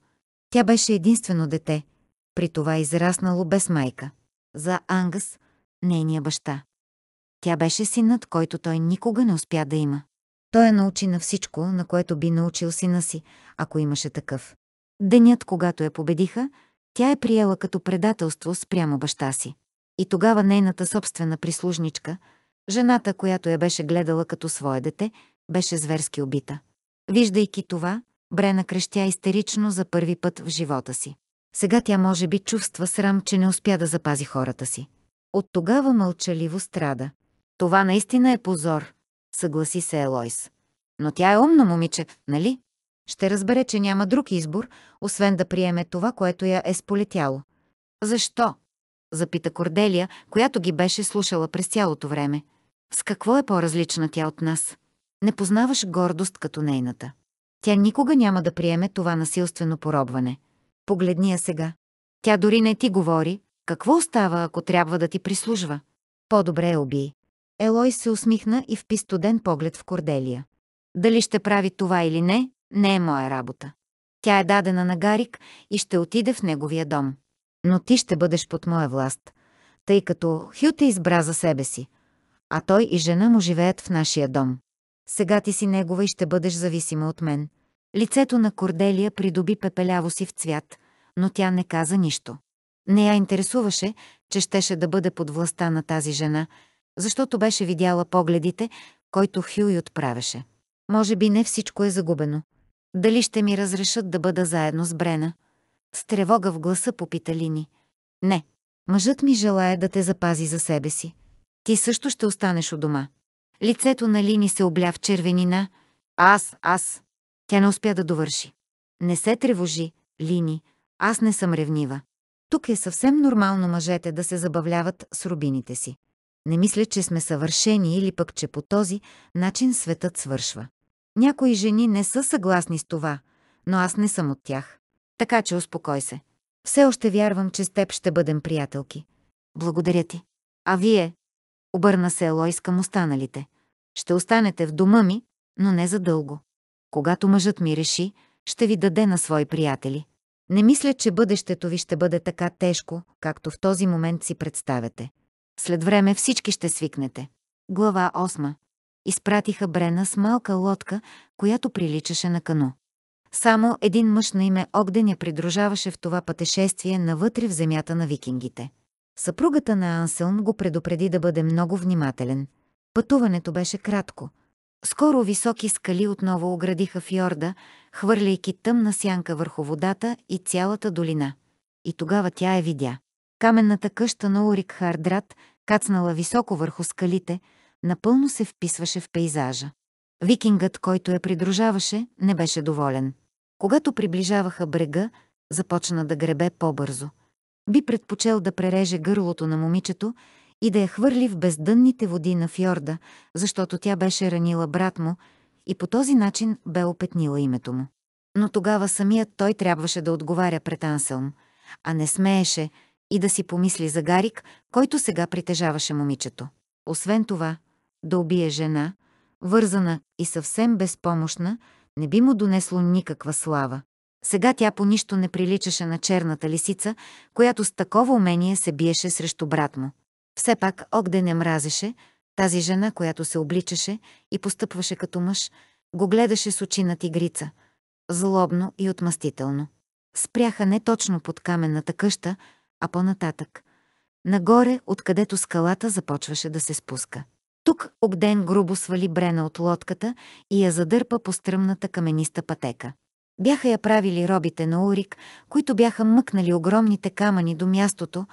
Тя беше единствено дете, при това израснало без майка. За Ангас, нейния баща. Тя беше синът, който той никога не успя да има. Той я е научи на всичко, на което би научил сина си, ако имаше такъв. Денят, когато я победиха, тя е приела като предателство спрямо баща си. И тогава нейната собствена прислужничка, жената, която я беше гледала като свое дете, беше зверски убита. Виждайки това, Брена крещя истерично за първи път в живота си. Сега тя може би чувства срам, че не успя да запази хората си. От тогава мълчаливо страда. Това наистина е позор, съгласи се Елойс. Но тя е умна, момиче, нали? Ще разбере, че няма друг избор, освен да приеме това, което я е сполетяло. Защо? запита Корделия, която ги беше слушала през цялото време. С какво е по-различна тя от нас? Не познаваш гордост като нейната. Тя никога няма да приеме това насилствено поробване. Погледни я сега. Тя дори не ти говори. Какво остава, ако трябва да ти прислужва? По-добре убий. Елой се усмихна и впи студен поглед в Корделия. Дали ще прави това или не, не е моя работа. Тя е дадена на Гарик и ще отиде в неговия дом но ти ще бъдеш под моя власт, тъй като Хю те избра за себе си, а той и жена му живеят в нашия дом. Сега ти си негова и ще бъдеш зависима от мен. Лицето на Корделия придоби пепеляво си в цвят, но тя не каза нищо. Не я интересуваше, че щеше да бъде под властта на тази жена, защото беше видяла погледите, който Хю и отправеше. Може би не всичко е загубено. Дали ще ми разрешат да бъда заедно с Брена? С тревога в гласа попита Лини. Не, мъжът ми желая да те запази за себе си. Ти също ще останеш у дома. Лицето на Лини се обля в червенина. Аз, аз. Тя не успя да довърши. Не се тревожи, Лини. Аз не съм ревнива. Тук е съвсем нормално мъжете да се забавляват с рубините си. Не мисля, че сме съвършени или пък, че по този начин светът свършва. Някои жени не са съгласни с това, но аз не съм от тях. Така че успокой се. Все още вярвам, че с теб ще бъдем приятелки. Благодаря ти. А вие? Обърна се Елойс към останалите. Ще останете в дома ми, но не за дълго. Когато мъжът ми реши, ще ви даде на свои приятели. Не мисля, че бъдещето ви ще бъде така тежко, както в този момент си представяте. След време всички ще свикнете. Глава 8. Изпратиха Брена с малка лодка, която приличаше на кано. Само един мъж на име Огден я придружаваше в това пътешествие навътре в земята на викингите. Съпругата на Анселм го предупреди да бъде много внимателен. Пътуването беше кратко. Скоро високи скали отново оградиха фьорда, хвърляйки тъмна сянка върху водата и цялата долина. И тогава тя я видя. Каменната къща на Урик Хардрат, кацнала високо върху скалите, напълно се вписваше в пейзажа. Викингът, който я придружаваше, не беше доволен. Когато приближаваха брега, започна да гребе по-бързо. Би предпочел да пререже гърлото на момичето и да я хвърли в бездънните води на фьорда, защото тя беше ранила брат му и по този начин бе опетнила името му. Но тогава самият той трябваше да отговаря пред Анселм, а не смееше и да си помисли за Гарик, който сега притежаваше момичето. Освен това, да убие жена – вързана и съвсем безпомощна, не би му донесло никаква слава. Сега тя по нищо не приличаше на черната лисица, която с такова умение се биеше срещу брат му. Все пак Огден не мразеше, тази жена, която се обличаше и постъпваше като мъж, го гледаше с очи на тигрица, злобно и отмъстително. Спряха не точно под каменната къща, а по-нататък. Нагоре, откъдето скалата започваше да се спуска. Тук Обден грубо свали Брена от лодката и я задърпа по стръмната камениста пътека. Бяха я правили робите на Урик, които бяха мъкнали огромните камъни до мястото,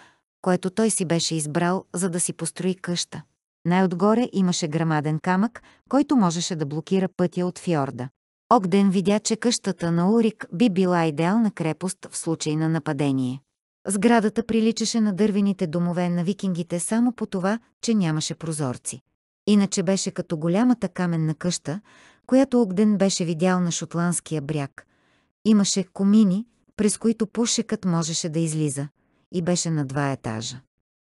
което той си беше избрал, за да си построи къща. Най-отгоре имаше грамаден камък, който можеше да блокира пътя от фьорда. Огден видя, че къщата на Урик би била идеална крепост в случай на нападение. Сградата приличаше на дървените домове на викингите само по това, че нямаше прозорци. Иначе беше като голямата каменна къща, която Огден беше видял на шотландския бряг. Имаше комини, през които пушекът можеше да излиза, и беше на два етажа.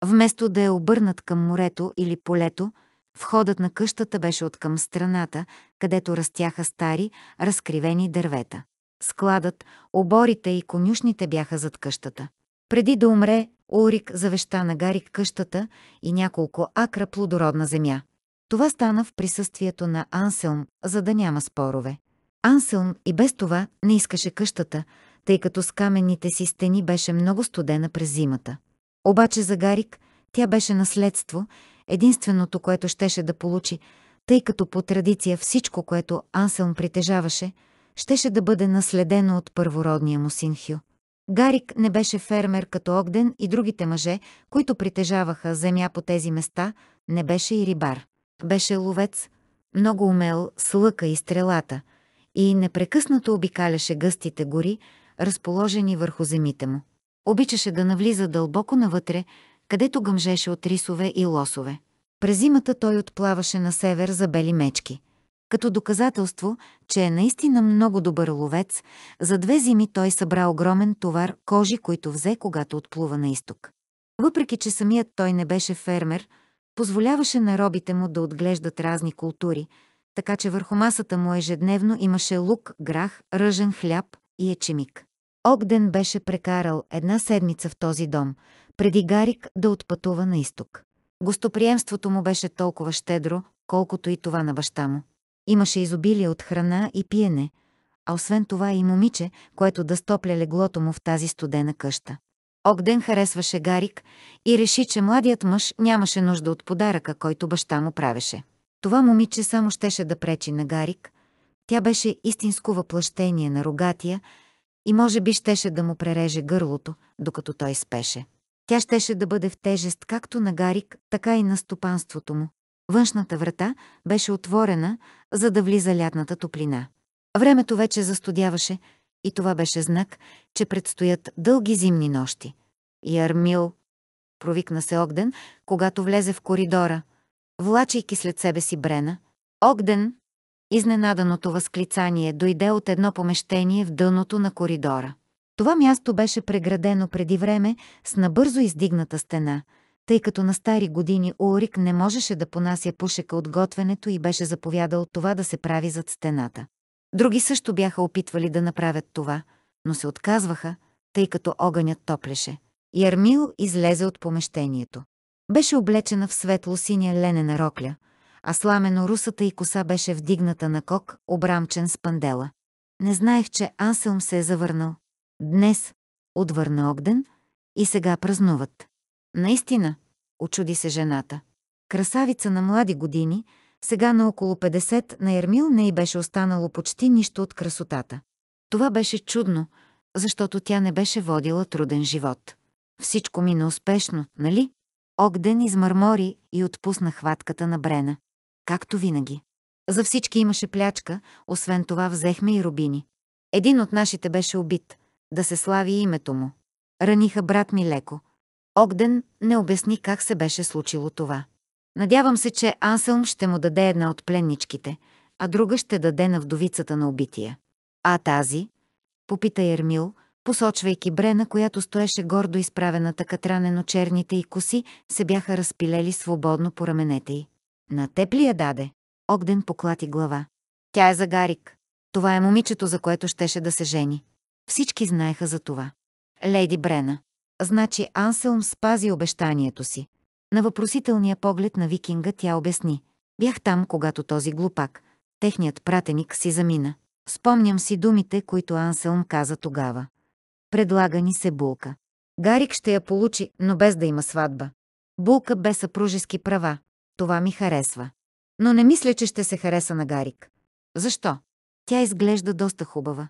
Вместо да е обърнат към морето или полето, входът на къщата беше от към страната, където растяха стари, разкривени дървета. Складът, оборите и конюшните бяха зад къщата. Преди да умре, Орик завеща на Гарик къщата и няколко акра плодородна земя. Това стана в присъствието на Анселм, за да няма спорове. Анселм и без това не искаше къщата, тъй като с каменните си стени беше много студена през зимата. Обаче за Гарик тя беше наследство, единственото, което щеше да получи, тъй като по традиция всичко, което Анселм притежаваше, щеше да бъде наследено от първородния му син Хю. Гарик не беше фермер като Огден и другите мъже, които притежаваха земя по тези места, не беше и рибар. Беше ловец, много умел с лъка и стрелата и непрекъснато обикаляше гъстите гори, разположени върху земите му. Обичаше да навлиза дълбоко навътре, където гъмжеше от рисове и лосове. През зимата той отплаваше на север за бели мечки. Като доказателство, че е наистина много добър ловец, за две зими той събра огромен товар кожи, които взе, когато отплува на изток. Въпреки, че самият той не беше фермер, Позволяваше на робите му да отглеждат разни култури, така че върху масата му ежедневно имаше лук, грах, ръжен хляб и ечемик. Огден беше прекарал една седмица в този дом, преди Гарик да отпътува на изток. Гостоприемството му беше толкова щедро, колкото и това на баща му. Имаше изобилие от храна и пиене, а освен това и момиче, което да стопля леглото му в тази студена къща. Огден харесваше Гарик и реши, че младият мъж нямаше нужда от подаръка, който баща му правеше. Това момиче само щеше да пречи на Гарик. Тя беше истинско въплъщение на рогатия и може би щеше да му пререже гърлото, докато той спеше. Тя щеше да бъде в тежест както на Гарик, така и на стопанството му. Външната врата беше отворена, за да влиза лятната топлина. Времето вече застудяваше, и това беше знак, че предстоят дълги зимни нощи. Ярмил, провикна се Огден, когато влезе в коридора, влачайки след себе си Брена. Огден! Изненаданото възклицание дойде от едно помещение в дъното на коридора. Това място беше преградено преди време с набързо издигната стена, тъй като на стари години Уорик не можеше да понася пушека от готвенето и беше заповядал това да се прави зад стената. Други също бяха опитвали да направят това, но се отказваха, тъй като огънят топлеше. Ярмил излезе от помещението. Беше облечена в светло-синя ленена рокля, а сламено русата и коса беше вдигната на кок, обрамчен с пандела. Не знаех, че Анселм се е завърнал. Днес отвърна Огден и сега празнуват. Наистина, очуди се жената. Красавица на млади години – сега на около 50 на Ермил не й беше останало почти нищо от красотата. Това беше чудно, защото тя не беше водила труден живот. Всичко мина успешно, нали? Огден измърмори и отпусна хватката на Брена. Както винаги. За всички имаше плячка, освен това взехме и рубини. Един от нашите беше убит, да се слави името му. Раниха брат ми леко. Огден не обясни как се беше случило това. Надявам се, че Анселм ще му даде една от пленничките, а друга ще даде на вдовицата на убития. А тази? Попита Ермил, посочвайки Брена, която стоеше гордо изправената катранено черните и коси, се бяха разпилели свободно по раменете й. На теб ли я даде? Огден поклати глава. Тя е за Гарик. Това е момичето, за което щеше да се жени. Всички знаеха за това. Леди Брена. Значи Анселм спази обещанието си. На въпросителния поглед на викинга тя обясни. Бях там, когато този глупак, техният пратеник, си замина. Спомням си думите, които Анселм каза тогава. Предлага ни се булка. Гарик ще я получи, но без да има сватба. Булка без съпружески права. Това ми харесва. Но не мисля, че ще се хареса на Гарик. Защо? Тя изглежда доста хубава.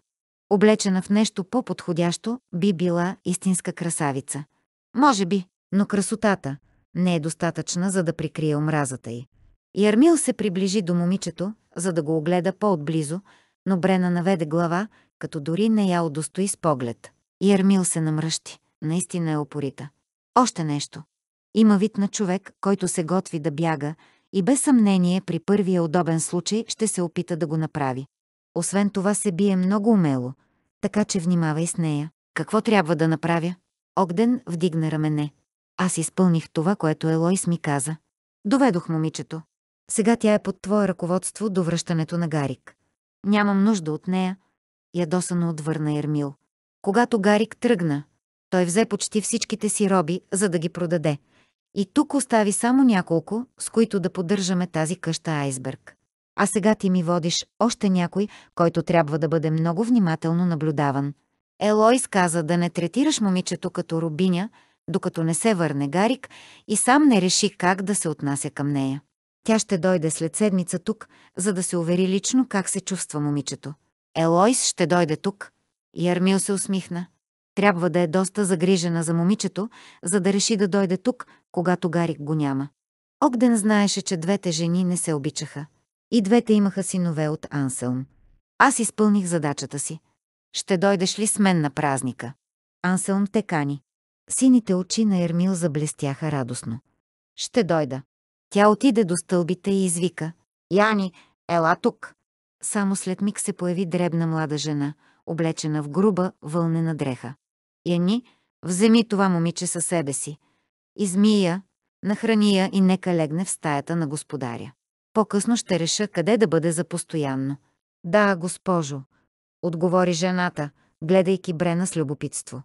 Облечена в нещо по-подходящо, би била истинска красавица. Може би, но красотата, не е достатъчна, за да прикрие омразата й. Ярмил се приближи до момичето, за да го огледа по-отблизо, но Брена наведе глава, като дори не я удостои с поглед. Ярмил се намръщи. Наистина е опорита. Още нещо. Има вид на човек, който се готви да бяга и без съмнение при първия удобен случай ще се опита да го направи. Освен това се бие много умело, така че внимавай с нея. Какво трябва да направя? Огден вдигна рамене. Аз изпълних това, което Елойс ми каза. Доведох момичето. Сега тя е под твое ръководство до връщането на Гарик. Нямам нужда от нея, ядосано отвърна Ермил. Когато Гарик тръгна, той взе почти всичките си роби, за да ги продаде. И тук остави само няколко, с които да поддържаме тази къща Айсберг. А сега ти ми водиш още някой, който трябва да бъде много внимателно наблюдаван. Елойс каза да не третираш момичето като рубиня, докато не се върне Гарик и сам не реши как да се отнася към нея. Тя ще дойде след седмица тук, за да се увери лично как се чувства момичето. Елойс ще дойде тук. И Армил се усмихна. Трябва да е доста загрижена за момичето, за да реши да дойде тук, когато Гарик го няма. Огден знаеше, че двете жени не се обичаха. И двете имаха синове от Анселм. Аз изпълних задачата си. Ще дойдеш ли с мен на празника? Анселм те кани. Сините очи на Ермил заблестяха радостно. «Ще дойда». Тя отиде до стълбите и извика. «Яни, ела тук!» Само след миг се появи дребна млада жена, облечена в груба, вълнена дреха. «Яни, вземи това момиче със себе си. Изми я, нахрани я и нека легне в стаята на господаря. По-късно ще реша къде да бъде за постоянно». «Да, госпожо», отговори жената, гледайки Брена с любопитство.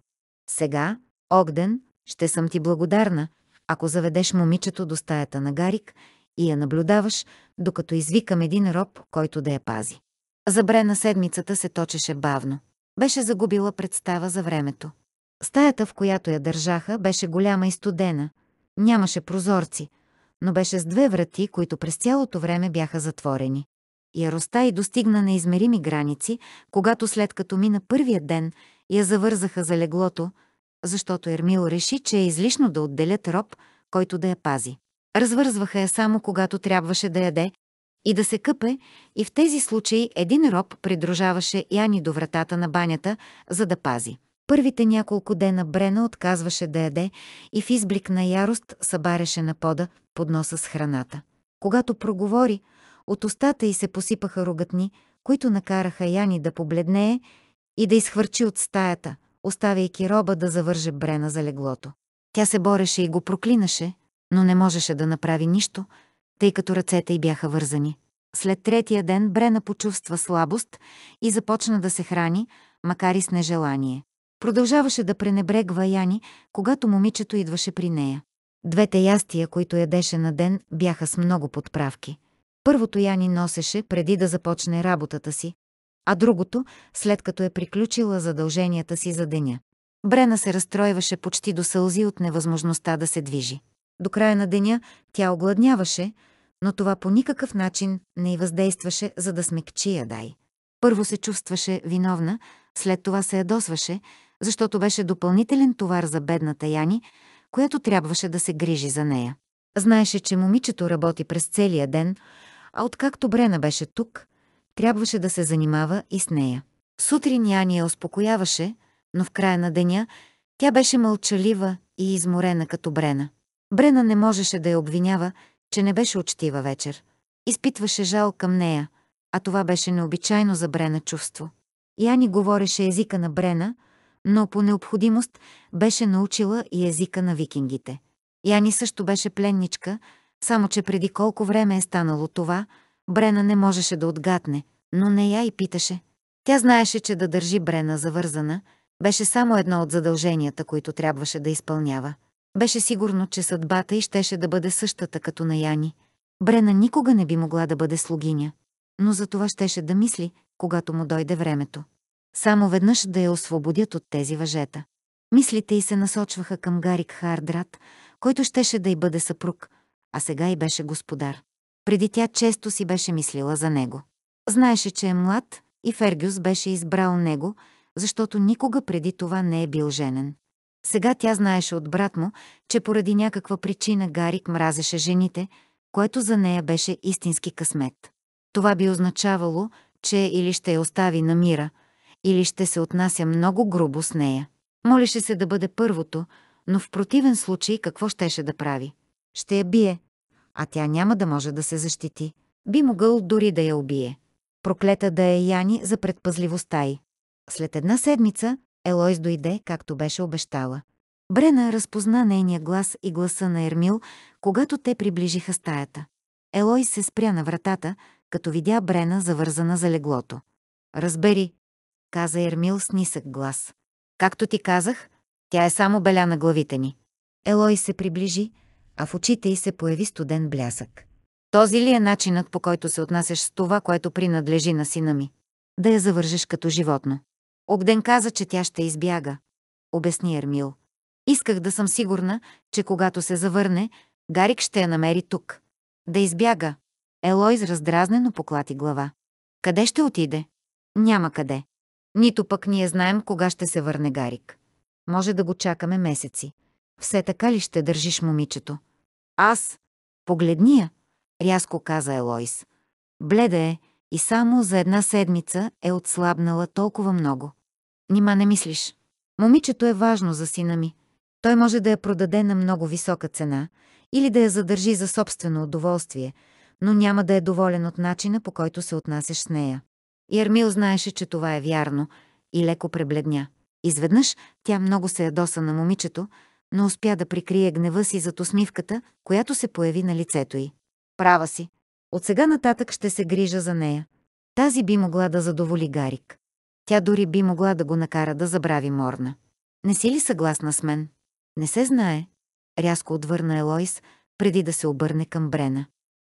Сега, Огден, ще съм ти благодарна, ако заведеш момичето до стаята на Гарик и я наблюдаваш, докато извикам един роб, който да я пази. За Брена седмицата се точеше бавно. Беше загубила представа за времето. Стаята, в която я държаха, беше голяма и студена. Нямаше прозорци, но беше с две врати, които през цялото време бяха затворени. Яроста и достигна неизмерими граници, когато след като мина първия ден я завързаха за леглото, защото Ермил реши, че е излишно да отделят роб, който да я пази. Развързваха я само когато трябваше да яде и да се къпе, и в тези случаи един роб придружаваше Яни до вратата на банята, за да пази. Първите няколко дена Брена отказваше да яде и в изблик на ярост събаряше на пода под носа с храната. Когато проговори, от устата й се посипаха ругътни, които накараха Яни да побледнее и да изхвърчи от стаята – оставяйки роба да завърже Брена за леглото. Тя се бореше и го проклинаше, но не можеше да направи нищо, тъй като ръцете й бяха вързани. След третия ден Брена почувства слабост и започна да се храни, макар и с нежелание. Продължаваше да пренебрегва Яни, когато момичето идваше при нея. Двете ястия, които ядеше на ден, бяха с много подправки. Първото Яни носеше преди да започне работата си, а другото, след като е приключила задълженията си за деня. Брена се разстройваше почти до сълзи от невъзможността да се движи. До края на деня тя огладняваше, но това по никакъв начин не й въздействаше, за да смекчи ядай. Първо се чувстваше виновна, след това се ядосваше, защото беше допълнителен товар за бедната Яни, която трябваше да се грижи за нея. Знаеше, че момичето работи през целия ден, а откакто Брена беше тук, трябваше да се занимава и с нея. Сутрин Яни я успокояваше, но в края на деня тя беше мълчалива и изморена като Брена. Брена не можеше да я обвинява, че не беше учтива вечер. Изпитваше жал към нея, а това беше необичайно за Брена чувство. Яни говореше езика на Брена, но по необходимост беше научила и езика на викингите. Яни също беше пленничка, само че преди колко време е станало това – Брена не можеше да отгатне, но не я и питаше. Тя знаеше, че да държи Брена завързана беше само едно от задълженията, които трябваше да изпълнява. Беше сигурно, че съдбата й щеше да бъде същата като на Яни. Брена никога не би могла да бъде слугиня, но за това щеше да мисли, когато му дойде времето. Само веднъж да я освободят от тези въжета. Мислите й се насочваха към Гарик Хардрат, който щеше да й бъде съпруг, а сега и беше господар. Преди тя често си беше мислила за него. Знаеше, че е млад и Фергюс беше избрал него, защото никога преди това не е бил женен. Сега тя знаеше от брат му, че поради някаква причина Гарик мразеше жените, което за нея беше истински късмет. Това би означавало, че или ще я остави на мира, или ще се отнася много грубо с нея. Молеше се да бъде първото, но в противен случай какво щеше да прави? Ще я бие, а тя няма да може да се защити. Би могъл дори да я убие. Проклета да е Яни за предпазливостта й. След една седмица Елойс дойде, както беше обещала. Брена разпозна нейния глас и гласа на Ермил, когато те приближиха стаята. Елой се спря на вратата, като видя Брена завързана за леглото. «Разбери», каза Ермил с нисък глас. «Както ти казах, тя е само беля на главите ни». Елой се приближи, а в очите й се появи студен блясък. Този ли е начинът по който се отнасяш с това, което принадлежи на сина ми? Да я завържеш като животно. Огден каза, че тя ще избяга, обясни Ермил. Исках да съм сигурна, че когато се завърне, Гарик ще я намери тук. Да избяга. Елойз раздразнено поклати глава. Къде ще отиде? Няма къде. Нито пък ние знаем кога ще се върне Гарик. Може да го чакаме месеци. Все така ли ще държиш момичето? Аз! Погледни я! Рязко каза Елоис. Бледа е и само за една седмица е отслабнала толкова много. Нима не мислиш. Момичето е важно за сина ми. Той може да я продаде на много висока цена или да я задържи за собствено удоволствие, но няма да е доволен от начина, по който се отнасяш с нея. Ярмил знаеше, че това е вярно и леко пребледня. Изведнъж тя много се ядоса на момичето, но успя да прикрие гнева си зад усмивката, която се появи на лицето й. Права си. От сега нататък ще се грижа за нея. Тази би могла да задоволи Гарик. Тя дори би могла да го накара да забрави Морна. Не си ли съгласна с мен? Не се знае. Рязко отвърна Елойс, преди да се обърне към Брена.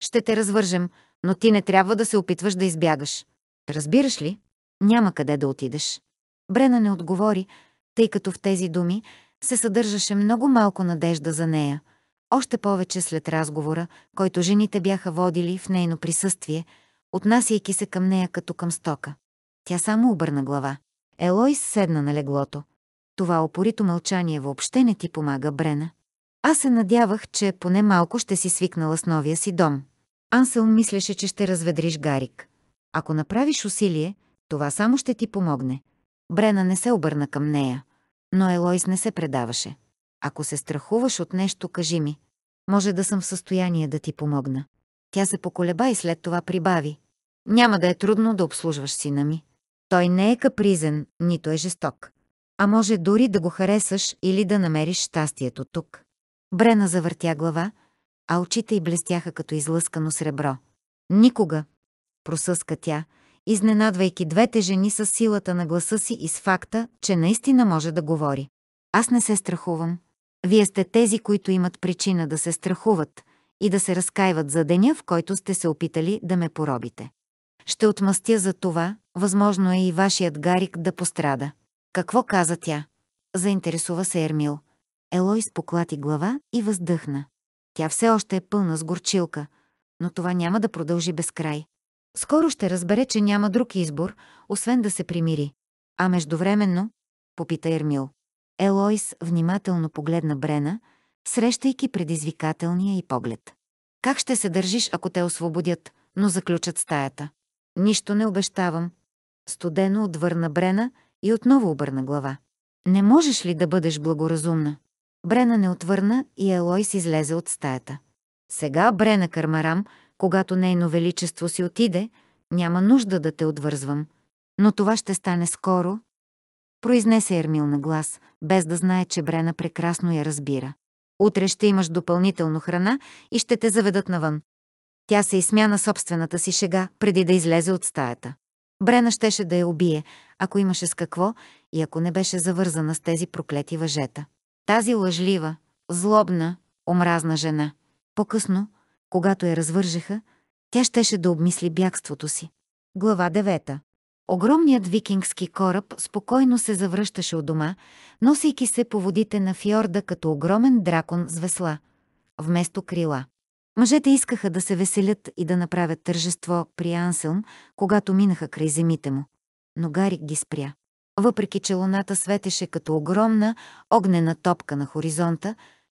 Ще те развържем, но ти не трябва да се опитваш да избягаш. Разбираш ли? Няма къде да отидеш. Брена не отговори, тъй като в тези думи се съдържаше много малко надежда за нея, още повече след разговора, който жените бяха водили в нейно присъствие, отнасяйки се към нея като към стока. Тя само обърна глава. Елойс седна на леглото. Това опорито мълчание въобще не ти помага, Брена. Аз се надявах, че поне малко ще си свикнала с новия си дом. Ансел мислеше, че ще разведриш Гарик. Ако направиш усилие, това само ще ти помогне. Брена не се обърна към нея но Елойс не се предаваше. Ако се страхуваш от нещо, кажи ми. Може да съм в състояние да ти помогна. Тя се поколеба и след това прибави. Няма да е трудно да обслужваш сина ми. Той не е капризен, нито е жесток. А може дори да го харесаш или да намериш щастието тук. Брена завъртя глава, а очите й блестяха като излъскано сребро. Никога, просъска тя, изненадвайки двете жени с силата на гласа си и с факта, че наистина може да говори. Аз не се страхувам. Вие сте тези, които имат причина да се страхуват и да се разкаиват за деня, в който сте се опитали да ме поробите. Ще отмъстя за това, възможно е и вашият Гарик да пострада. Какво каза тя? Заинтересува се Ермил. Елой споклати глава и въздъхна. Тя все още е пълна с горчилка, но това няма да продължи безкрай. Скоро ще разбере, че няма друг избор, освен да се примири. А междувременно, попита Ермил. Елойс внимателно погледна Брена, срещайки предизвикателния и поглед. Как ще се държиш, ако те освободят, но заключат стаята? Нищо не обещавам. Студено отвърна Брена и отново обърна глава. Не можеш ли да бъдеш благоразумна? Брена не отвърна и Елойс излезе от стаята. Сега Брена Кармарам когато Нейно Величество си отиде, няма нужда да те отвързвам. Но това ще стане скоро, произнесе Ермил на глас, без да знае, че Брена прекрасно я разбира. Утре ще имаш допълнително храна и ще те заведат навън. Тя се изсмя на собствената си шега, преди да излезе от стаята. Брена щеше да я убие, ако имаше с какво и ако не беше завързана с тези проклети въжета. Тази лъжлива, злобна, омразна жена. По-късно, когато я развържеха, тя щеше да обмисли бягството си. Глава 9. Огромният викингски кораб спокойно се завръщаше от дома, носейки се по водите на фьорда като огромен дракон с весла, вместо крила. Мъжете искаха да се веселят и да направят тържество при Анселм, когато минаха край земите му. Но Гарик ги спря. Въпреки, че луната светеше като огромна огнена топка на хоризонта,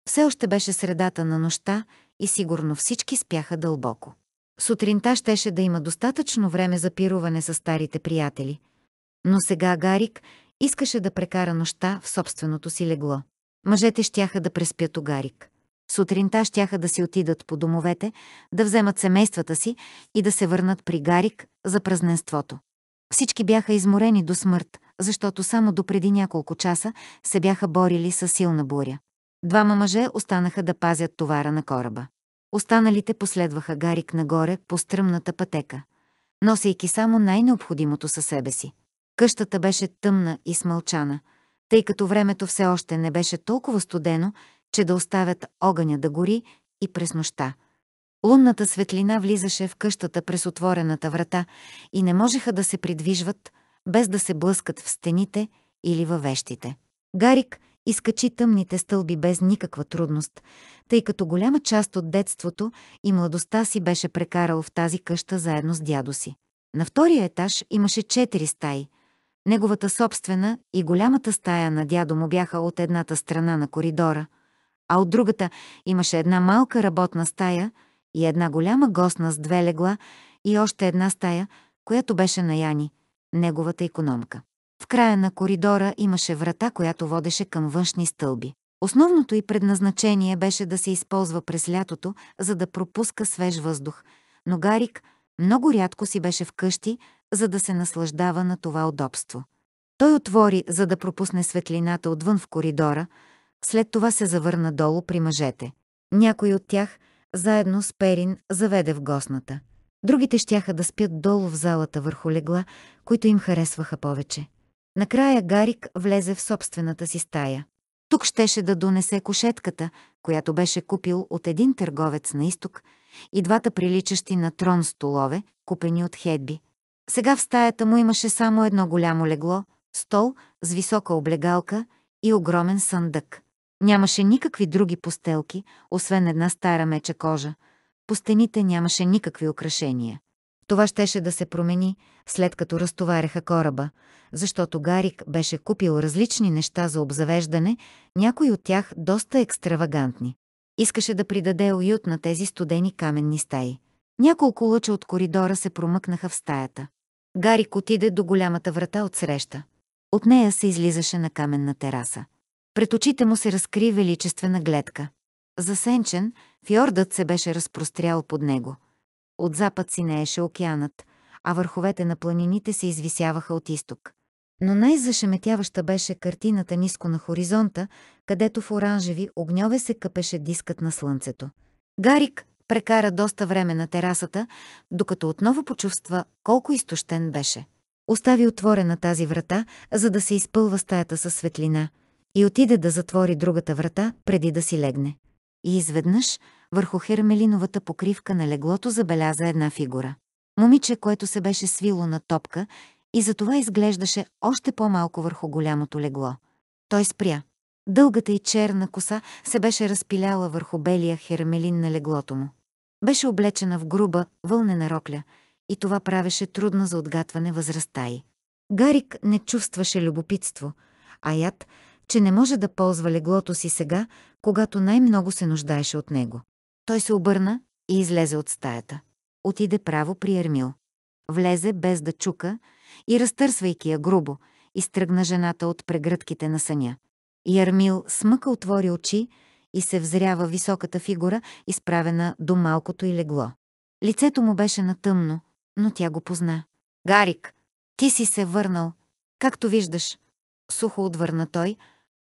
все още беше средата на нощта и сигурно всички спяха дълбоко. Сутринта щеше да има достатъчно време за пируване с старите приятели, но сега Гарик искаше да прекара нощта в собственото си легло. Мъжете щяха да преспят у Гарик. Сутринта щяха да си отидат по домовете, да вземат семействата си и да се върнат при Гарик за празненството. Всички бяха изморени до смърт, защото само допреди няколко часа се бяха борили с силна буря. Двама мъже останаха да пазят товара на кораба. Останалите последваха Гарик нагоре по стръмната пътека, носейки само най-необходимото със себе си. Къщата беше тъмна и смълчана, тъй като времето все още не беше толкова студено, че да оставят огъня да гори и през нощта. Лунната светлина влизаше в къщата през отворената врата и не можеха да се придвижват, без да се блъскат в стените или във вещите. Гарик изкачи тъмните стълби без никаква трудност, тъй като голяма част от детството и младостта си беше прекарал в тази къща заедно с дядо си. На втория етаж имаше четири стаи. Неговата собствена и голямата стая на дядо му бяха от едната страна на коридора, а от другата имаше една малка работна стая и една голяма гостна с две легла и още една стая, която беше на Яни, неговата економка. В края на коридора имаше врата, която водеше към външни стълби. Основното й предназначение беше да се използва през лятото, за да пропуска свеж въздух, но Гарик много рядко си беше вкъщи, за да се наслаждава на това удобство. Той отвори, за да пропусне светлината отвън в коридора, след това се завърна долу при мъжете. Някой от тях, заедно с Перин, заведе в гостната. Другите щяха да спят долу в залата върху легла, които им харесваха повече. Накрая Гарик влезе в собствената си стая. Тук щеше да донесе кошетката, която беше купил от един търговец на изток, и двата приличащи на трон столове, купени от Хедби. Сега в стаята му имаше само едно голямо легло, стол с висока облегалка и огромен съндък. Нямаше никакви други постелки, освен една стара меча кожа. По стените нямаше никакви украшения. Това щеше да се промени, след като разтоваряха кораба, защото Гарик беше купил различни неща за обзавеждане, някои от тях доста екстравагантни. Искаше да придаде уют на тези студени каменни стаи. Няколко лъча от коридора се промъкнаха в стаята. Гарик отиде до голямата врата от среща. От нея се излизаше на каменна тераса. Пред очите му се разкри величествена гледка. Засенчен, фьордът се беше разпрострял под него – от запад си нееше океанът, а върховете на планините се извисяваха от изток. Но най-зашеметяваща беше картината ниско на хоризонта, където в оранжеви огньове се къпеше дискът на слънцето. Гарик прекара доста време на терасата, докато отново почувства колко изтощен беше. Остави отворена тази врата, за да се изпълва стаята със светлина, и отиде да затвори другата врата, преди да си легне. И изведнъж върху хермелиновата покривка на леглото забеляза една фигура. Момиче, което се беше свило на топка и затова изглеждаше още по-малко върху голямото легло. Той спря. Дългата и черна коса се беше разпиляла върху белия хермелин на леглото му. Беше облечена в груба, вълнена рокля и това правеше трудно за отгатване възрастта й. Гарик не чувстваше любопитство, а яд, че не може да ползва леглото си сега, когато най-много се нуждаеше от него. Той се обърна и излезе от стаята. Отиде право при Ермил. Влезе без да чука и, разтърсвайки я грубо, изтръгна жената от прегръдките на съня. И Ермил смъка отвори очи и се взрява високата фигура, изправена до малкото и легло. Лицето му беше натъмно, но тя го позна. «Гарик, ти си се върнал, както виждаш», сухо отвърна той,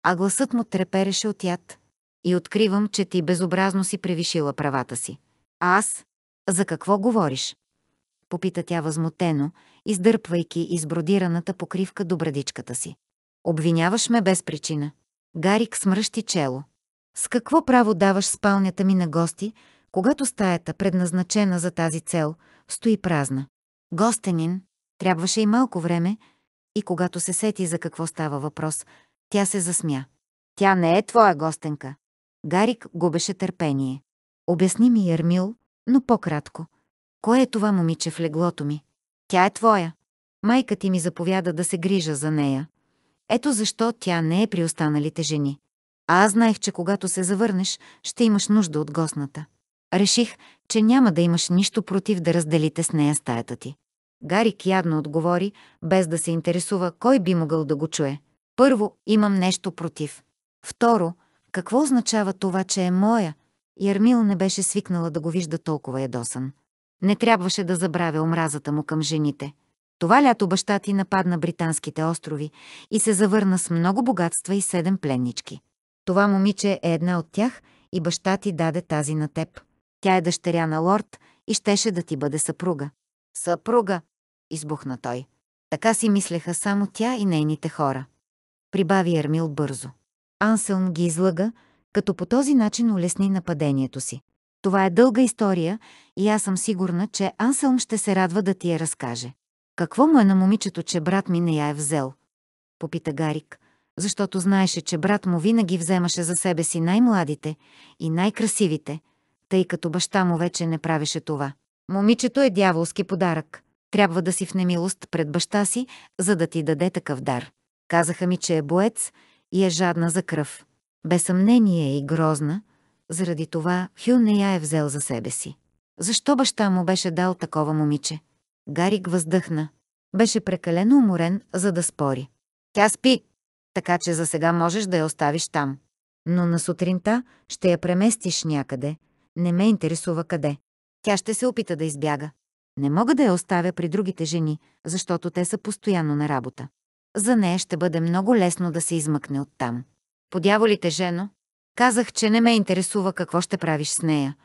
а гласът му трепереше от яд и откривам, че ти безобразно си превишила правата си. А аз? За какво говориш? Попита тя възмутено, издърпвайки избродираната покривка до брадичката си. Обвиняваш ме без причина. Гарик смръщи чело. С какво право даваш спалнята ми на гости, когато стаята, предназначена за тази цел, стои празна? Гостенин, трябваше и малко време, и когато се сети за какво става въпрос, тя се засмя. Тя не е твоя гостенка. Гарик губеше търпение. Обясни ми, Ермил, но по-кратко. Кое е това момиче в леглото ми? Тя е твоя. Майка ти ми заповяда да се грижа за нея. Ето защо тя не е при останалите жени. А аз знаех, че когато се завърнеш, ще имаш нужда от гостната. Реших, че няма да имаш нищо против да разделите с нея стаята ти. Гарик ядно отговори, без да се интересува кой би могъл да го чуе. Първо, имам нещо против. Второ, какво означава това, че е моя? Ярмил не беше свикнала да го вижда толкова ядосан. Не трябваше да забравя омразата му към жените. Това лято баща ти нападна британските острови и се завърна с много богатства и седем пленнички. Това момиче е една от тях и баща ти даде тази на теб. Тя е дъщеря на лорд и щеше да ти бъде съпруга. Съпруга! избухна той. Така си мислеха само тя и нейните хора. Прибави Ермил бързо. Анселм ги излъга, като по този начин улесни нападението си. Това е дълга история и аз съм сигурна, че Анселм ще се радва да ти я разкаже. Какво му е на момичето, че брат ми не я е взел? Попита Гарик, защото знаеше, че брат му винаги вземаше за себе си най-младите и най-красивите, тъй като баща му вече не правеше това. Момичето е дяволски подарък. Трябва да си в немилост пред баща си, за да ти даде такъв дар. Казаха ми, че е боец и е жадна за кръв. Без съмнение е и грозна, заради това Хю не я е взел за себе си. Защо баща му беше дал такова момиче? Гарик въздъхна. Беше прекалено уморен, за да спори. Тя спи, така че за сега можеш да я оставиш там. Но на сутринта ще я преместиш някъде. Не ме интересува къде. Тя ще се опита да избяга. Не мога да я оставя при другите жени, защото те са постоянно на работа за нея ще бъде много лесно да се измъкне оттам. Подяволите, жено, казах, че не ме интересува какво ще правиш с нея,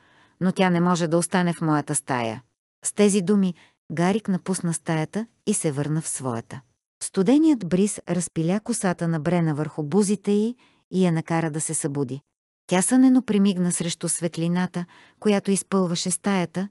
но тя не може да остане в моята стая. С тези думи Гарик напусна стаята и се върна в своята. Студеният бриз разпиля косата на Брена върху бузите й и я накара да се събуди. Тя сънено примигна срещу светлината, която изпълваше стаята,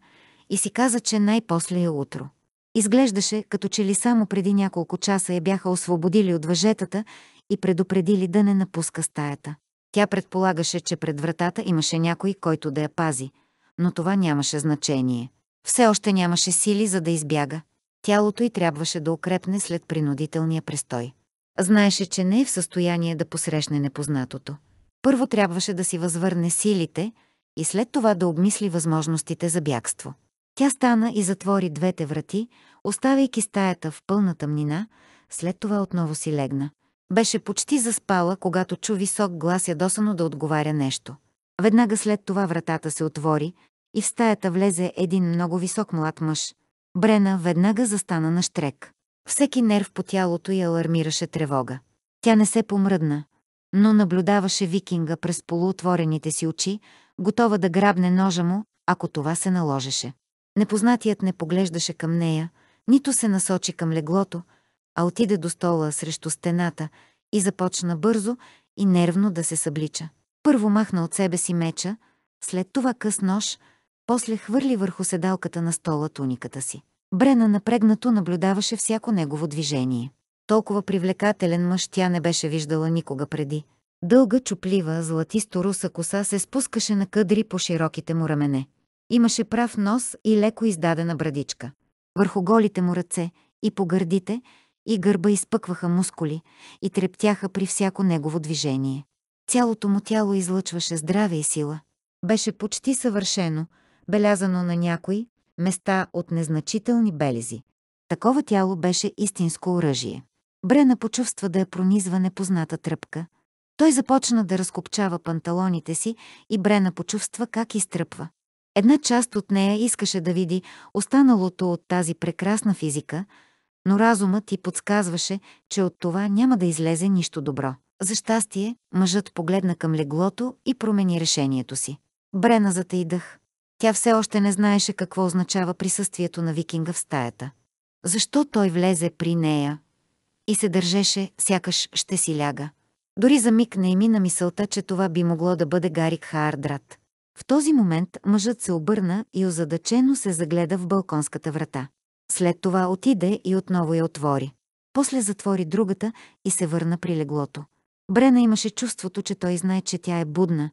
и си каза, че най-после е утро. Изглеждаше, като че ли само преди няколко часа я бяха освободили от въжетата и предупредили да не напуска стаята. Тя предполагаше, че пред вратата имаше някой, който да я пази, но това нямаше значение. Все още нямаше сили, за да избяга. Тялото й трябваше да укрепне след принудителния престой. Знаеше, че не е в състояние да посрещне непознатото. Първо трябваше да си възвърне силите и след това да обмисли възможностите за бягство. Тя стана и затвори двете врати, оставяйки стаята в пълна тъмнина, след това отново си легна. Беше почти заспала, когато чу висок глас ядосано да отговаря нещо. Веднага след това вратата се отвори и в стаята влезе един много висок млад мъж. Брена веднага застана на штрек. Всеки нерв по тялото й алармираше тревога. Тя не се помръдна, но наблюдаваше викинга през полуотворените си очи, готова да грабне ножа му, ако това се наложеше. Непознатият не поглеждаше към нея, нито се насочи към леглото, а отиде до стола срещу стената и започна бързо и нервно да се съблича. Първо махна от себе си меча, след това къс нож, после хвърли върху седалката на стола туниката си. Брена напрегнато наблюдаваше всяко негово движение. Толкова привлекателен мъж тя не беше виждала никога преди. Дълга, чуплива, златисто-руса коса се спускаше на къдри по широките му рамене. Имаше прав нос и леко издадена брадичка. Върху голите му ръце и по гърдите и гърба изпъкваха мускули и трептяха при всяко негово движение. Цялото му тяло излъчваше здраве и сила. Беше почти съвършено, белязано на някои места от незначителни белези. Такова тяло беше истинско оръжие. Брена почувства да я е пронизва непозната тръпка. Той започна да разкопчава панталоните си и Брена почувства как изтръпва. Една част от нея искаше да види останалото от тази прекрасна физика, но разумът ти подсказваше, че от това няма да излезе нищо добро. За щастие, мъжът погледна към леглото и промени решението си. Брена затаидах. Тя все още не знаеше какво означава присъствието на викинга в стаята. Защо той влезе при нея и се държеше, сякаш ще си ляга. Дори за миг не и мина мисълта, че това би могло да бъде Гарик Хаардрат. В този момент мъжът се обърна и озадачено се загледа в балконската врата. След това отиде и отново я отвори. После затвори другата и се върна при леглото. Брена имаше чувството, че той знае, че тя е будна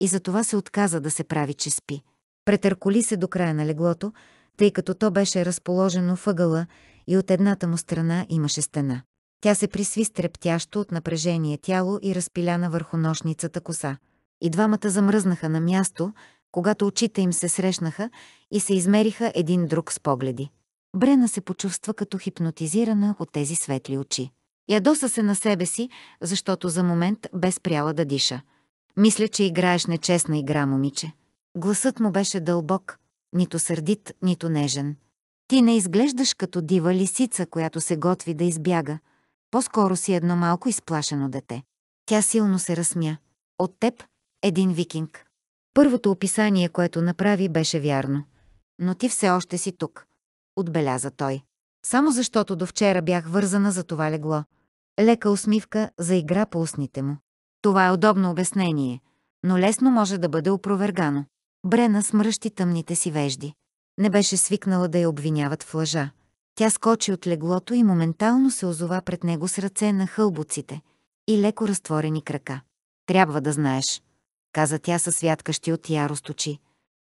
и затова се отказа да се прави, че спи. Претърколи се до края на леглото, тъй като то беше разположено въгъла и от едната му страна имаше стена. Тя се присви стрептящо от напрежение тяло и разпиляна върху нощницата коса. И двамата замръзнаха на място, когато очите им се срещнаха и се измериха един друг с погледи. Брена се почувства като хипнотизирана от тези светли очи. Ядоса се на себе си, защото за момент бе спряла да диша. Мисля, че играеш нечестна игра, момиче. Гласът му беше дълбок, нито сърдит, нито нежен. Ти не изглеждаш като дива лисица, която се готви да избяга. По-скоро си едно малко изплашено дете. Тя силно се разсмя. От теб един викинг. Първото описание, което направи, беше вярно. Но ти все още си тук, отбеляза той. Само защото до вчера бях вързана за това легло. Лека усмивка заигра по устните му. Това е удобно обяснение, но лесно може да бъде опровергано. Брена смръщи тъмните си вежди. Не беше свикнала да я обвиняват в лъжа. Тя скочи от леглото и моментално се озова пред него с ръце на хълбуците и леко разтворени крака. Трябва да знаеш каза тя със святкащи от ярост очи.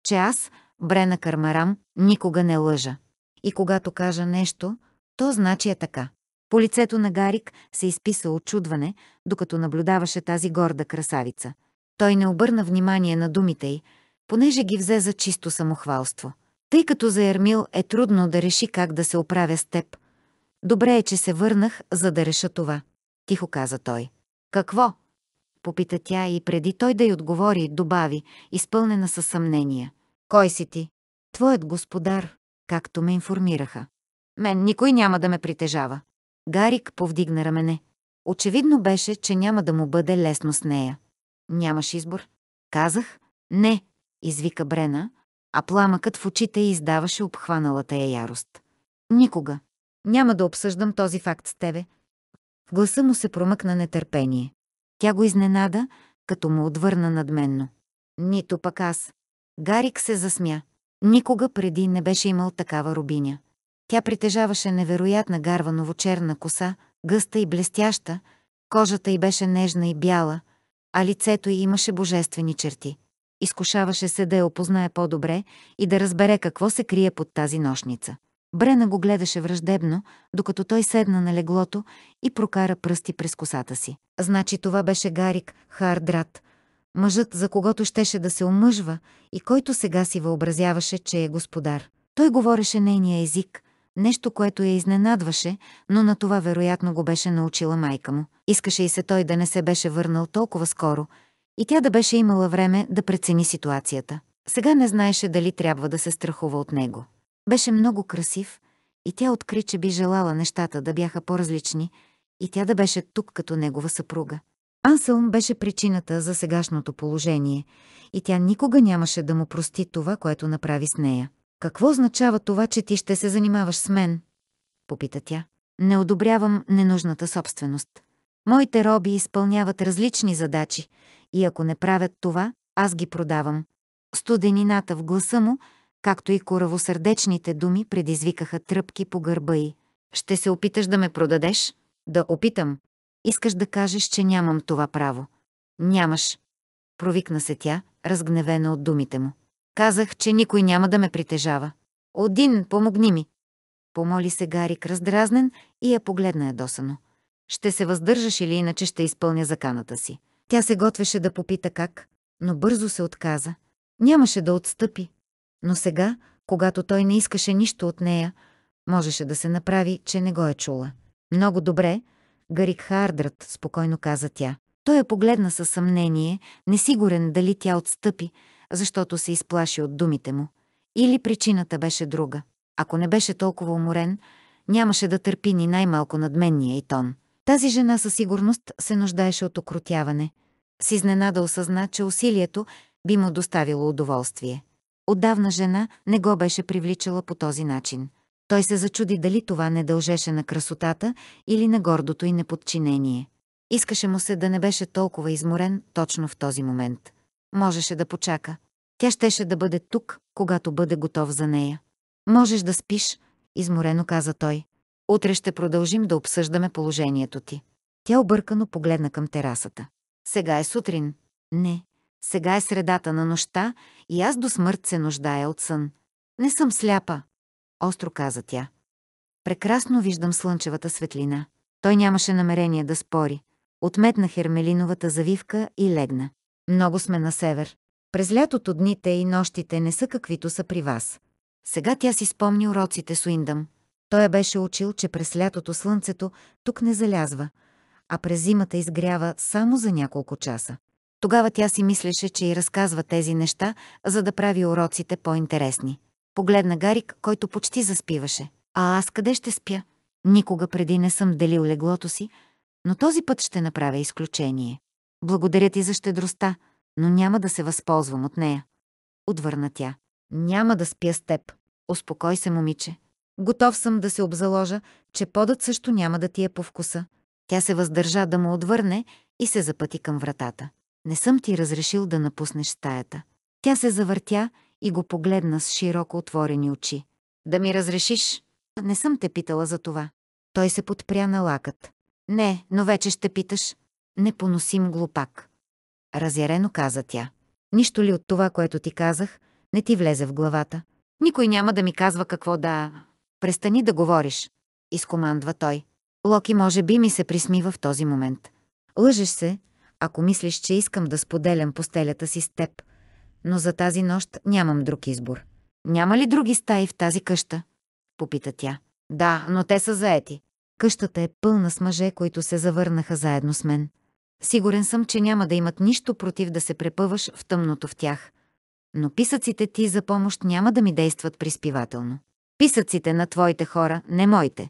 Че аз, Брена Кармарам, никога не лъжа. И когато кажа нещо, то значи е така. По лицето на Гарик се изписа очудване, докато наблюдаваше тази горда красавица. Той не обърна внимание на думите й, понеже ги взе за чисто самохвалство. Тъй като за Ермил е трудно да реши как да се оправя с теб. Добре е, че се върнах, за да реша това. Тихо каза той. Какво? Попита тя и преди той да й отговори, добави, изпълнена със съмнение. Кой си ти? Твоят господар, както ме информираха. Мен никой няма да ме притежава. Гарик повдигна рамене. Очевидно беше, че няма да му бъде лесно с нея. Нямаш избор. Казах, не, извика Брена, а пламъкът в очите издаваше обхваналата я ярост. Никога. Няма да обсъждам този факт с тебе. В гласа му се промъкна нетърпение. Тя го изненада, като му отвърна надменно. Нито пък аз. Гарик се засмя. Никога преди не беше имал такава рубиня. Тя притежаваше невероятна гарва новочерна коса, гъста и блестяща, кожата й беше нежна и бяла, а лицето й имаше божествени черти. Изкушаваше се да я опознае по-добре и да разбере какво се крие под тази нощница. Брена го гледаше враждебно, докато той седна на леглото и прокара пръсти през косата си. Значи това беше Гарик Хардрат, мъжът, за когото щеше да се омъжва и който сега си въобразяваше, че е господар. Той говореше нейния език, нещо, което я изненадваше, но на това вероятно го беше научила майка му. Искаше и се той да не се беше върнал толкова скоро и тя да беше имала време да прецени ситуацията. Сега не знаеше дали трябва да се страхува от него. Беше много красив и тя откри, че би желала нещата да бяха по-различни и тя да беше тук като негова съпруга. Анселм беше причината за сегашното положение и тя никога нямаше да му прости това, което направи с нея. «Какво означава това, че ти ще се занимаваш с мен?» попита тя. «Не одобрявам ненужната собственост. Моите роби изпълняват различни задачи и ако не правят това, аз ги продавам». Студенината в гласа му – както и коравосърдечните думи предизвикаха тръпки по гърба й. «Ще се опиташ да ме продадеш?» «Да опитам. Искаш да кажеш, че нямам това право». «Нямаш». Провикна се тя, разгневена от думите му. «Казах, че никой няма да ме притежава. Один, помогни ми!» Помоли се Гарик раздразнен и я погледна ядосано. «Ще се въздържаш или иначе ще изпълня заканата си?» Тя се готвеше да попита как, но бързо се отказа. Нямаше да отстъпи, но сега, когато той не искаше нищо от нея, можеше да се направи, че не го е чула. Много добре, Гарик Хардрат, спокойно каза тя. Той я е погледна със съмнение, несигурен дали тя отстъпи, защото се изплаши от думите му. Или причината беше друга. Ако не беше толкова уморен, нямаше да търпи ни най-малко надменния и тон. Тази жена със сигурност се нуждаеше от окротяване. С изненада осъзна, че усилието би му доставило удоволствие. Отдавна жена не го беше привличала по този начин. Той се зачуди дали това не дължеше на красотата или на гордото и неподчинение. Искаше му се да не беше толкова изморен точно в този момент. Можеше да почака. Тя щеше да бъде тук, когато бъде готов за нея. Можеш да спиш, изморено каза той. Утре ще продължим да обсъждаме положението ти. Тя объркано погледна към терасата. Сега е сутрин. Не, сега е средата на нощта и аз до смърт се нуждая от сън. Не съм сляпа, остро каза тя. Прекрасно виждам слънчевата светлина. Той нямаше намерение да спори. Отметна хермелиновата завивка и легна. Много сме на север. През лятото дните и нощите не са каквито са при вас. Сега тя си спомни уроците с Уиндъм. Той беше учил, че през лятото слънцето тук не залязва, а през зимата изгрява само за няколко часа. Тогава тя си мислеше, че и разказва тези неща, за да прави уроците по-интересни. Погледна Гарик, който почти заспиваше. А аз къде ще спя? Никога преди не съм делил леглото си, но този път ще направя изключение. Благодаря ти за щедростта, но няма да се възползвам от нея. Отвърна тя. Няма да спя с теб. Успокой се, момиче. Готов съм да се обзаложа, че подът също няма да ти е по вкуса. Тя се въздържа да му отвърне и се запъти към вратата не съм ти разрешил да напуснеш стаята. Тя се завъртя и го погледна с широко отворени очи. Да ми разрешиш? Не съм те питала за това. Той се подпря на лакът. Не, но вече ще питаш. Непоносим глупак. Разярено каза тя. Нищо ли от това, което ти казах, не ти влезе в главата? Никой няма да ми казва какво да... Престани да говориш, изкомандва той. Локи може би ми се присмива в този момент. Лъжеш се, ако мислиш, че искам да споделям постелята си с теб, но за тази нощ нямам друг избор. Няма ли други стаи в тази къща? Попита тя. Да, но те са заети. Къщата е пълна с мъже, които се завърнаха заедно с мен. Сигурен съм, че няма да имат нищо против да се препъваш в тъмното в тях. Но писъците ти за помощ няма да ми действат приспивателно. Писъците на твоите хора, не моите,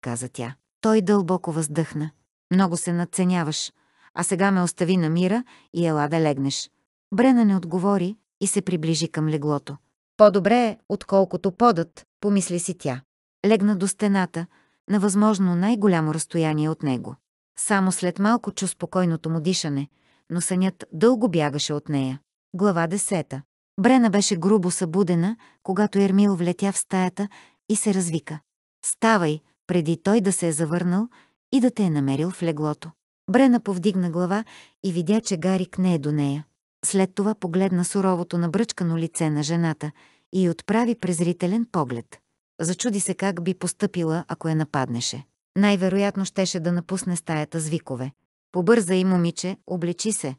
каза тя. Той дълбоко въздъхна. Много се надценяваш, а сега ме остави на мира и ела да легнеш. Брена не отговори и се приближи към леглото. По-добре е, отколкото подът, помисли си тя. Легна до стената, на възможно най-голямо разстояние от него. Само след малко чу спокойното му дишане, но сънят дълго бягаше от нея. Глава десета. Брена беше грубо събудена, когато Ермил влетя в стаята и се развика. Ставай, преди той да се е завърнал и да те е намерил в леглото. Брена повдигна глава и видя, че Гарик не е до нея. След това погледна суровото набръчкано лице на жената и отправи презрителен поглед. Зачуди се как би постъпила, ако я нападнеше. Най-вероятно щеше да напусне стаята с викове. Побърза и момиче, облечи се.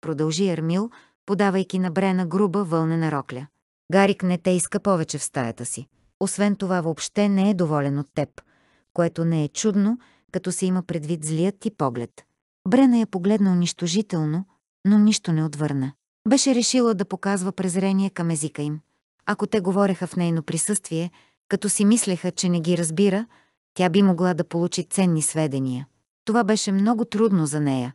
Продължи Ермил, подавайки на Брена груба вълнена рокля. Гарик не те иска повече в стаята си. Освен това въобще не е доволен от теб, което не е чудно, като се има предвид злият ти поглед. Брена я погледна унищожително, но нищо не отвърна. Беше решила да показва презрение към езика им. Ако те говореха в нейно присъствие, като си мислеха, че не ги разбира, тя би могла да получи ценни сведения. Това беше много трудно за нея,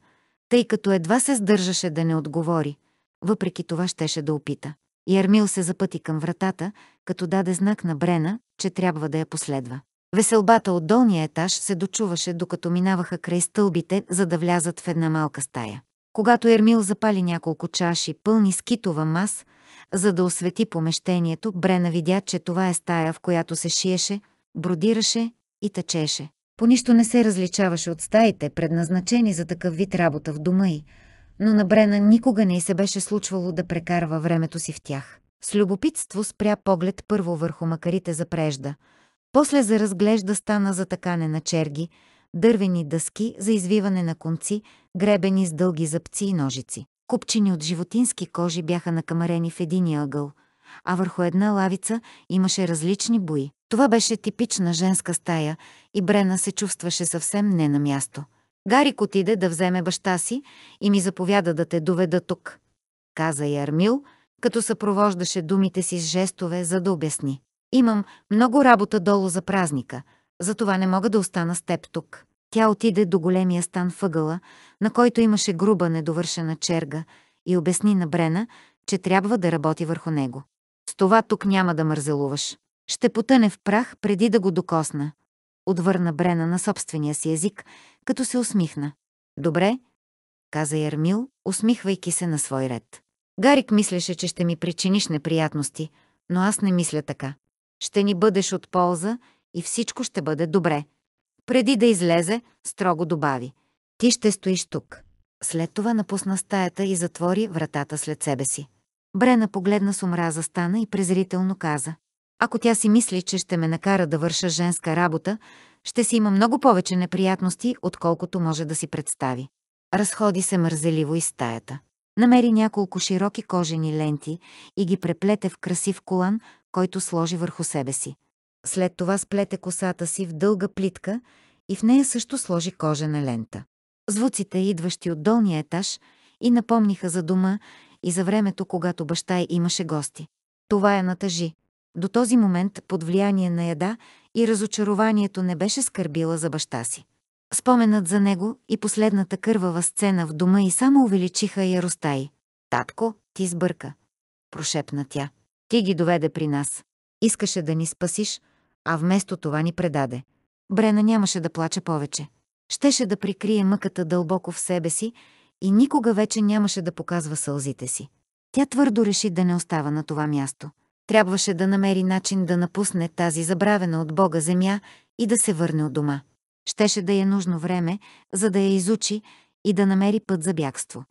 тъй като едва се сдържаше да не отговори. Въпреки това щеше да опита. Ярмил се запъти към вратата, като даде знак на Брена, че трябва да я последва. Веселбата от долния етаж се дочуваше, докато минаваха край стълбите, за да влязат в една малка стая. Когато Ермил запали няколко чаши пълни с китова мас, за да освети помещението, Брена видя, че това е стая, в която се шиеше, бродираше и тъчеше. По нищо не се различаваше от стаите, предназначени за такъв вид работа в дома й, но на Брена никога не й се беше случвало да прекарва времето си в тях. С любопитство спря поглед първо върху макарите за прежда – после за разглежда стана за такане на черги, дървени дъски за извиване на конци, гребени с дълги зъбци и ножици. Купчини от животински кожи бяха накамарени в един ъгъл, а върху една лавица имаше различни бои. Това беше типична женска стая и Брена се чувстваше съвсем не на място. Гарик отиде да вземе баща си и ми заповяда да те доведа тук, каза Ярмил, като съпровождаше думите си с жестове, за да обясни. Имам много работа долу за празника, затова не мога да остана с теб тук. Тя отиде до големия стан въгъла, на който имаше груба недовършена черга и обясни на Брена, че трябва да работи върху него. С това тук няма да мързелуваш. Ще потъне в прах преди да го докосна. Отвърна Брена на собствения си език, като се усмихна. Добре, каза Ярмил, усмихвайки се на свой ред. Гарик мислеше, че ще ми причиниш неприятности, но аз не мисля така. Ще ни бъдеш от полза и всичко ще бъде добре. Преди да излезе, строго добави. Ти ще стоиш тук. След това напусна стаята и затвори вратата след себе си. Брена погледна с омраза стана и презрително каза. Ако тя си мисли, че ще ме накара да върша женска работа, ще си има много повече неприятности, отколкото може да си представи. Разходи се мързеливо из стаята. Намери няколко широки кожени ленти и ги преплете в красив колан, който сложи върху себе си. След това сплете косата си в дълга плитка и в нея също сложи кожена лента. Звуците, идващи от долния етаж, и напомниха за дома и за времето, когато баща й имаше гости. Това я натъжи. До този момент под влияние на яда и разочарованието не беше скърбила за баща си. Споменът за него и последната кървава сцена в дома и само увеличиха яростта й. «Татко, ти сбърка!» – прошепна тя. Ти ги доведе при нас. Искаше да ни спасиш, а вместо това ни предаде. Брена нямаше да плаче повече. Щеше да прикрие мъката дълбоко в себе си и никога вече нямаше да показва сълзите си. Тя твърдо реши да не остава на това място. Трябваше да намери начин да напусне тази забравена от Бога земя и да се върне от дома. Щеше да е нужно време, за да я изучи и да намери път за бягство.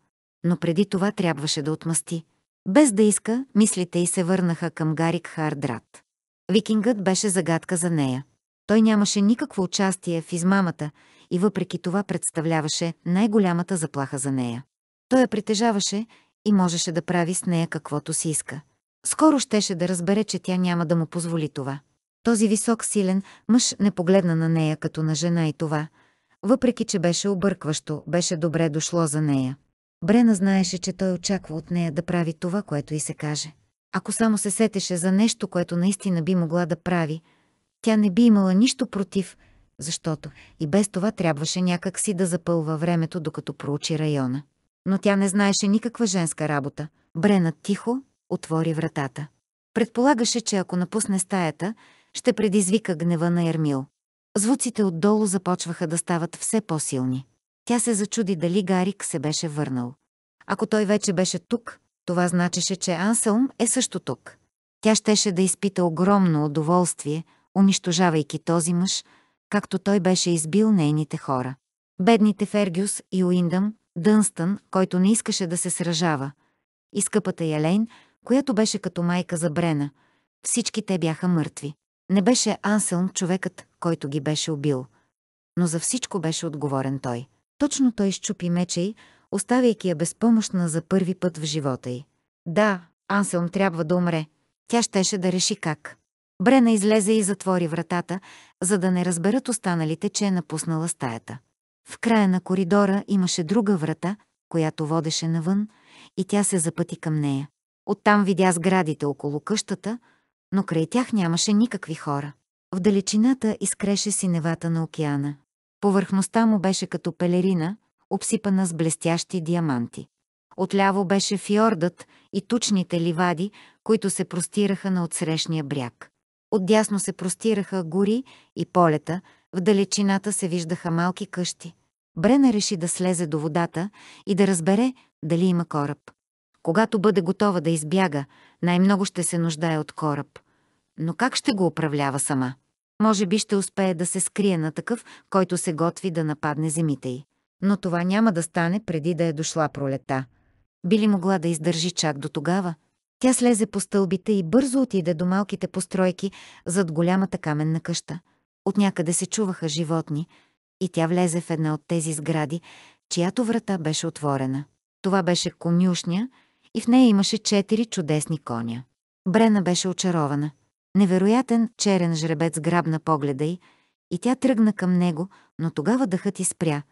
Но преди това трябваше да отмъсти. Без да иска, мислите й се върнаха към Гарик Хардрат. Викингът беше загадка за нея. Той нямаше никакво участие в измамата и въпреки това представляваше най-голямата заплаха за нея. Той я притежаваше и можеше да прави с нея каквото си иска. Скоро щеше да разбере, че тя няма да му позволи това. Този висок, силен мъж не погледна на нея като на жена и това, въпреки че беше объркващо, беше добре дошло за нея. Брена знаеше, че той очаква от нея да прави това, което и се каже. Ако само се сетеше за нещо, което наистина би могла да прави, тя не би имала нищо против, защото и без това трябваше някак си да запълва времето, докато проучи района. Но тя не знаеше никаква женска работа. Брена тихо отвори вратата. Предполагаше, че ако напусне стаята, ще предизвика гнева на Ермил. Звуците отдолу започваха да стават все по-силни. Тя се зачуди дали Гарик се беше върнал. Ако той вече беше тук, това значеше, че Анселм е също тук. Тя щеше да изпита огромно удоволствие, унищожавайки този мъж, както той беше избил нейните хора. Бедните Фергюс и Уиндъм, Дънстън, който не искаше да се сражава, и скъпата Елейн, която беше като майка за Брена, всички те бяха мъртви. Не беше Анселм човекът, който ги беше убил, но за всичко беше отговорен той точно той щупи меча й, оставяйки я безпомощна за първи път в живота й. Да, Анселм трябва да умре. Тя щеше да реши как. Брена излезе и затвори вратата, за да не разберат останалите, че е напуснала стаята. В края на коридора имаше друга врата, която водеше навън, и тя се запъти към нея. Оттам видя сградите около къщата, но край тях нямаше никакви хора. В далечината изкреше синевата на океана. Повърхността му беше като пелерина, обсипана с блестящи диаманти. Отляво беше фьордът и тучните ливади, които се простираха на отсрещния бряг. Отдясно се простираха гори и полета, в далечината се виждаха малки къщи. Брена реши да слезе до водата и да разбере дали има кораб. Когато бъде готова да избяга, най-много ще се нуждае от кораб. Но как ще го управлява сама? Може би ще успее да се скрие на такъв, който се готви да нападне земите й. Но това няма да стане преди да е дошла пролета. Би ли могла да издържи чак до тогава? Тя слезе по стълбите и бързо отиде до малките постройки зад голямата каменна къща. От някъде се чуваха животни и тя влезе в една от тези сгради, чиято врата беше отворена. Това беше конюшня и в нея имаше четири чудесни коня. Брена беше очарована. Невероятен черен жребец грабна погледа й и тя тръгна към него, но тогава дъхът й спря,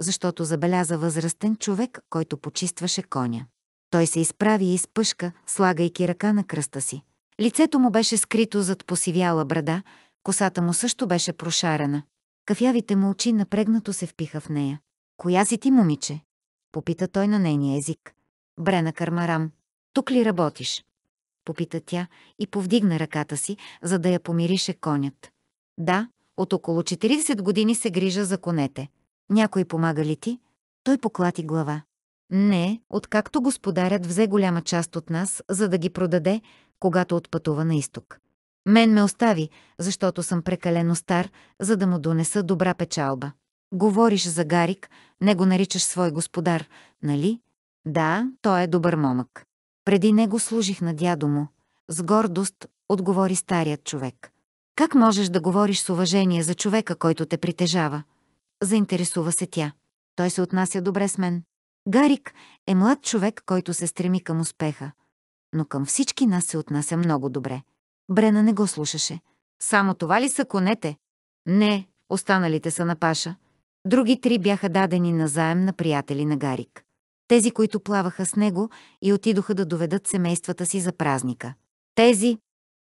защото забеляза възрастен човек, който почистваше коня. Той се изправи и изпъшка, слагайки ръка на кръста си. Лицето му беше скрито зад посивяла брада, косата му също беше прошарена. Кафявите му очи напрегнато се впиха в нея. «Коя си ти, момиче?» — попита той на нейния език. «Брена Кармарам, тук ли работиш?» Попита тя и повдигна ръката си, за да я помирише конят. Да, от около 40 години се грижа за конете. Някой помага ли ти? Той поклати глава. Не, откакто господарят взе голяма част от нас, за да ги продаде, когато отпътува на изток. Мен ме остави, защото съм прекалено стар, за да му донеса добра печалба. Говориш за Гарик, не го наричаш свой господар, нали? Да, той е добър момък. Преди него служих на дядо му. С гордост отговори старият човек. Как можеш да говориш с уважение за човека, който те притежава? Заинтересува се тя. Той се отнася добре с мен. Гарик е млад човек, който се стреми към успеха. Но към всички нас се отнася много добре. Брена не го слушаше. Само това ли са конете? Не, останалите са на паша. Други три бяха дадени назаем на приятели на Гарик тези, които плаваха с него и отидоха да доведат семействата си за празника. Тези,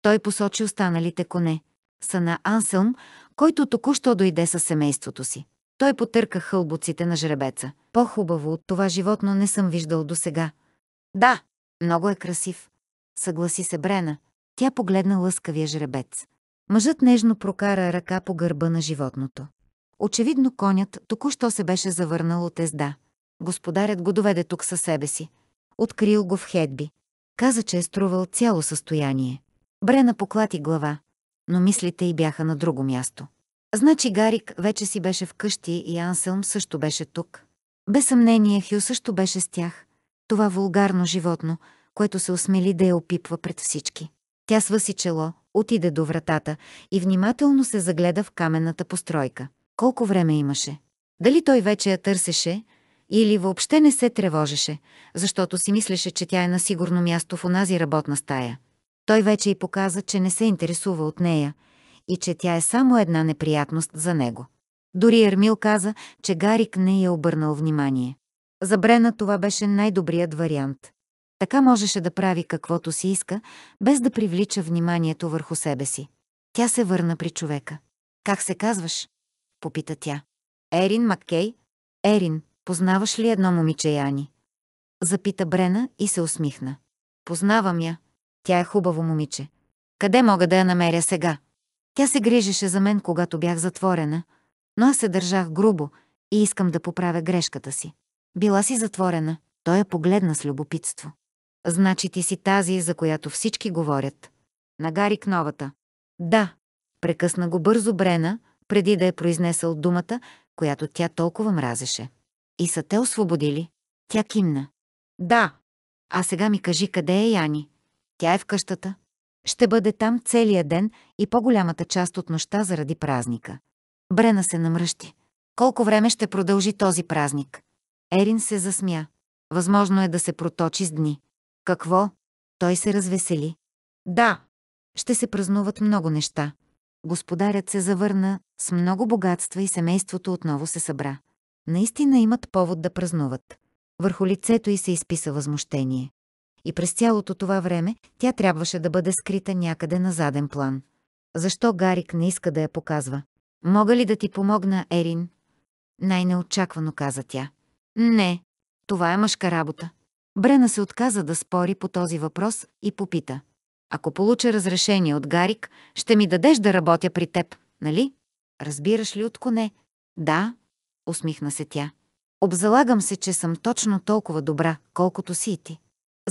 той посочи останалите коне, са на Анселм, който току-що дойде със семейството си. Той потърка хълбоците на жребеца. По-хубаво от това животно не съм виждал досега. Да, много е красив. Съгласи се Брена. Тя погледна лъскавия жребец. Мъжът нежно прокара ръка по гърба на животното. Очевидно конят току-що се беше завърнал от езда. Господарят го доведе тук със себе си. Открил го в Хедби. Каза, че е струвал цяло състояние. Брена поклати глава, но мислите й бяха на друго място. Значи Гарик вече си беше вкъщи и Анселм също беше тук. Без съмнение Хю също беше с тях. Това вулгарно животно, което се осмели да я опипва пред всички. Тя сваси чело, отиде до вратата и внимателно се загледа в каменната постройка. Колко време имаше? Дали той вече я търсеше, или въобще не се тревожеше, защото си мислеше, че тя е на сигурно място в онази работна стая. Той вече и показа, че не се интересува от нея и че тя е само една неприятност за него. Дори Ермил каза, че Гарик не е обърнал внимание. За Брена това беше най-добрият вариант. Така можеше да прави каквото си иска, без да привлича вниманието върху себе си. Тя се върна при човека. «Как се казваш?» – попита тя. «Ерин Маккей?» «Ерин», Познаваш ли едно момиче, Яни? Запита Брена и се усмихна. Познавам я. Тя е хубаво момиче. Къде мога да я намеря сега? Тя се грижеше за мен, когато бях затворена, но аз се държах грубо и искам да поправя грешката си. Била си затворена. Той я е погледна с любопитство. Значи ти си тази, за която всички говорят. Нагарик новата. Да, прекъсна го бързо Брена, преди да е произнесъл думата, която тя толкова мразеше. И са те освободили. Тя кимна. Да. А сега ми кажи къде е Яни. Тя е в къщата. Ще бъде там целия ден и по-голямата част от нощта заради празника. Брена се намръщи. Колко време ще продължи този празник? Ерин се засмя. Възможно е да се проточи с дни. Какво? Той се развесели. Да. Ще се празнуват много неща. Господарят се завърна с много богатства и семейството отново се събра. Наистина имат повод да празнуват. Върху лицето й се изписа възмущение. И през цялото това време тя трябваше да бъде скрита някъде на заден план. Защо Гарик не иска да я показва? Мога ли да ти помогна, Ерин? Най-неочаквано каза тя. Не, това е мъжка работа. Брена се отказа да спори по този въпрос и попита. Ако получа разрешение от Гарик, ще ми дадеш да работя при теб, нали? Разбираш ли от коне? Да, усмихна се тя. Обзалагам се, че съм точно толкова добра, колкото си и ти.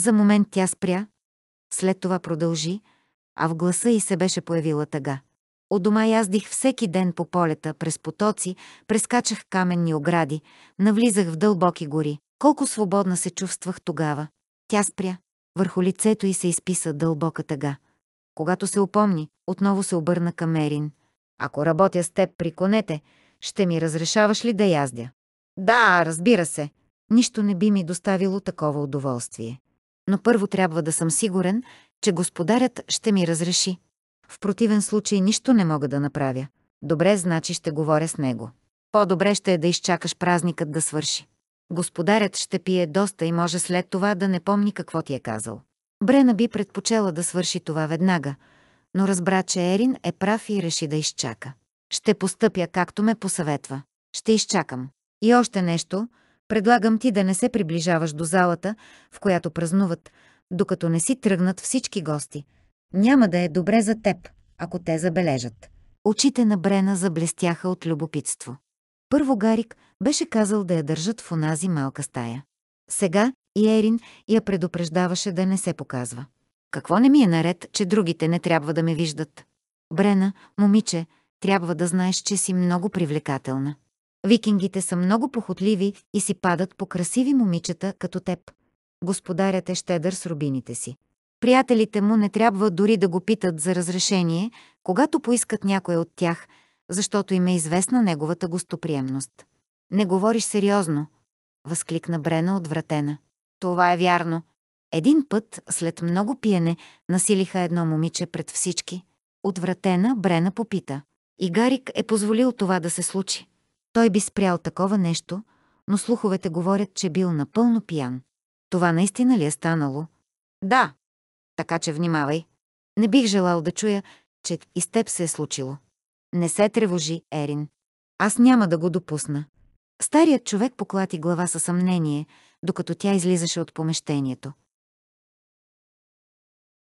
За момент тя спря, след това продължи, а в гласа й се беше появила тъга. От дома яздих всеки ден по полета, през потоци, прескачах каменни огради, навлизах в дълбоки гори. Колко свободна се чувствах тогава. Тя спря. Върху лицето й се изписа дълбока тъга. Когато се упомни, отново се обърна към Мерин. Ако работя с теб при конете, ще ми разрешаваш ли да яздя? Да, разбира се. Нищо не би ми доставило такова удоволствие. Но първо трябва да съм сигурен, че господарят ще ми разреши. В противен случай нищо не мога да направя. Добре, значи ще говоря с него. По-добре ще е да изчакаш празникът да свърши. Господарят ще пие доста и може след това да не помни какво ти е казал. Брена би предпочела да свърши това веднага, но разбра, че Ерин е прав и реши да изчака. Ще постъпя както ме посъветва. Ще изчакам. И още нещо, предлагам ти да не се приближаваш до залата, в която празнуват, докато не си тръгнат всички гости. Няма да е добре за теб, ако те забележат. Очите на Брена заблестяха от любопитство. Първо Гарик беше казал да я държат в онази малка стая. Сега и Ерин я предупреждаваше да не се показва. Какво не ми е наред, че другите не трябва да ме виждат? Брена, момиче, трябва да знаеш, че си много привлекателна. Викингите са много похотливи и си падат по красиви момичета като теб. Господарят е щедър с рубините си. Приятелите му не трябва дори да го питат за разрешение, когато поискат някое от тях, защото им е известна неговата гостоприемност. Не говориш сериозно, възкликна Брена отвратена. Това е вярно. Един път, след много пиене, насилиха едно момиче пред всички. Отвратена Брена попита. И Гарик е позволил това да се случи. Той би спрял такова нещо, но слуховете говорят, че бил напълно пиян. Това наистина ли е станало? Да. Така че внимавай. Не бих желал да чуя, че и с теб се е случило. Не се тревожи, Ерин. Аз няма да го допусна. Старият човек поклати глава със съмнение, докато тя излизаше от помещението.